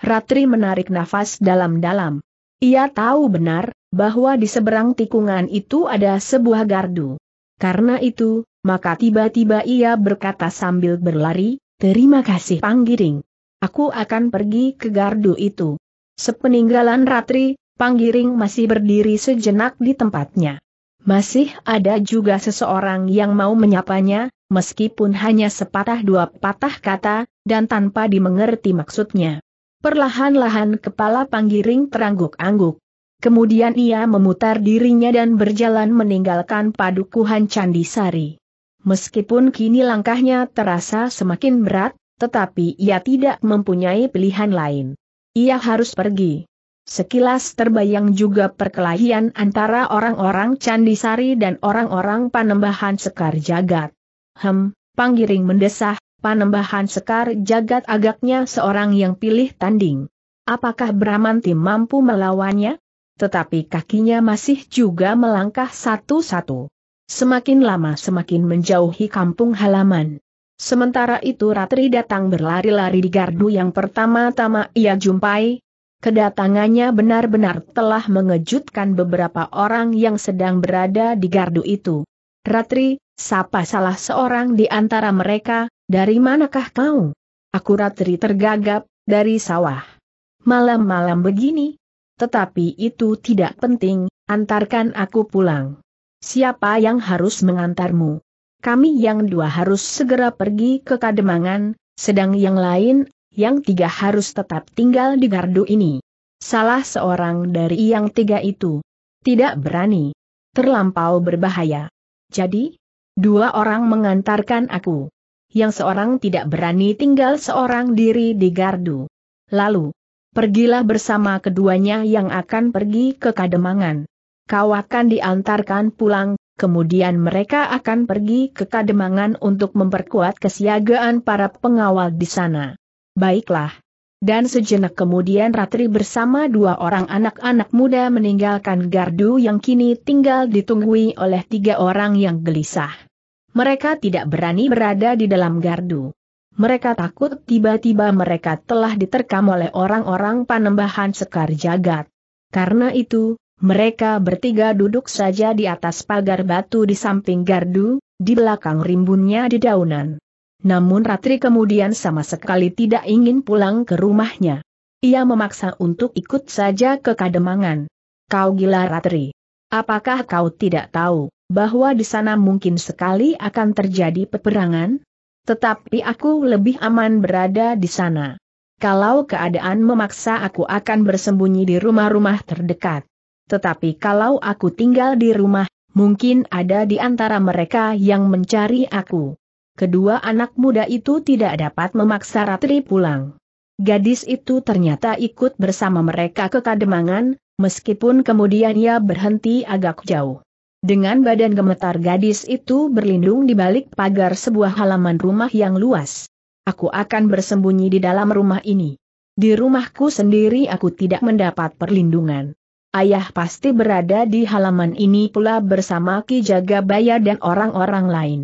Speaker 1: Ratri menarik nafas dalam-dalam. Ia tahu benar, bahwa di seberang tikungan itu ada sebuah gardu. Karena itu, maka tiba-tiba ia berkata sambil berlari, Terima kasih Panggiring. Aku akan pergi ke gardu itu. Sepeninggalan Ratri, Panggiring masih berdiri sejenak di tempatnya. Masih ada juga seseorang yang mau menyapanya, meskipun hanya sepatah dua patah kata, dan tanpa dimengerti maksudnya. Perlahan-lahan kepala Panggiring terangguk-angguk. Kemudian ia memutar dirinya dan berjalan meninggalkan padukuhan Candi Sari. Meskipun kini langkahnya terasa semakin berat, tetapi ia tidak mempunyai pilihan lain. Ia harus pergi. Sekilas terbayang juga perkelahian antara orang-orang Candisari dan orang-orang panembahan Sekar Jagat. Hem, panggiring mendesah, panembahan Sekar Jagat agaknya seorang yang pilih tanding. Apakah Bramanti mampu melawannya? Tetapi kakinya masih juga melangkah satu-satu. Semakin lama semakin menjauhi kampung halaman. Sementara itu Ratri datang berlari-lari di gardu yang pertama-tama ia jumpai. Kedatangannya benar-benar telah mengejutkan beberapa orang yang sedang berada di gardu itu. Ratri, sapa salah seorang di antara mereka, dari manakah kau? Aku Ratri tergagap, dari sawah. Malam-malam begini. Tetapi itu tidak penting, antarkan aku pulang. Siapa yang harus mengantarmu? kami yang dua harus segera pergi ke Kademangan, sedang yang lain, yang tiga harus tetap tinggal di gardu ini. Salah seorang dari yang tiga itu tidak berani, terlampau berbahaya. Jadi, dua orang mengantarkan aku. Yang seorang tidak berani tinggal seorang diri di gardu. Lalu, pergilah bersama keduanya yang akan pergi ke Kademangan. Kau akan diantarkan pulang kemudian mereka akan pergi ke Kademangan untuk memperkuat kesiagaan para pengawal di sana. Baiklah. Dan sejenak kemudian Ratri bersama dua orang anak-anak muda meninggalkan gardu yang kini tinggal ditunggui oleh tiga orang yang gelisah. Mereka tidak berani berada di dalam gardu. Mereka takut tiba-tiba mereka telah diterkam oleh orang-orang panembahan sekar jagat. Karena itu, mereka bertiga duduk saja di atas pagar batu di samping gardu, di belakang rimbunnya di daunan. Namun Ratri kemudian sama sekali tidak ingin pulang ke rumahnya. Ia memaksa untuk ikut saja ke Kademangan. Kau gila Ratri. Apakah kau tidak tahu bahwa di sana mungkin sekali akan terjadi peperangan? Tetapi aku lebih aman berada di sana. Kalau keadaan memaksa aku akan bersembunyi di rumah-rumah terdekat. Tetapi kalau aku tinggal di rumah, mungkin ada di antara mereka yang mencari aku. Kedua anak muda itu tidak dapat memaksa Ratri pulang. Gadis itu ternyata ikut bersama mereka ke Kademangan, meskipun kemudian ia berhenti agak jauh. Dengan badan gemetar gadis itu berlindung di balik pagar sebuah halaman rumah yang luas. Aku akan bersembunyi di dalam rumah ini. Di rumahku sendiri aku tidak mendapat perlindungan. Ayah pasti berada di halaman ini pula bersama Ki Jagabaya dan orang-orang lain.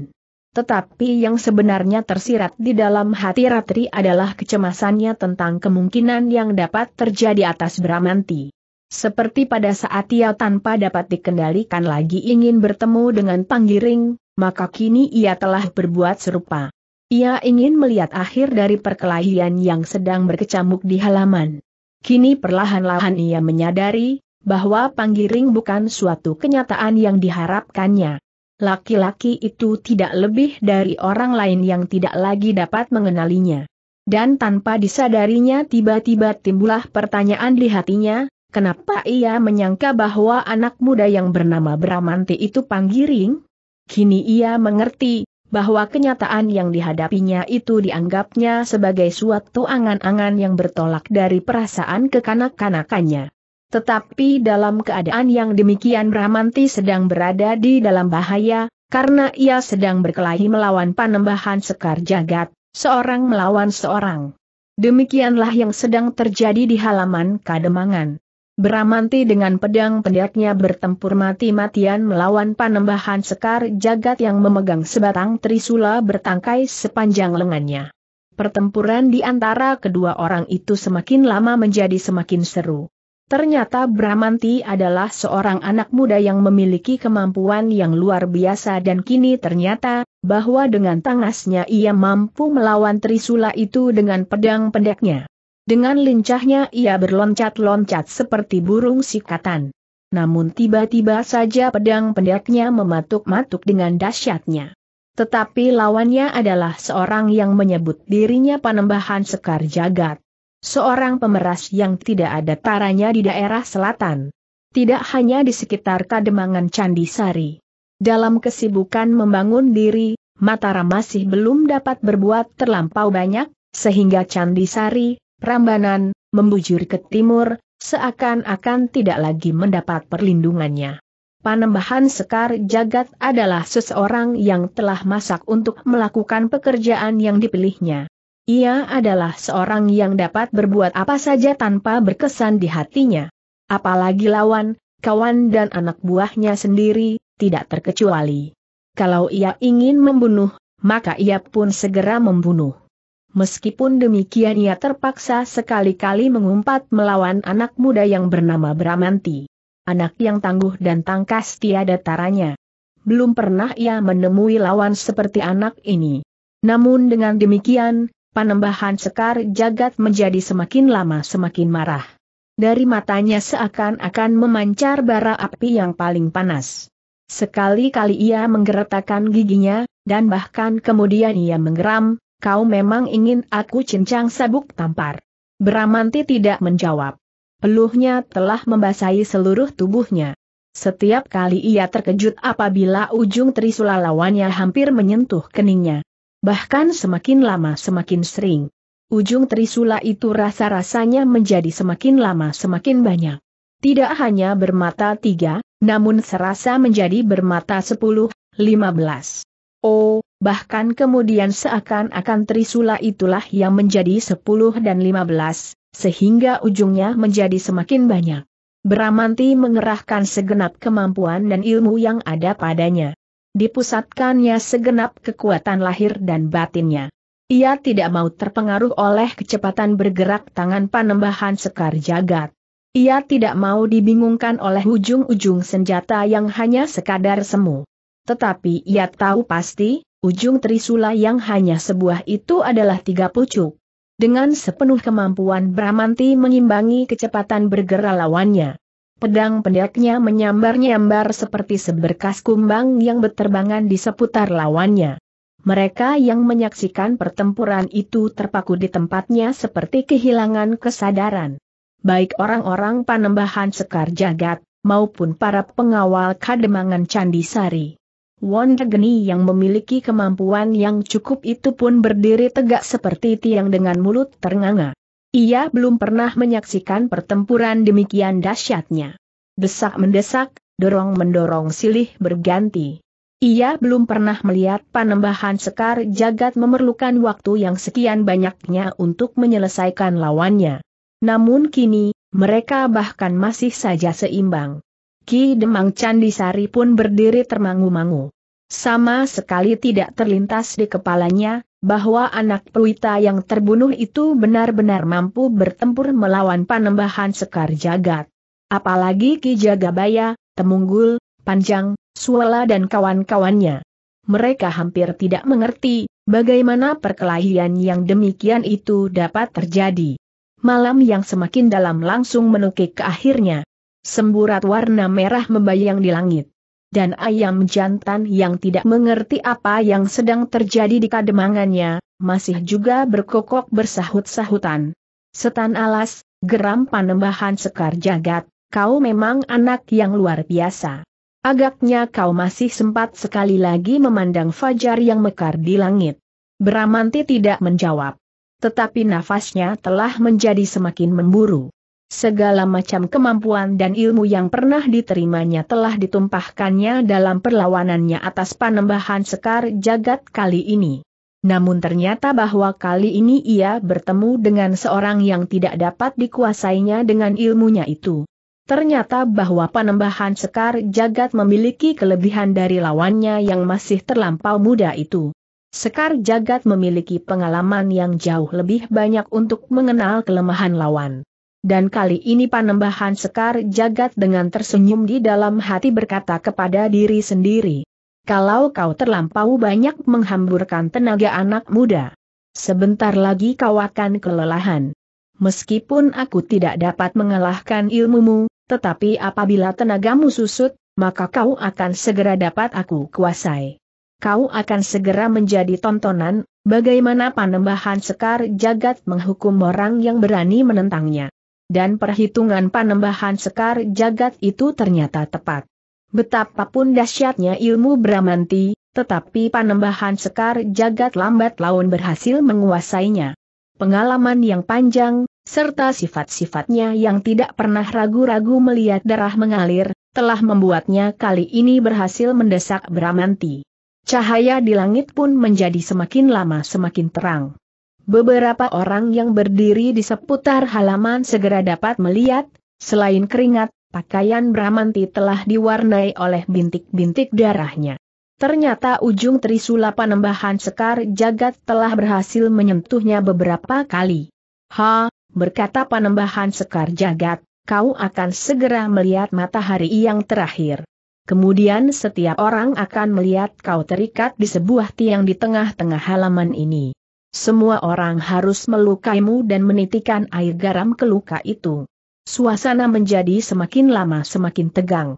Speaker 1: Tetapi yang sebenarnya tersirat di dalam hati Ratri adalah kecemasannya tentang kemungkinan yang dapat terjadi atas Bramanti. Seperti pada saat ia tanpa dapat dikendalikan lagi ingin bertemu dengan Panggiring, maka kini ia telah berbuat serupa. Ia ingin melihat akhir dari perkelahian yang sedang berkecamuk di halaman. Kini perlahan-lahan ia menyadari, bahwa panggiring bukan suatu kenyataan yang diharapkannya. Laki-laki itu tidak lebih dari orang lain yang tidak lagi dapat mengenalinya. Dan tanpa disadarinya tiba-tiba timbullah pertanyaan di hatinya, kenapa ia menyangka bahwa anak muda yang bernama Bramante itu panggiring? Kini ia mengerti, bahwa kenyataan yang dihadapinya itu dianggapnya sebagai suatu angan-angan yang bertolak dari perasaan kekanak-kanakannya. Tetapi dalam keadaan yang demikian Brahmanti sedang berada di dalam bahaya, karena ia sedang berkelahi melawan panembahan sekar jagat, seorang melawan seorang. Demikianlah yang sedang terjadi di halaman Kademangan. Bramanti dengan pedang pendeknya bertempur mati-matian melawan panembahan sekar jagat yang memegang sebatang trisula bertangkai sepanjang lengannya. Pertempuran di antara kedua orang itu semakin lama menjadi semakin seru. Ternyata Bramanti adalah seorang anak muda yang memiliki kemampuan yang luar biasa dan kini ternyata, bahwa dengan tangasnya ia mampu melawan Trisula itu dengan pedang pendeknya. Dengan lincahnya ia berloncat-loncat seperti burung sikatan. Namun tiba-tiba saja pedang pendeknya mematuk-matuk dengan dahsyatnya. Tetapi lawannya adalah seorang yang menyebut dirinya panembahan sekar jagat. Seorang pemeras yang tidak ada taranya di daerah selatan. Tidak hanya di sekitar Kademangan Candi Sari. Dalam kesibukan membangun diri, Mataram masih belum dapat berbuat terlampau banyak, sehingga Candi Sari, Prambanan, membujur ke timur, seakan-akan tidak lagi mendapat perlindungannya. Panembahan Sekar Jagat adalah seseorang yang telah masak untuk melakukan pekerjaan yang dipilihnya. Ia adalah seorang yang dapat berbuat apa saja tanpa berkesan di hatinya. Apalagi lawan, kawan dan anak buahnya sendiri, tidak terkecuali. Kalau ia ingin membunuh, maka ia pun segera membunuh. Meskipun demikian ia terpaksa sekali-kali mengumpat melawan anak muda yang bernama Bramanti. Anak yang tangguh dan tangkas tiada taranya. Belum pernah ia menemui lawan seperti anak ini. Namun dengan demikian, panembahan Sekar Jagat menjadi semakin lama semakin marah. Dari matanya seakan-akan memancar bara api yang paling panas. Sekali-kali ia menggeretakkan giginya, dan bahkan kemudian ia menggeram, kau memang ingin aku cincang sabuk tampar. Bramanti tidak menjawab. Peluhnya telah membasahi seluruh tubuhnya. Setiap kali ia terkejut apabila ujung trisula lawannya hampir menyentuh keningnya. Bahkan semakin lama semakin sering. Ujung trisula itu rasa-rasanya menjadi semakin lama semakin banyak. Tidak hanya bermata tiga, namun serasa menjadi bermata sepuluh, lima belas. Oh, bahkan kemudian seakan-akan trisula itulah yang menjadi sepuluh dan lima belas, sehingga ujungnya menjadi semakin banyak. Bramanti mengerahkan segenap kemampuan dan ilmu yang ada padanya dipusatkannya segenap kekuatan lahir dan batinnya. Ia tidak mau terpengaruh oleh kecepatan bergerak tangan panembahan sekar jagat. Ia tidak mau dibingungkan oleh ujung-ujung senjata yang hanya sekadar semu. Tetapi ia tahu pasti, ujung trisula yang hanya sebuah itu adalah tiga pucuk. Dengan sepenuh kemampuan Bramanti mengimbangi kecepatan bergerak lawannya. Pedang pendeknya menyambar-nyambar seperti seberkas kumbang yang berterbangan di seputar lawannya. Mereka yang menyaksikan pertempuran itu terpaku di tempatnya seperti kehilangan kesadaran. Baik orang-orang panembahan Sekar Jagat, maupun para pengawal kademangan Sari. Wonder Geni yang memiliki kemampuan yang cukup itu pun berdiri tegak seperti tiang dengan mulut ternganga. Ia belum pernah menyaksikan pertempuran demikian dahsyatnya. Desak mendesak, dorong mendorong silih berganti. Ia belum pernah melihat panembahan sekar jagat memerlukan waktu yang sekian banyaknya untuk menyelesaikan lawannya. Namun kini, mereka bahkan masih saja seimbang. Ki Demang Candisari pun berdiri termangu-mangu. Sama sekali tidak terlintas di kepalanya, bahwa anak Pelita yang terbunuh itu benar-benar mampu bertempur melawan panembahan Sekar Jagat. Apalagi Ki Jagabaya, Temunggul, Panjang, Suwala dan kawan-kawannya. Mereka hampir tidak mengerti, bagaimana perkelahian yang demikian itu dapat terjadi. Malam yang semakin dalam langsung menukik ke akhirnya. Semburat warna merah membayang di langit dan ayam jantan yang tidak mengerti apa yang sedang terjadi di kademangannya, masih juga berkokok bersahut-sahutan. Setan alas, geram panembahan sekar jagat, kau memang anak yang luar biasa. Agaknya kau masih sempat sekali lagi memandang fajar yang mekar di langit. Bramanti tidak menjawab. Tetapi nafasnya telah menjadi semakin memburu. Segala macam kemampuan dan ilmu yang pernah diterimanya telah ditumpahkannya dalam perlawanannya atas panembahan sekar jagat kali ini. Namun ternyata bahwa kali ini ia bertemu dengan seorang yang tidak dapat dikuasainya dengan ilmunya itu. Ternyata bahwa panembahan sekar jagat memiliki kelebihan dari lawannya yang masih terlampau muda itu. Sekar jagat memiliki pengalaman yang jauh lebih banyak untuk mengenal kelemahan lawan. Dan kali ini panembahan Sekar Jagat dengan tersenyum di dalam hati berkata kepada diri sendiri. Kalau kau terlampau banyak menghamburkan tenaga anak muda, sebentar lagi kau akan kelelahan. Meskipun aku tidak dapat mengalahkan ilmumu, tetapi apabila tenagamu susut, maka kau akan segera dapat aku kuasai. Kau akan segera menjadi tontonan, bagaimana panembahan Sekar Jagat menghukum orang yang berani menentangnya dan perhitungan panembahan sekar jagat itu ternyata tepat. Betapapun dahsyatnya ilmu Bramanti, tetapi panembahan sekar jagat lambat laun berhasil menguasainya. Pengalaman yang panjang, serta sifat-sifatnya yang tidak pernah ragu-ragu melihat darah mengalir, telah membuatnya kali ini berhasil mendesak Bramanti. Cahaya di langit pun menjadi semakin lama semakin terang. Beberapa orang yang berdiri di seputar halaman segera dapat melihat, selain keringat, pakaian Bramanti telah diwarnai oleh bintik-bintik darahnya. Ternyata ujung trisula panembahan Sekar Jagat telah berhasil menyentuhnya beberapa kali. Ha, berkata panembahan Sekar Jagat, kau akan segera melihat matahari yang terakhir. Kemudian setiap orang akan melihat kau terikat di sebuah tiang di tengah-tengah halaman ini. Semua orang harus melukaimu dan menitikan air garam ke luka itu. Suasana menjadi semakin lama semakin tegang.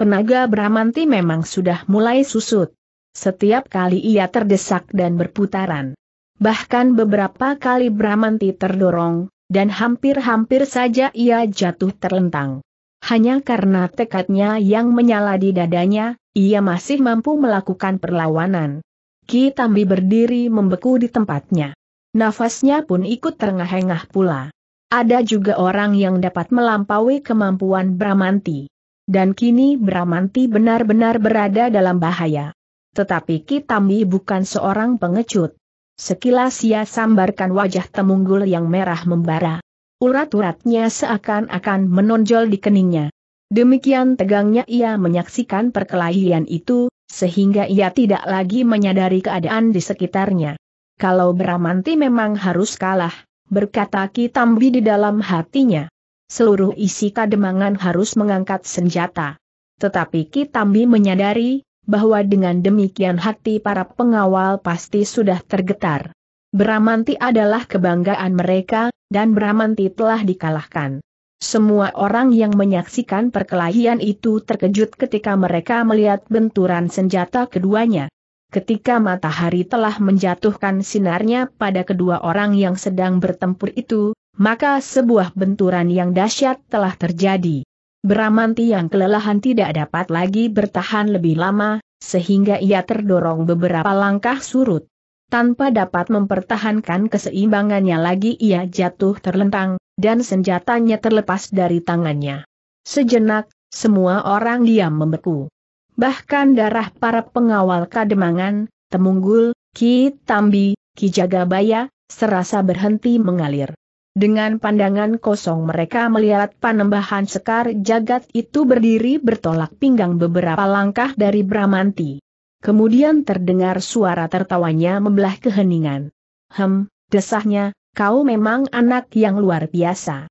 Speaker 1: Penaga Bramanti memang sudah mulai susut. Setiap kali ia terdesak dan berputaran. Bahkan beberapa kali Bramanti terdorong, dan hampir-hampir saja ia jatuh terlentang. Hanya karena tekadnya yang menyala di dadanya, ia masih mampu melakukan perlawanan. Ki Tambi berdiri membeku di tempatnya. Nafasnya pun ikut terengah-engah pula. Ada juga orang yang dapat melampaui kemampuan Bramanti. Dan kini Bramanti benar-benar berada dalam bahaya. Tetapi Ki Tambi bukan seorang pengecut. Sekilas ia sambarkan wajah temunggul yang merah membara. Urat-uratnya seakan-akan menonjol di keningnya. Demikian tegangnya ia menyaksikan perkelahian itu, sehingga ia tidak lagi menyadari keadaan di sekitarnya. Kalau Bramanti memang harus kalah, berkata Ki Tambi di dalam hatinya. Seluruh isi kademangan harus mengangkat senjata. Tetapi Ki Tambi menyadari, bahwa dengan demikian hati para pengawal pasti sudah tergetar. Bramanti adalah kebanggaan mereka, dan Bramanti telah dikalahkan. Semua orang yang menyaksikan perkelahian itu terkejut ketika mereka melihat benturan senjata keduanya. Ketika matahari telah menjatuhkan sinarnya pada kedua orang yang sedang bertempur itu, maka sebuah benturan yang dahsyat telah terjadi. Bramanti yang kelelahan tidak dapat lagi bertahan lebih lama, sehingga ia terdorong beberapa langkah surut. Tanpa dapat mempertahankan keseimbangannya lagi ia jatuh terlentang, dan senjatanya terlepas dari tangannya. Sejenak, semua orang diam membeku. Bahkan darah para pengawal kademangan, Temunggul, Ki Tambi, Ki Jagabaya, serasa berhenti mengalir. Dengan pandangan kosong mereka melihat panembahan sekar jagat itu berdiri bertolak pinggang beberapa langkah dari Bramanti. Kemudian terdengar suara tertawanya membelah keheningan. Hem, desahnya, kau memang anak yang luar biasa.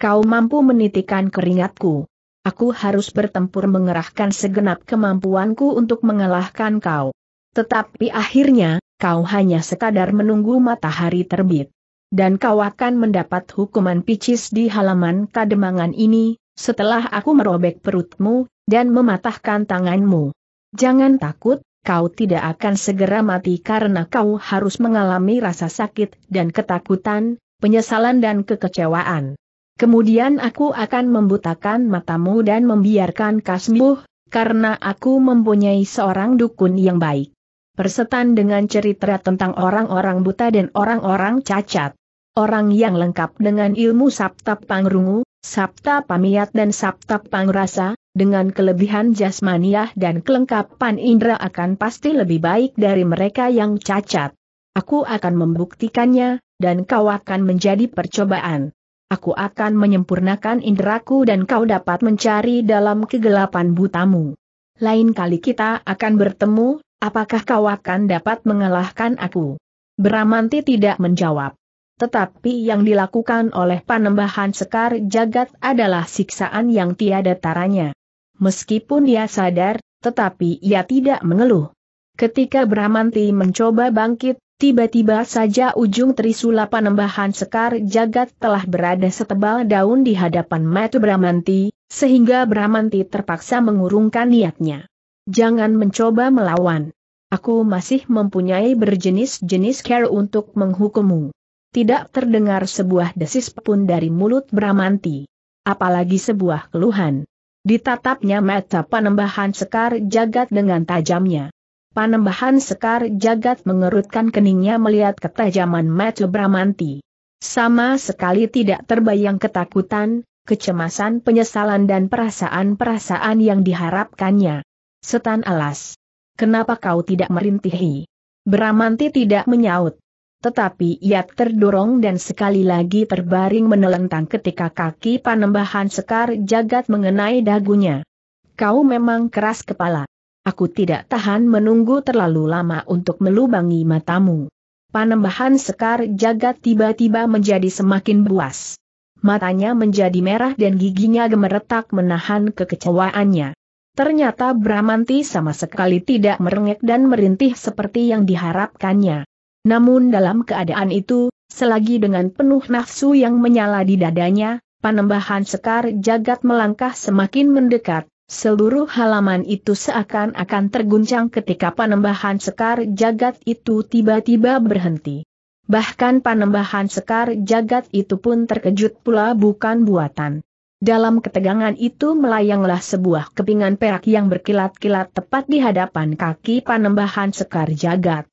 Speaker 1: Kau mampu menitikan keringatku. Aku harus bertempur mengerahkan segenap kemampuanku untuk mengalahkan kau. Tetapi akhirnya, kau hanya sekadar menunggu matahari terbit. Dan kau akan mendapat hukuman picis di halaman kademangan ini, setelah aku merobek perutmu, dan mematahkan tanganmu. Jangan takut, kau tidak akan segera mati karena kau harus mengalami rasa sakit dan ketakutan, penyesalan dan kekecewaan. Kemudian aku akan membutakan matamu dan membiarkan kasmuh, karena aku mempunyai seorang dukun yang baik. Persetan dengan cerita tentang orang-orang buta dan orang-orang cacat. Orang yang lengkap dengan ilmu Sabta Pangrungu, Sabta Pamiat dan Sabta Pangrasa, dengan kelebihan jasmaniah dan kelengkapan indera akan pasti lebih baik dari mereka yang cacat. Aku akan membuktikannya, dan kau akan menjadi percobaan. Aku akan menyempurnakan inderaku dan kau dapat mencari dalam kegelapan butamu. Lain kali kita akan bertemu, apakah kau akan dapat mengalahkan aku? Beramanti tidak menjawab. Tetapi yang dilakukan oleh panembahan Sekar Jagat adalah siksaan yang tiada taranya. Meskipun dia sadar, tetapi ia tidak mengeluh. Ketika Bramanti mencoba bangkit, tiba-tiba saja ujung trisula panembahan sekar jagat telah berada setebal daun di hadapan mata Bramanti, sehingga Bramanti terpaksa mengurungkan niatnya. Jangan mencoba melawan. Aku masih mempunyai berjenis-jenis care untuk menghukummu. Tidak terdengar sebuah desis pun dari mulut Bramanti, Apalagi sebuah keluhan. Ditatapnya mata panembahan sekar jagat dengan tajamnya. Panembahan sekar jagat mengerutkan keningnya melihat ketajaman mata Bramanti. Sama sekali tidak terbayang ketakutan, kecemasan penyesalan dan perasaan-perasaan yang diharapkannya. Setan alas. Kenapa kau tidak merintihi? Bramanti tidak menyaut tetapi ia terdorong dan sekali lagi terbaring menelentang ketika kaki panembahan sekar jagat mengenai dagunya. Kau memang keras kepala. Aku tidak tahan menunggu terlalu lama untuk melubangi matamu. Panembahan sekar jagat tiba-tiba menjadi semakin buas. Matanya menjadi merah dan giginya gemeretak menahan kekecewaannya. Ternyata Bramanti sama sekali tidak merengek dan merintih seperti yang diharapkannya. Namun dalam keadaan itu, selagi dengan penuh nafsu yang menyala di dadanya, panembahan sekar jagat melangkah semakin mendekat. Seluruh halaman itu seakan-akan terguncang ketika panembahan sekar jagat itu tiba-tiba berhenti. Bahkan panembahan sekar jagat itu pun terkejut pula bukan buatan. Dalam ketegangan itu melayanglah sebuah kepingan perak yang berkilat-kilat tepat di hadapan kaki panembahan sekar jagat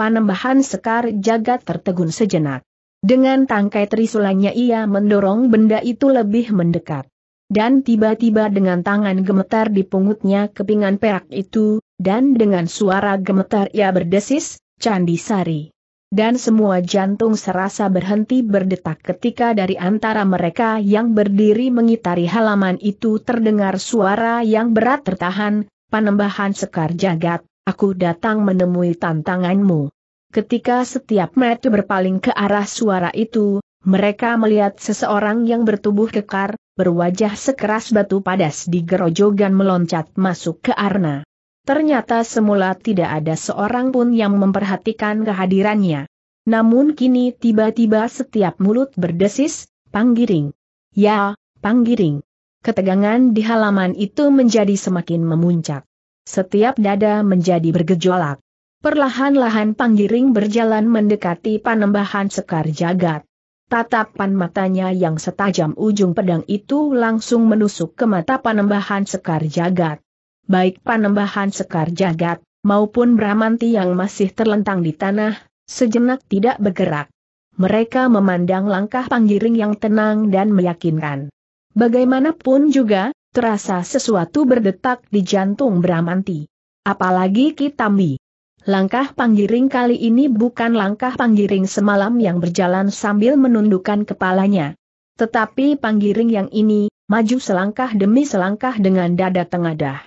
Speaker 1: panembahan sekar jagat tertegun sejenak. Dengan tangkai trisulanya ia mendorong benda itu lebih mendekat. Dan tiba-tiba dengan tangan gemetar dipungutnya kepingan perak itu, dan dengan suara gemetar ia berdesis, Candi Sari. Dan semua jantung serasa berhenti berdetak ketika dari antara mereka yang berdiri mengitari halaman itu terdengar suara yang berat tertahan, panembahan sekar jagat, Aku datang menemui tantanganmu. Ketika setiap mata berpaling ke arah suara itu, mereka melihat seseorang yang bertubuh kekar, berwajah sekeras batu padas di gerojogan meloncat masuk ke Arna. Ternyata semula tidak ada seorang pun yang memperhatikan kehadirannya. Namun kini tiba-tiba setiap mulut berdesis, panggiring. Ya, panggiring. Ketegangan di halaman itu menjadi semakin memuncak setiap dada menjadi bergejolak. Perlahan-lahan Panggiring berjalan mendekati panembahan Sekar Jagat. Tatapan matanya yang setajam ujung pedang itu langsung menusuk ke mata panembahan Sekar Jagat. Baik panembahan Sekar Jagat, maupun Bramanti yang masih terlentang di tanah, sejenak tidak bergerak. Mereka memandang langkah Panggiring yang tenang dan meyakinkan. Bagaimanapun juga, terasa sesuatu berdetak di jantung Bramanti. Apalagi Kitambi. Langkah panggiring kali ini bukan langkah panggiring semalam yang berjalan sambil menundukkan kepalanya. Tetapi panggiring yang ini, maju selangkah demi selangkah dengan dada tengadah.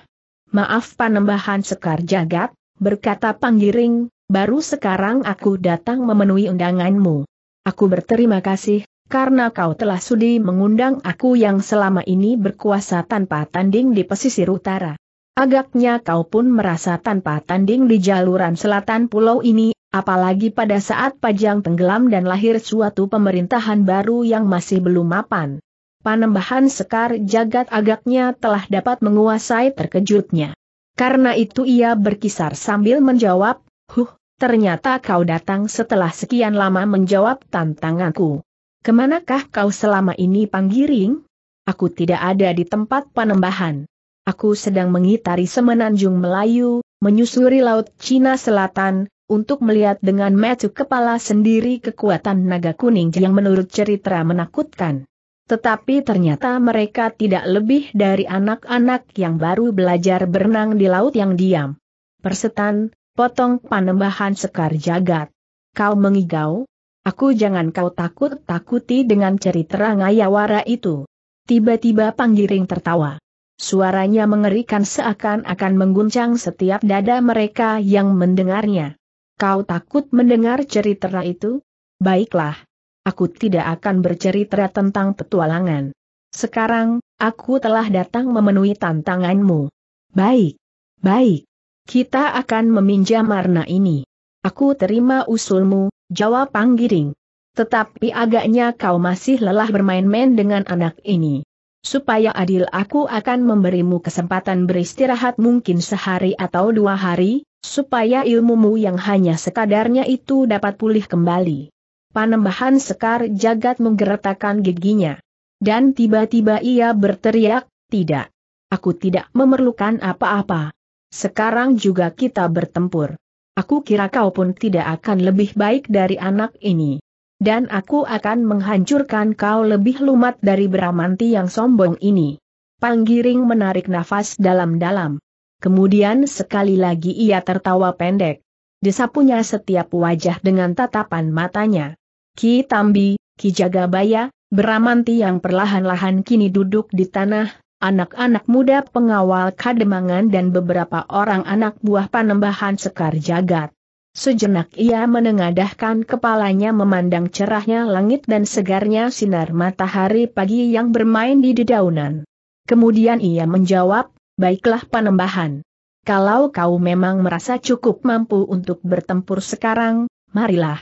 Speaker 1: Maaf panembahan sekar jagat, berkata panggiring, baru sekarang aku datang memenuhi undanganmu. Aku berterima kasih, karena kau telah sudi mengundang aku yang selama ini berkuasa tanpa tanding di pesisir utara. Agaknya kau pun merasa tanpa tanding di jaluran selatan pulau ini, apalagi pada saat Pajang tenggelam dan lahir suatu pemerintahan baru yang masih belum mapan. Panembahan Sekar Jagat agaknya telah dapat menguasai terkejutnya. Karena itu ia berkisar sambil menjawab, Huh, ternyata kau datang setelah sekian lama menjawab tantanganku. Kemanakah kau selama ini panggiring? Aku tidak ada di tempat panembahan. Aku sedang mengitari semenanjung Melayu, menyusuri Laut Cina Selatan, untuk melihat dengan metu kepala sendiri kekuatan naga kuning yang menurut cerita menakutkan. Tetapi ternyata mereka tidak lebih dari anak-anak yang baru belajar berenang di laut yang diam. Persetan, potong panembahan sekar jagat. Kau mengigau, Aku jangan kau takut-takuti dengan cerita ngayawara itu. Tiba-tiba panggiring tertawa. Suaranya mengerikan seakan-akan mengguncang setiap dada mereka yang mendengarnya. Kau takut mendengar cerita itu? Baiklah. Aku tidak akan bercerita tentang petualangan. Sekarang, aku telah datang memenuhi tantanganmu. Baik. Baik. Kita akan meminjam warna ini. Aku terima usulmu, jawab Panggiring. Tetapi agaknya kau masih lelah bermain-main dengan anak ini. Supaya adil aku akan memberimu kesempatan beristirahat mungkin sehari atau dua hari, supaya ilmumu yang hanya sekadarnya itu dapat pulih kembali. Panembahan Sekar Jagat menggeretakan giginya. Dan tiba-tiba ia berteriak, tidak. Aku tidak memerlukan apa-apa. Sekarang juga kita bertempur. Aku kira kau pun tidak akan lebih baik dari anak ini. Dan aku akan menghancurkan kau lebih lumat dari Bramanti yang sombong ini. Panggiring menarik nafas dalam-dalam. Kemudian sekali lagi ia tertawa pendek. punya setiap wajah dengan tatapan matanya. Ki Tambi, Ki Jagabaya, Bramanti yang perlahan-lahan kini duduk di tanah, anak-anak muda pengawal kademangan dan beberapa orang anak buah panembahan sekar jagat. Sejenak ia menengadahkan kepalanya memandang cerahnya langit dan segarnya sinar matahari pagi yang bermain di dedaunan. Kemudian ia menjawab, baiklah panembahan. Kalau kau memang merasa cukup mampu untuk bertempur sekarang, marilah.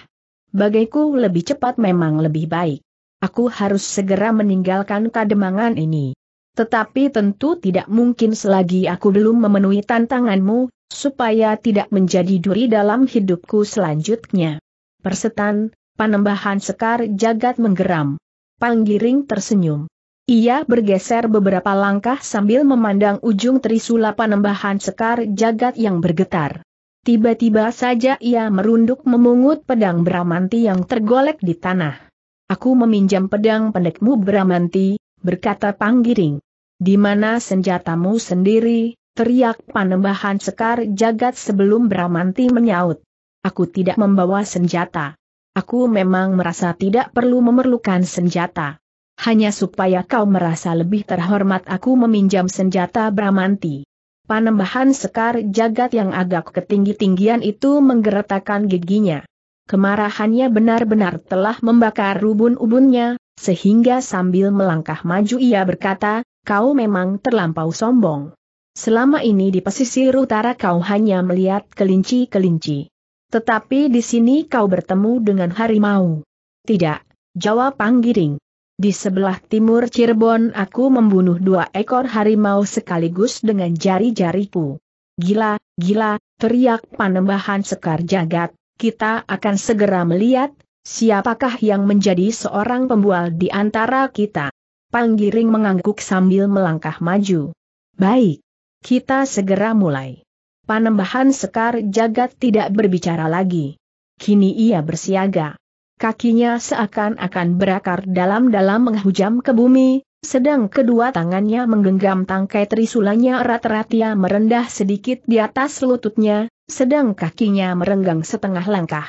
Speaker 1: Bagiku lebih cepat memang lebih baik. Aku harus segera meninggalkan kademangan ini. Tetapi tentu tidak mungkin selagi aku belum memenuhi tantanganmu, supaya tidak menjadi duri dalam hidupku selanjutnya. Persetan, panembahan sekar jagat menggeram. Panggiring tersenyum. Ia bergeser beberapa langkah sambil memandang ujung trisula panembahan sekar jagat yang bergetar. Tiba-tiba saja ia merunduk memungut pedang Bramanti yang tergolek di tanah. Aku meminjam pedang pendekmu Bramanti, berkata Panggiring. Di mana senjatamu sendiri, teriak panembahan sekar jagat sebelum Bramanti menyaut. Aku tidak membawa senjata. Aku memang merasa tidak perlu memerlukan senjata. Hanya supaya kau merasa lebih terhormat aku meminjam senjata Bramanti. Panembahan sekar jagat yang agak ketinggi-tinggian itu menggeretakan giginya. Kemarahannya benar-benar telah membakar ubun-ubunnya, sehingga sambil melangkah maju ia berkata, kau memang terlampau sombong. Selama ini di pesisir utara kau hanya melihat kelinci-kelinci. Tetapi di sini kau bertemu dengan harimau. Tidak, jawab Panggiring. Di sebelah timur Cirebon aku membunuh dua ekor harimau sekaligus dengan jari-jariku. Gila, gila, teriak panembahan Sekar Jagat, kita akan segera melihat, Siapakah yang menjadi seorang pembual di antara kita? Panggiring mengangguk sambil melangkah maju. Baik. Kita segera mulai. Panembahan Sekar Jagat tidak berbicara lagi. Kini ia bersiaga. Kakinya seakan-akan berakar dalam-dalam menghujam ke bumi, sedang kedua tangannya menggenggam tangkai trisulanya erat-erat ia merendah sedikit di atas lututnya, sedang kakinya merenggang setengah langkah.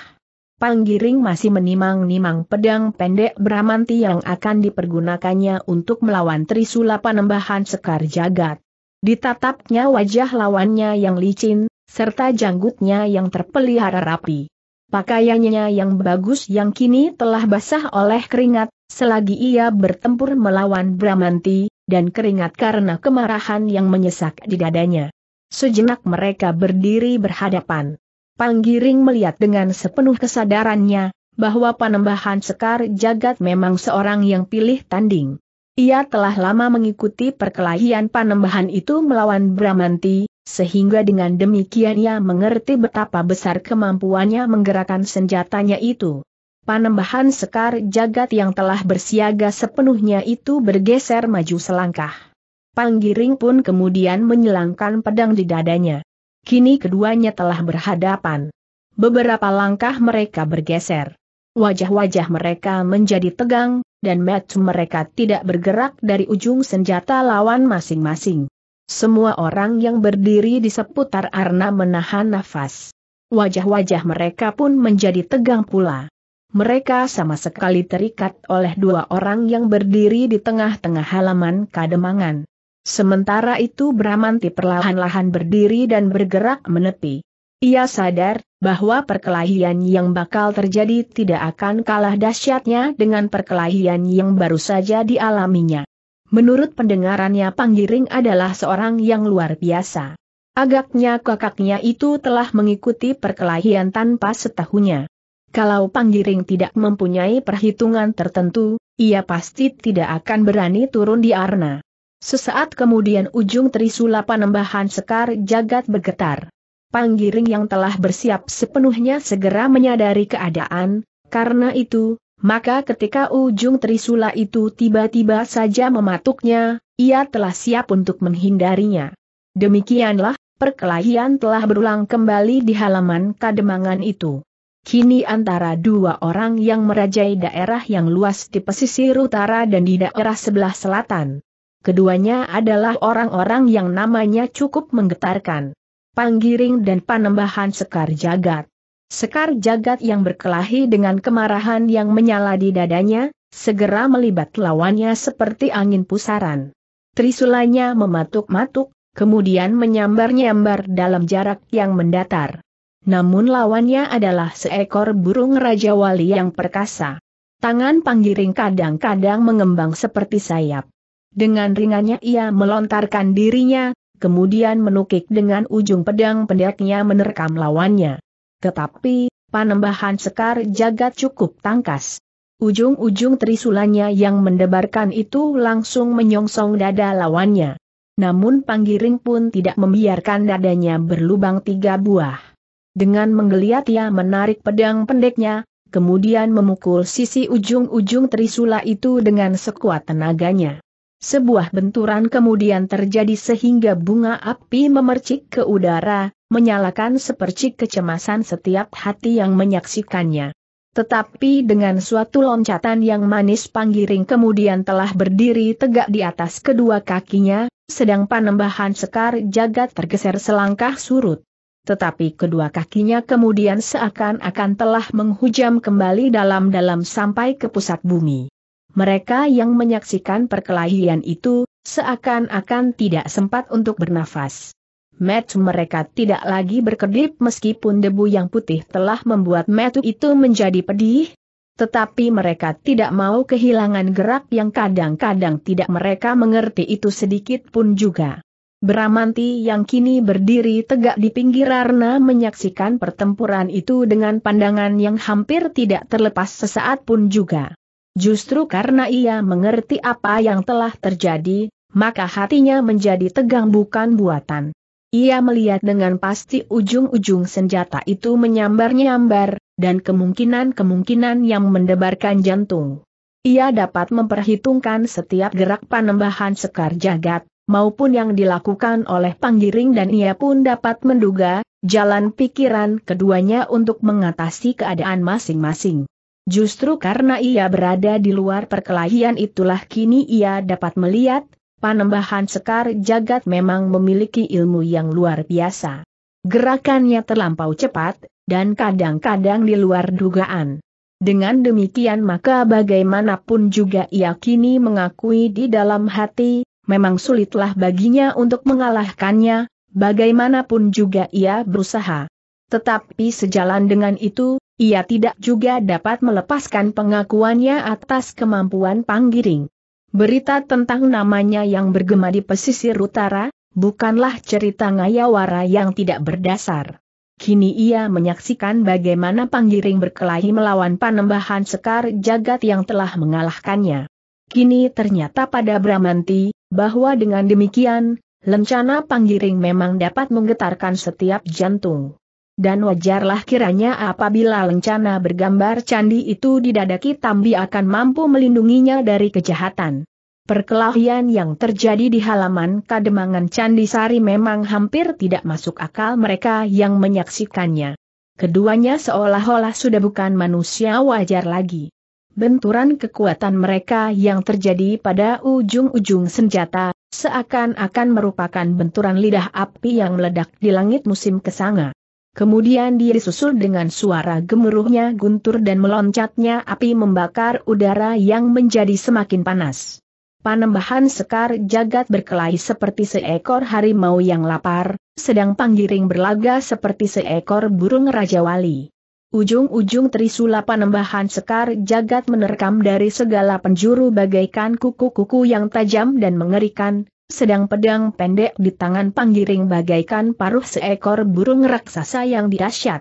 Speaker 1: Panggiring masih menimang-nimang pedang pendek Bramanti yang akan dipergunakannya untuk melawan Trisula Panembahan Sekar Jagat. Ditatapnya wajah lawannya yang licin, serta janggutnya yang terpelihara rapi. Pakaiannya yang bagus yang kini telah basah oleh keringat, selagi ia bertempur melawan Bramanti, dan keringat karena kemarahan yang menyesak di dadanya. Sejenak mereka berdiri berhadapan. Panggiring melihat dengan sepenuh kesadarannya, bahwa Panembahan Sekar Jagat memang seorang yang pilih tanding. Ia telah lama mengikuti perkelahian Panembahan itu melawan Bramanti, sehingga dengan demikian ia mengerti betapa besar kemampuannya menggerakkan senjatanya itu. Panembahan Sekar Jagat yang telah bersiaga sepenuhnya itu bergeser maju selangkah. Panggiring pun kemudian menyelangkan pedang di dadanya. Kini keduanya telah berhadapan. Beberapa langkah mereka bergeser. Wajah-wajah mereka menjadi tegang, dan mata mereka tidak bergerak dari ujung senjata lawan masing-masing. Semua orang yang berdiri di seputar Arna menahan nafas. Wajah-wajah mereka pun menjadi tegang pula. Mereka sama sekali terikat oleh dua orang yang berdiri di tengah-tengah halaman kademangan. Sementara itu Bramanti perlahan-lahan berdiri dan bergerak menepi. Ia sadar bahwa perkelahian yang bakal terjadi tidak akan kalah dahsyatnya dengan perkelahian yang baru saja dialaminya. Menurut pendengarannya Panggiring adalah seorang yang luar biasa. Agaknya kakaknya itu telah mengikuti perkelahian tanpa setahunya. Kalau Panggiring tidak mempunyai perhitungan tertentu, ia pasti tidak akan berani turun di arna. Sesaat kemudian ujung trisula panembahan sekar jagat bergetar. Panggiring yang telah bersiap sepenuhnya segera menyadari keadaan, karena itu, maka ketika ujung trisula itu tiba-tiba saja mematuknya, ia telah siap untuk menghindarinya. Demikianlah, perkelahian telah berulang kembali di halaman kademangan itu. Kini antara dua orang yang merajai daerah yang luas di pesisir utara dan di daerah sebelah selatan. Keduanya adalah orang-orang yang namanya cukup menggetarkan. Panggiring dan Panembahan Sekar Jagat. Sekar Jagat yang berkelahi dengan kemarahan yang menyala di dadanya, segera melibat lawannya seperti angin pusaran. Trisulanya mematuk-matuk, kemudian menyambar-nyambar dalam jarak yang mendatar. Namun lawannya adalah seekor burung Raja Wali yang perkasa. Tangan panggiring kadang-kadang mengembang seperti sayap. Dengan ringannya ia melontarkan dirinya, kemudian menukik dengan ujung pedang pendeknya menerkam lawannya. Tetapi, panembahan sekar jagat cukup tangkas. Ujung-ujung trisulanya yang mendebarkan itu langsung menyongsong dada lawannya. Namun Panggiring pun tidak membiarkan dadanya berlubang tiga buah. Dengan menggeliat ia menarik pedang pendeknya, kemudian memukul sisi ujung-ujung trisula itu dengan sekuat tenaganya. Sebuah benturan kemudian terjadi sehingga bunga api memercik ke udara, menyalakan sepercik kecemasan setiap hati yang menyaksikannya. Tetapi dengan suatu loncatan yang manis Panggiring kemudian telah berdiri tegak di atas kedua kakinya, sedang panembahan sekar jagat tergeser selangkah surut. Tetapi kedua kakinya kemudian seakan-akan telah menghujam kembali dalam-dalam sampai ke pusat bumi. Mereka yang menyaksikan perkelahian itu, seakan-akan tidak sempat untuk bernafas. Metu mereka tidak lagi berkedip meskipun debu yang putih telah membuat metu itu menjadi pedih, tetapi mereka tidak mau kehilangan gerak yang kadang-kadang tidak mereka mengerti itu sedikit pun juga. Bramanti yang kini berdiri tegak di pinggir arna menyaksikan pertempuran itu dengan pandangan yang hampir tidak terlepas sesaat pun juga. Justru karena ia mengerti apa yang telah terjadi, maka hatinya menjadi tegang bukan buatan. Ia melihat dengan pasti ujung-ujung senjata itu menyambar-nyambar, dan kemungkinan-kemungkinan yang mendebarkan jantung. Ia dapat memperhitungkan setiap gerak panembahan sekar jagat, maupun yang dilakukan oleh panggiring dan ia pun dapat menduga, jalan pikiran keduanya untuk mengatasi keadaan masing-masing. Justru karena ia berada di luar perkelahian itulah kini ia dapat melihat, panembahan Sekar Jagat memang memiliki ilmu yang luar biasa. Gerakannya terlampau cepat, dan kadang-kadang di luar dugaan. Dengan demikian maka bagaimanapun juga ia kini mengakui di dalam hati, memang sulitlah baginya untuk mengalahkannya, bagaimanapun juga ia berusaha. Tetapi sejalan dengan itu, ia tidak juga dapat melepaskan pengakuannya atas kemampuan panggiring. Berita tentang namanya yang bergema di pesisir utara, bukanlah cerita ngayawara yang tidak berdasar. Kini ia menyaksikan bagaimana Panggiring berkelahi melawan panembahan Sekar Jagat yang telah mengalahkannya. Kini ternyata pada Bramanti, bahwa dengan demikian, lencana Panggiring memang dapat menggetarkan setiap jantung. Dan wajarlah kiranya apabila lencana bergambar candi itu didadaki Tambi akan mampu melindunginya dari kejahatan. Perkelahian yang terjadi di halaman Kademangan Candi Sari memang hampir tidak masuk akal mereka yang menyaksikannya. Keduanya seolah-olah sudah bukan manusia wajar lagi. Benturan kekuatan mereka yang terjadi pada ujung-ujung senjata, seakan-akan merupakan benturan lidah api yang meledak di langit musim kesanga. Kemudian dia disusul dengan suara gemuruhnya guntur dan meloncatnya api membakar udara yang menjadi semakin panas. Panembahan sekar jagat berkelahi seperti seekor harimau yang lapar, sedang panggiring berlaga seperti seekor burung Raja Wali. Ujung-ujung trisula panembahan sekar jagat menerkam dari segala penjuru bagaikan kuku-kuku yang tajam dan mengerikan, sedang pedang pendek di tangan panggiring bagaikan paruh seekor burung raksasa yang dirasyat.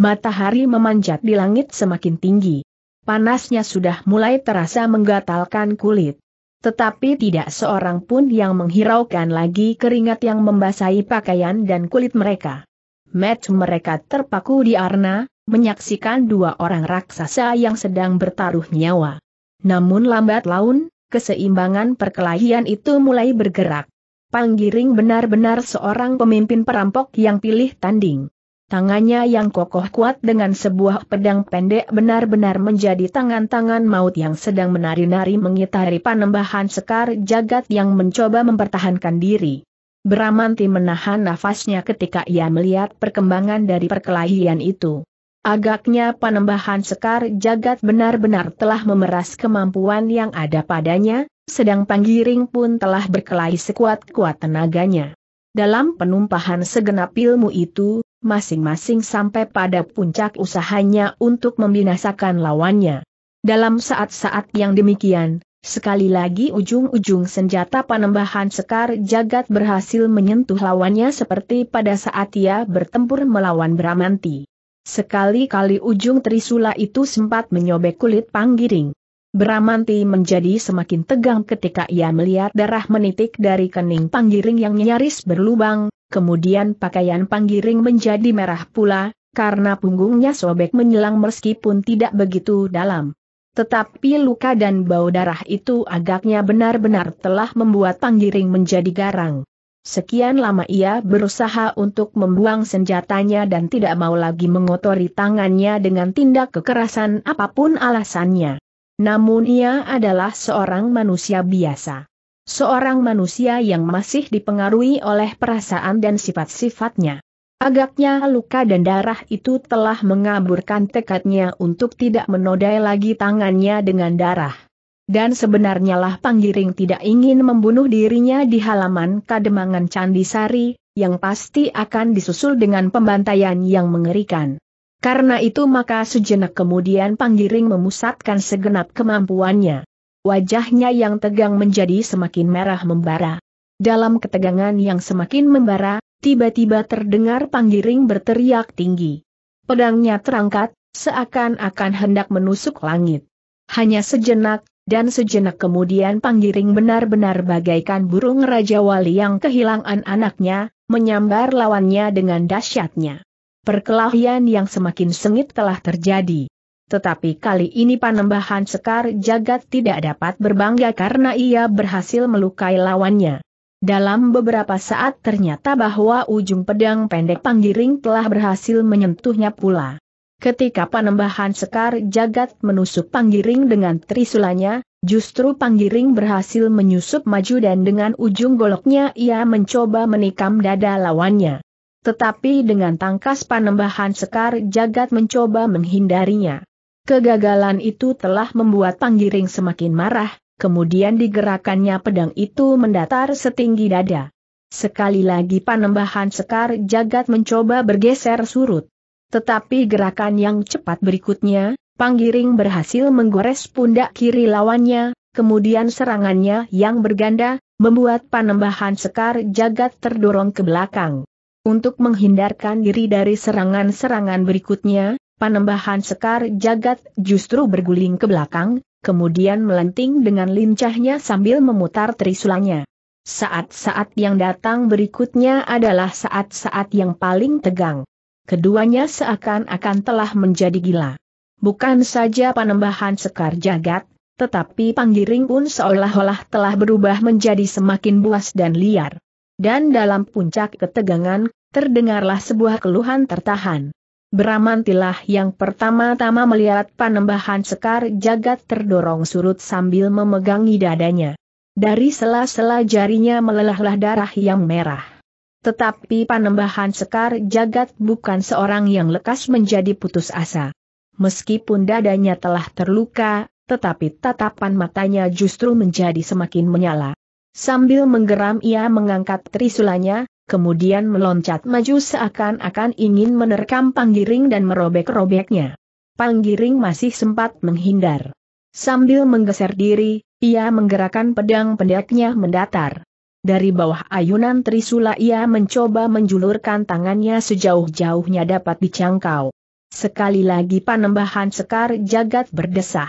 Speaker 1: Matahari memanjat di langit semakin tinggi. Panasnya sudah mulai terasa menggatalkan kulit. Tetapi tidak seorang pun yang menghiraukan lagi keringat yang membasahi pakaian dan kulit mereka. Match mereka terpaku di arna, menyaksikan dua orang raksasa yang sedang bertaruh nyawa. Namun lambat laun, keseimbangan perkelahian itu mulai bergerak. Panggiring benar-benar seorang pemimpin perampok yang pilih tanding. Tangannya yang kokoh kuat dengan sebuah pedang pendek benar-benar menjadi tangan-tangan maut yang sedang menari-nari mengitari panembahan sekar jagat yang mencoba mempertahankan diri. Beramanti menahan nafasnya ketika ia melihat perkembangan dari perkelahian itu. Agaknya panembahan Sekar Jagat benar-benar telah memeras kemampuan yang ada padanya, sedang Panggiring pun telah berkelahi sekuat-kuat tenaganya. Dalam penumpahan segenap ilmu itu, masing-masing sampai pada puncak usahanya untuk membinasakan lawannya. Dalam saat-saat yang demikian, sekali lagi ujung-ujung senjata panembahan Sekar Jagat berhasil menyentuh lawannya seperti pada saat ia bertempur melawan Bramanti. Sekali-kali ujung trisula itu sempat menyobek kulit panggiring. Bramanti menjadi semakin tegang ketika ia melihat darah menitik dari kening panggiring yang nyaris berlubang, kemudian pakaian panggiring menjadi merah pula, karena punggungnya sobek menyelang meskipun tidak begitu dalam. Tetapi luka dan bau darah itu agaknya benar-benar telah membuat panggiring menjadi garang. Sekian lama ia berusaha untuk membuang senjatanya dan tidak mau lagi mengotori tangannya dengan tindak kekerasan apapun alasannya. Namun ia adalah seorang manusia biasa. Seorang manusia yang masih dipengaruhi oleh perasaan dan sifat-sifatnya. Agaknya luka dan darah itu telah mengaburkan tekadnya untuk tidak menodai lagi tangannya dengan darah. Dan sebenarnya lah Panggiring tidak ingin membunuh dirinya di halaman Kademangan Candi Sari, yang pasti akan disusul dengan pembantaian yang mengerikan. Karena itu maka sejenak kemudian Panggiring memusatkan segenap kemampuannya. Wajahnya yang tegang menjadi semakin merah membara. Dalam ketegangan yang semakin membara, tiba-tiba terdengar Panggiring berteriak tinggi. Pedangnya terangkat, seakan-akan hendak menusuk langit. Hanya sejenak, dan sejenak kemudian Panggiring benar-benar bagaikan burung Raja Wali yang kehilangan anaknya, menyambar lawannya dengan dahsyatnya. Perkelahian yang semakin sengit telah terjadi. Tetapi kali ini Panembahan Sekar Jagat tidak dapat berbangga karena ia berhasil melukai lawannya. Dalam beberapa saat ternyata bahwa ujung pedang pendek Panggiring telah berhasil menyentuhnya pula. Ketika panembahan Sekar Jagat menusuk Panggiring dengan trisulanya, justru Panggiring berhasil menyusup maju dan dengan ujung goloknya ia mencoba menikam dada lawannya. Tetapi dengan tangkas panembahan Sekar Jagat mencoba menghindarinya. Kegagalan itu telah membuat Panggiring semakin marah, kemudian digerakannya pedang itu mendatar setinggi dada. Sekali lagi panembahan Sekar Jagat mencoba bergeser surut. Tetapi gerakan yang cepat berikutnya, Panggiring berhasil menggores pundak kiri lawannya, kemudian serangannya yang berganda, membuat panembahan Sekar Jagat terdorong ke belakang. Untuk menghindarkan diri dari serangan-serangan berikutnya, panembahan Sekar Jagat justru berguling ke belakang, kemudian melenting dengan lincahnya sambil memutar trisulanya. Saat-saat yang datang berikutnya adalah saat-saat yang paling tegang keduanya seakan-akan telah menjadi gila. Bukan saja panembahan sekar jagat, tetapi panggiring pun seolah-olah telah berubah menjadi semakin buas dan liar. Dan dalam puncak ketegangan, terdengarlah sebuah keluhan tertahan. Beramantilah yang pertama-tama melihat panembahan sekar jagat terdorong surut sambil memegangi dadanya. Dari sela-sela jarinya melelahlah darah yang merah. Tetapi Panembahan Sekar Jagat bukan seorang yang lekas menjadi putus asa. Meskipun dadanya telah terluka, tetapi tatapan matanya justru menjadi semakin menyala. Sambil menggeram ia mengangkat trisulanya, kemudian meloncat maju seakan-akan ingin menerkam panggiring dan merobek-robeknya. Panggiring masih sempat menghindar. Sambil menggeser diri, ia menggerakkan pedang pendeknya mendatar. Dari bawah ayunan Trisula ia mencoba menjulurkan tangannya sejauh-jauhnya dapat dicangkau. Sekali lagi panembahan sekar jagat berdesah.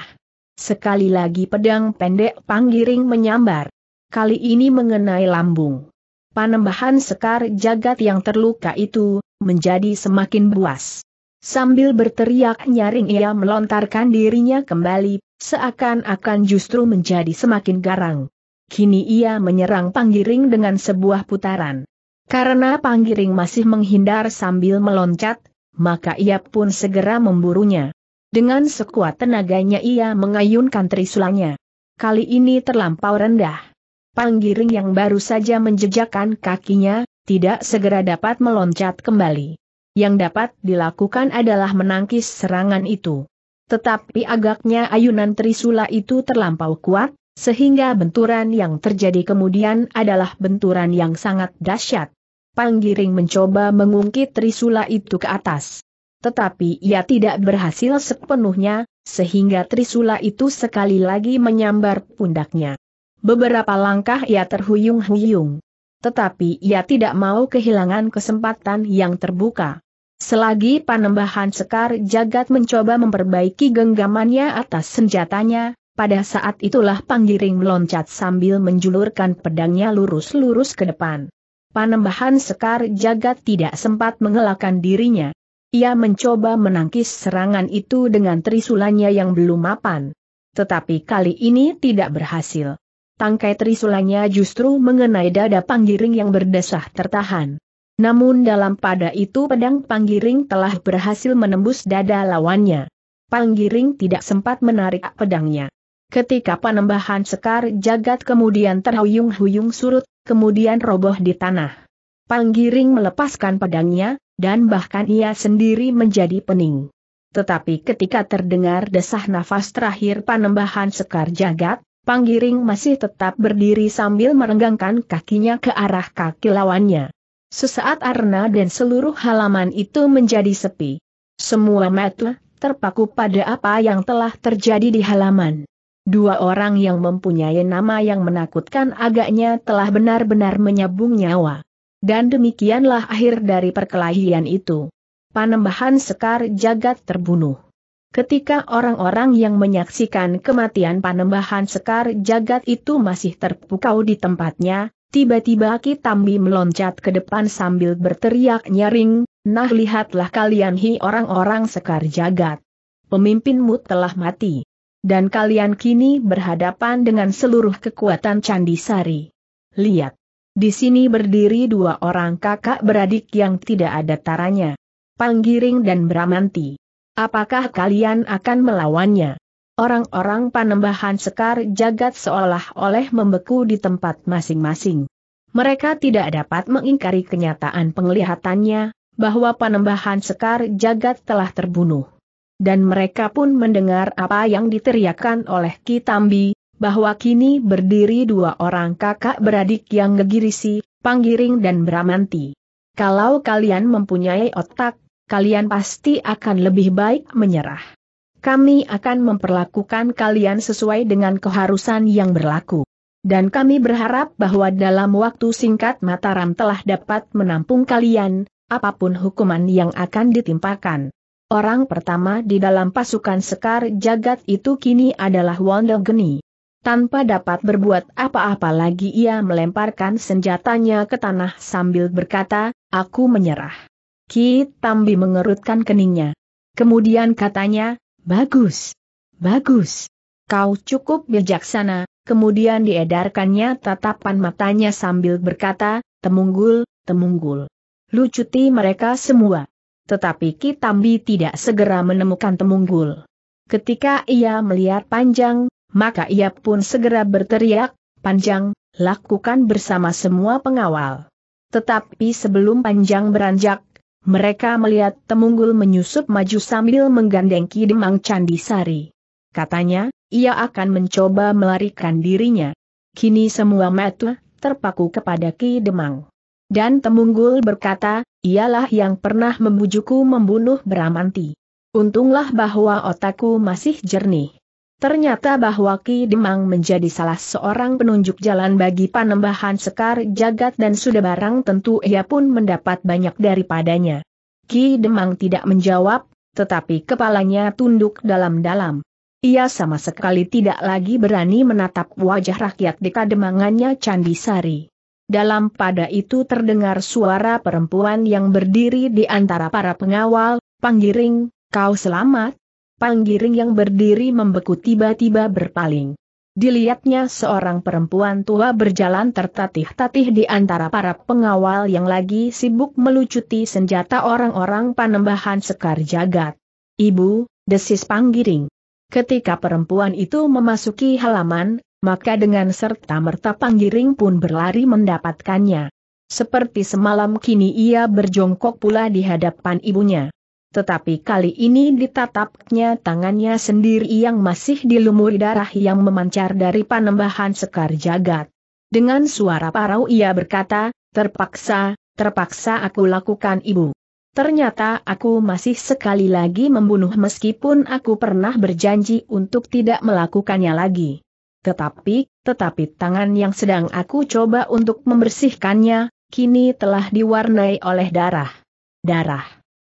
Speaker 1: Sekali lagi pedang pendek panggiring menyambar. Kali ini mengenai lambung. Panembahan sekar jagat yang terluka itu, menjadi semakin buas. Sambil berteriak nyaring ia melontarkan dirinya kembali, seakan-akan justru menjadi semakin garang kini ia menyerang Panggiring dengan sebuah putaran. Karena Panggiring masih menghindar sambil meloncat, maka ia pun segera memburunya. Dengan sekuat tenaganya ia mengayunkan trisulanya. Kali ini terlampau rendah. Panggiring yang baru saja menjejakkan kakinya, tidak segera dapat meloncat kembali. Yang dapat dilakukan adalah menangkis serangan itu. Tetapi agaknya ayunan Trisula itu terlampau kuat, sehingga benturan yang terjadi kemudian adalah benturan yang sangat dahsyat. Panggiring mencoba mengungkit Trisula itu ke atas. Tetapi ia tidak berhasil sepenuhnya, sehingga Trisula itu sekali lagi menyambar pundaknya. Beberapa langkah ia terhuyung-huyung. Tetapi ia tidak mau kehilangan kesempatan yang terbuka. Selagi panembahan Sekar Jagat mencoba memperbaiki genggamannya atas senjatanya, pada saat itulah Panggiring meloncat sambil menjulurkan pedangnya lurus-lurus ke depan. Panembahan Sekar Jagat tidak sempat mengelakkan dirinya. Ia mencoba menangkis serangan itu dengan trisulanya yang belum mapan. Tetapi kali ini tidak berhasil. Tangkai trisulanya justru mengenai dada Panggiring yang berdesah tertahan. Namun dalam pada itu pedang Panggiring telah berhasil menembus dada lawannya. Panggiring tidak sempat menarik pedangnya. Ketika penembahan sekar jagat kemudian terhuyung-huyung surut, kemudian roboh di tanah. Panggiring melepaskan pedangnya, dan bahkan ia sendiri menjadi pening. Tetapi ketika terdengar desah nafas terakhir panembahan sekar jagat, Panggiring masih tetap berdiri sambil merenggangkan kakinya ke arah kaki lawannya. Sesaat Arna dan seluruh halaman itu menjadi sepi. Semua mata terpaku pada apa yang telah terjadi di halaman. Dua orang yang mempunyai nama yang menakutkan agaknya telah benar-benar menyabung nyawa. Dan demikianlah akhir dari perkelahian itu. Panembahan Sekar Jagat terbunuh. Ketika orang-orang yang menyaksikan kematian Panembahan Sekar Jagat itu masih terpukau di tempatnya, tiba-tiba Ki Tambi meloncat ke depan sambil berteriak nyaring, Nah lihatlah kalian hi orang-orang Sekar Jagat. Pemimpinmu telah mati dan kalian kini berhadapan dengan seluruh kekuatan Candi Sari. Lihat. Di sini berdiri dua orang kakak beradik yang tidak ada taranya. Panggiring dan Bramanti. Apakah kalian akan melawannya? Orang-orang panembahan sekar jagat seolah olah membeku di tempat masing-masing. Mereka tidak dapat mengingkari kenyataan penglihatannya, bahwa panembahan sekar jagat telah terbunuh dan mereka pun mendengar apa yang diteriakkan oleh Kitambi, bahwa kini berdiri dua orang kakak beradik yang gegirisi, Panggiring dan beramanti. Kalau kalian mempunyai otak, kalian pasti akan lebih baik menyerah. Kami akan memperlakukan kalian sesuai dengan keharusan yang berlaku. Dan kami berharap bahwa dalam waktu singkat Mataram telah dapat menampung kalian, apapun hukuman yang akan ditimpakan. Orang pertama di dalam pasukan Sekar Jagat itu kini adalah Wanda Geni. Tanpa dapat berbuat apa-apa lagi ia melemparkan senjatanya ke tanah sambil berkata, aku menyerah. Ki Tambi mengerutkan keningnya. Kemudian katanya, bagus, bagus. Kau cukup bijaksana, kemudian diedarkannya tatapan matanya sambil berkata, temunggul, temunggul. Lucuti mereka semua. Tetapi Kitambi tidak segera menemukan Temunggul. Ketika ia melihat Panjang, maka ia pun segera berteriak, Panjang, lakukan bersama semua pengawal. Tetapi sebelum Panjang beranjak, mereka melihat Temunggul menyusup maju sambil menggandeng Kidemang Candisari. Katanya, ia akan mencoba melarikan dirinya. Kini semua mata terpaku kepada Ki Demang. Dan Temunggul berkata, ialah yang pernah membujuku membunuh Bramanti. Untunglah bahwa otakku masih jernih. Ternyata bahwa Ki Demang menjadi salah seorang penunjuk jalan bagi panembahan Sekar Jagat dan sudah barang tentu ia pun mendapat banyak daripadanya. Ki Demang tidak menjawab, tetapi kepalanya tunduk dalam-dalam. Ia sama sekali tidak lagi berani menatap wajah rakyat di kademangannya Candisari. Dalam pada itu terdengar suara perempuan yang berdiri di antara para pengawal, Panggiring, kau selamat? Panggiring yang berdiri membeku tiba-tiba berpaling. Dilihatnya seorang perempuan tua berjalan tertatih-tatih di antara para pengawal yang lagi sibuk melucuti senjata orang-orang panembahan sekar jagat. Ibu, desis Panggiring. Ketika perempuan itu memasuki halaman, maka dengan serta-merta panggiring pun berlari mendapatkannya. Seperti semalam kini ia berjongkok pula di hadapan ibunya. Tetapi kali ini ditatapnya tangannya sendiri yang masih dilumuri darah yang memancar dari panembahan sekar jagat. Dengan suara parau ia berkata, terpaksa, terpaksa aku lakukan ibu. Ternyata aku masih sekali lagi membunuh meskipun aku pernah berjanji untuk tidak melakukannya lagi. Tetapi, tetapi tangan yang sedang aku coba untuk membersihkannya, kini telah diwarnai oleh darah. Darah.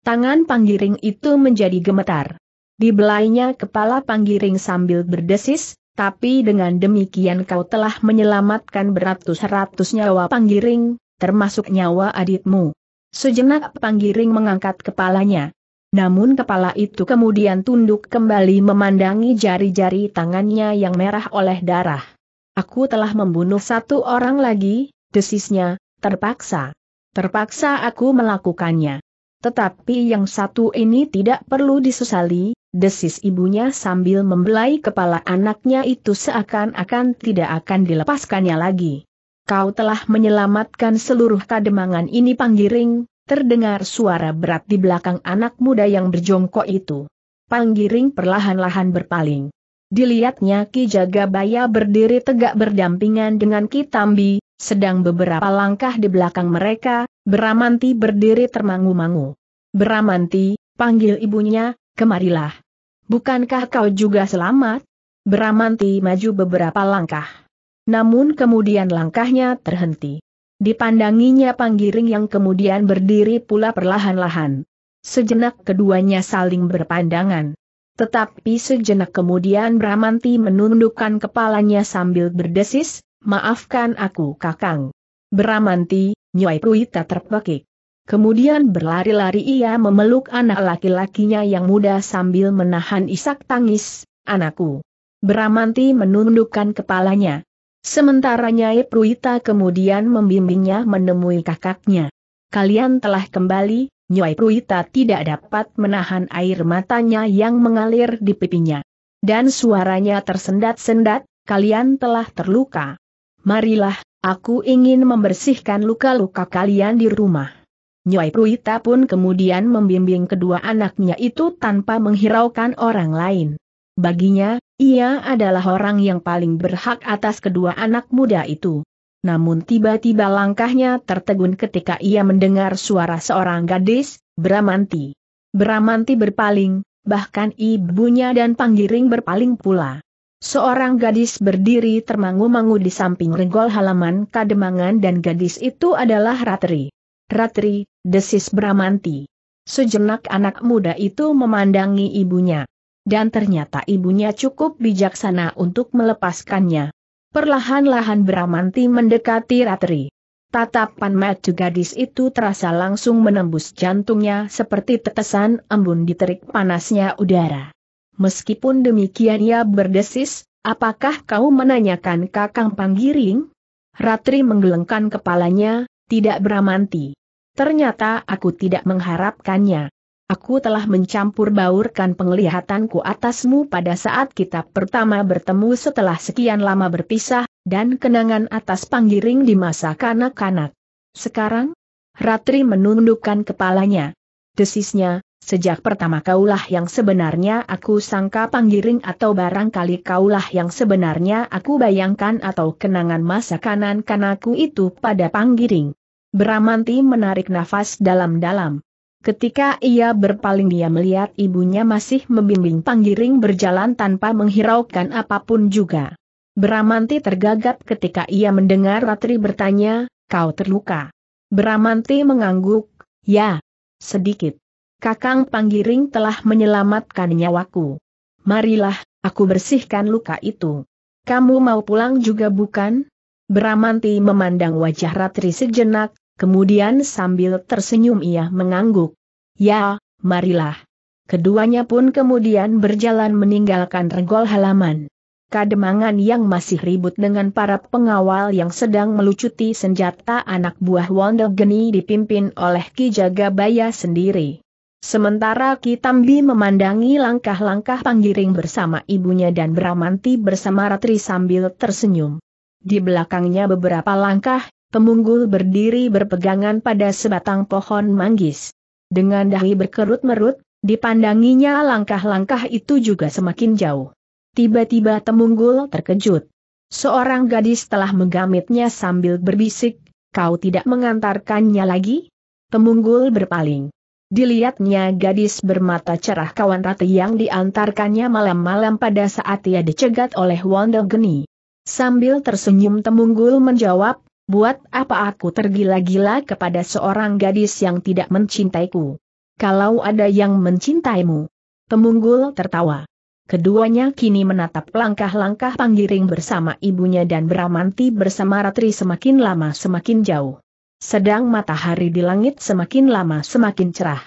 Speaker 1: Tangan panggiring itu menjadi gemetar. Dibelainya kepala panggiring sambil berdesis, tapi dengan demikian kau telah menyelamatkan beratus-ratus nyawa panggiring, termasuk nyawa adikmu. Sejenak panggiring mengangkat kepalanya. Namun kepala itu kemudian tunduk kembali memandangi jari-jari tangannya yang merah oleh darah. Aku telah membunuh satu orang lagi, desisnya, terpaksa. Terpaksa aku melakukannya. Tetapi yang satu ini tidak perlu disesali, desis ibunya sambil membelai kepala anaknya itu seakan-akan tidak akan dilepaskannya lagi. Kau telah menyelamatkan seluruh kademangan ini panggiring, terdengar suara berat di belakang anak muda yang berjongkok itu. Panggiring perlahan-lahan berpaling. Dilihatnya Ki Jagabaya berdiri tegak berdampingan dengan Ki Tambi, sedang beberapa langkah di belakang mereka, Beramanti berdiri termangu-mangu. Beramanti, panggil ibunya, kemarilah. Bukankah kau juga selamat? Beramanti maju beberapa langkah. Namun kemudian langkahnya terhenti. Dipandanginya panggiring yang kemudian berdiri pula perlahan-lahan. Sejenak keduanya saling berpandangan. Tetapi sejenak kemudian Bramanti menundukkan kepalanya sambil berdesis, maafkan aku kakang. Bramanti, Nyuai Pruita terpekik. Kemudian berlari-lari ia memeluk anak laki-lakinya yang muda sambil menahan isak tangis, anakku. Bramanti menundukkan kepalanya. Sementara Nyai Pruita kemudian membimbingnya menemui kakaknya. Kalian telah kembali, Nyai Pruita tidak dapat menahan air matanya yang mengalir di pipinya. Dan suaranya tersendat-sendat, kalian telah terluka. Marilah, aku ingin membersihkan luka-luka kalian di rumah. Nyai Pruita pun kemudian membimbing kedua anaknya itu tanpa menghiraukan orang lain. Baginya, ia adalah orang yang paling berhak atas kedua anak muda itu. Namun tiba-tiba langkahnya tertegun ketika ia mendengar suara seorang gadis, Bramanti. Bramanti berpaling, bahkan ibunya dan Panggiring berpaling pula. Seorang gadis berdiri termangu-mangu di samping regol halaman kademangan dan gadis itu adalah Ratri. Ratri, desis Bramanti. Sejenak anak muda itu memandangi ibunya dan ternyata ibunya cukup bijaksana untuk melepaskannya. Perlahan-lahan Bramanti mendekati Ratri. Tatapan mata gadis itu terasa langsung menembus jantungnya seperti tetesan embun di terik panasnya udara. Meskipun demikian ia berdesis, apakah kau menanyakan kakang panggiring? Ratri menggelengkan kepalanya, tidak Bramanti. Ternyata aku tidak mengharapkannya. Aku telah mencampur baurkan penglihatanku atasmu pada saat kita pertama bertemu setelah sekian lama berpisah, dan kenangan atas panggiring di masa kanak-kanak. Sekarang? Ratri menundukkan kepalanya. Desisnya, sejak pertama kaulah yang sebenarnya aku sangka panggiring atau barangkali kaulah yang sebenarnya aku bayangkan atau kenangan masa kanan-kanaku itu pada panggiring. Beramanti menarik nafas dalam-dalam. Ketika ia berpaling dia melihat ibunya masih membimbing panggiring berjalan tanpa menghiraukan apapun juga. Bramanti tergagap ketika ia mendengar Ratri bertanya, kau terluka. Bramanti mengangguk, ya, sedikit. Kakang Panggiring telah menyelamatkan nyawaku. Marilah, aku bersihkan luka itu. Kamu mau pulang juga bukan? Bramanti memandang wajah Ratri sejenak, Kemudian sambil tersenyum ia mengangguk. Ya, marilah. Keduanya pun kemudian berjalan meninggalkan regol halaman. Kademangan yang masih ribut dengan para pengawal yang sedang melucuti senjata anak buah Wondogeni Geni dipimpin oleh Ki Jagabaya sendiri. Sementara Ki Tambi memandangi langkah-langkah Panggiring bersama ibunya dan Bramanti bersama Ratri sambil tersenyum. Di belakangnya beberapa langkah, Pemunggul berdiri berpegangan pada sebatang pohon manggis. Dengan dahi berkerut-merut, dipandanginya langkah-langkah itu juga semakin jauh. Tiba-tiba Temunggul terkejut. Seorang gadis telah menggamitnya sambil berbisik, kau tidak mengantarkannya lagi? Temunggul berpaling. Dilihatnya gadis bermata cerah kawan ratu yang diantarkannya malam-malam pada saat ia dicegat oleh Wondel Geni. Sambil tersenyum Temunggul menjawab, Buat apa aku tergila-gila kepada seorang gadis yang tidak mencintaiku? Kalau ada yang mencintaimu. Temunggul tertawa. Keduanya kini menatap langkah-langkah panggiring bersama ibunya dan beramanti bersama Ratri semakin lama semakin jauh. Sedang matahari di langit semakin lama semakin cerah.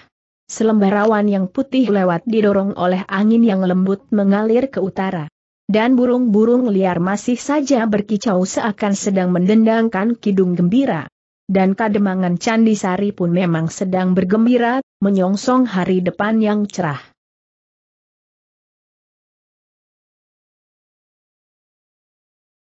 Speaker 1: Selembar awan yang putih lewat didorong oleh angin yang lembut mengalir ke utara dan burung-burung liar masih saja berkicau seakan sedang mendendangkan kidung gembira. Dan kademangan Candisari pun memang sedang bergembira, menyongsong hari depan yang cerah.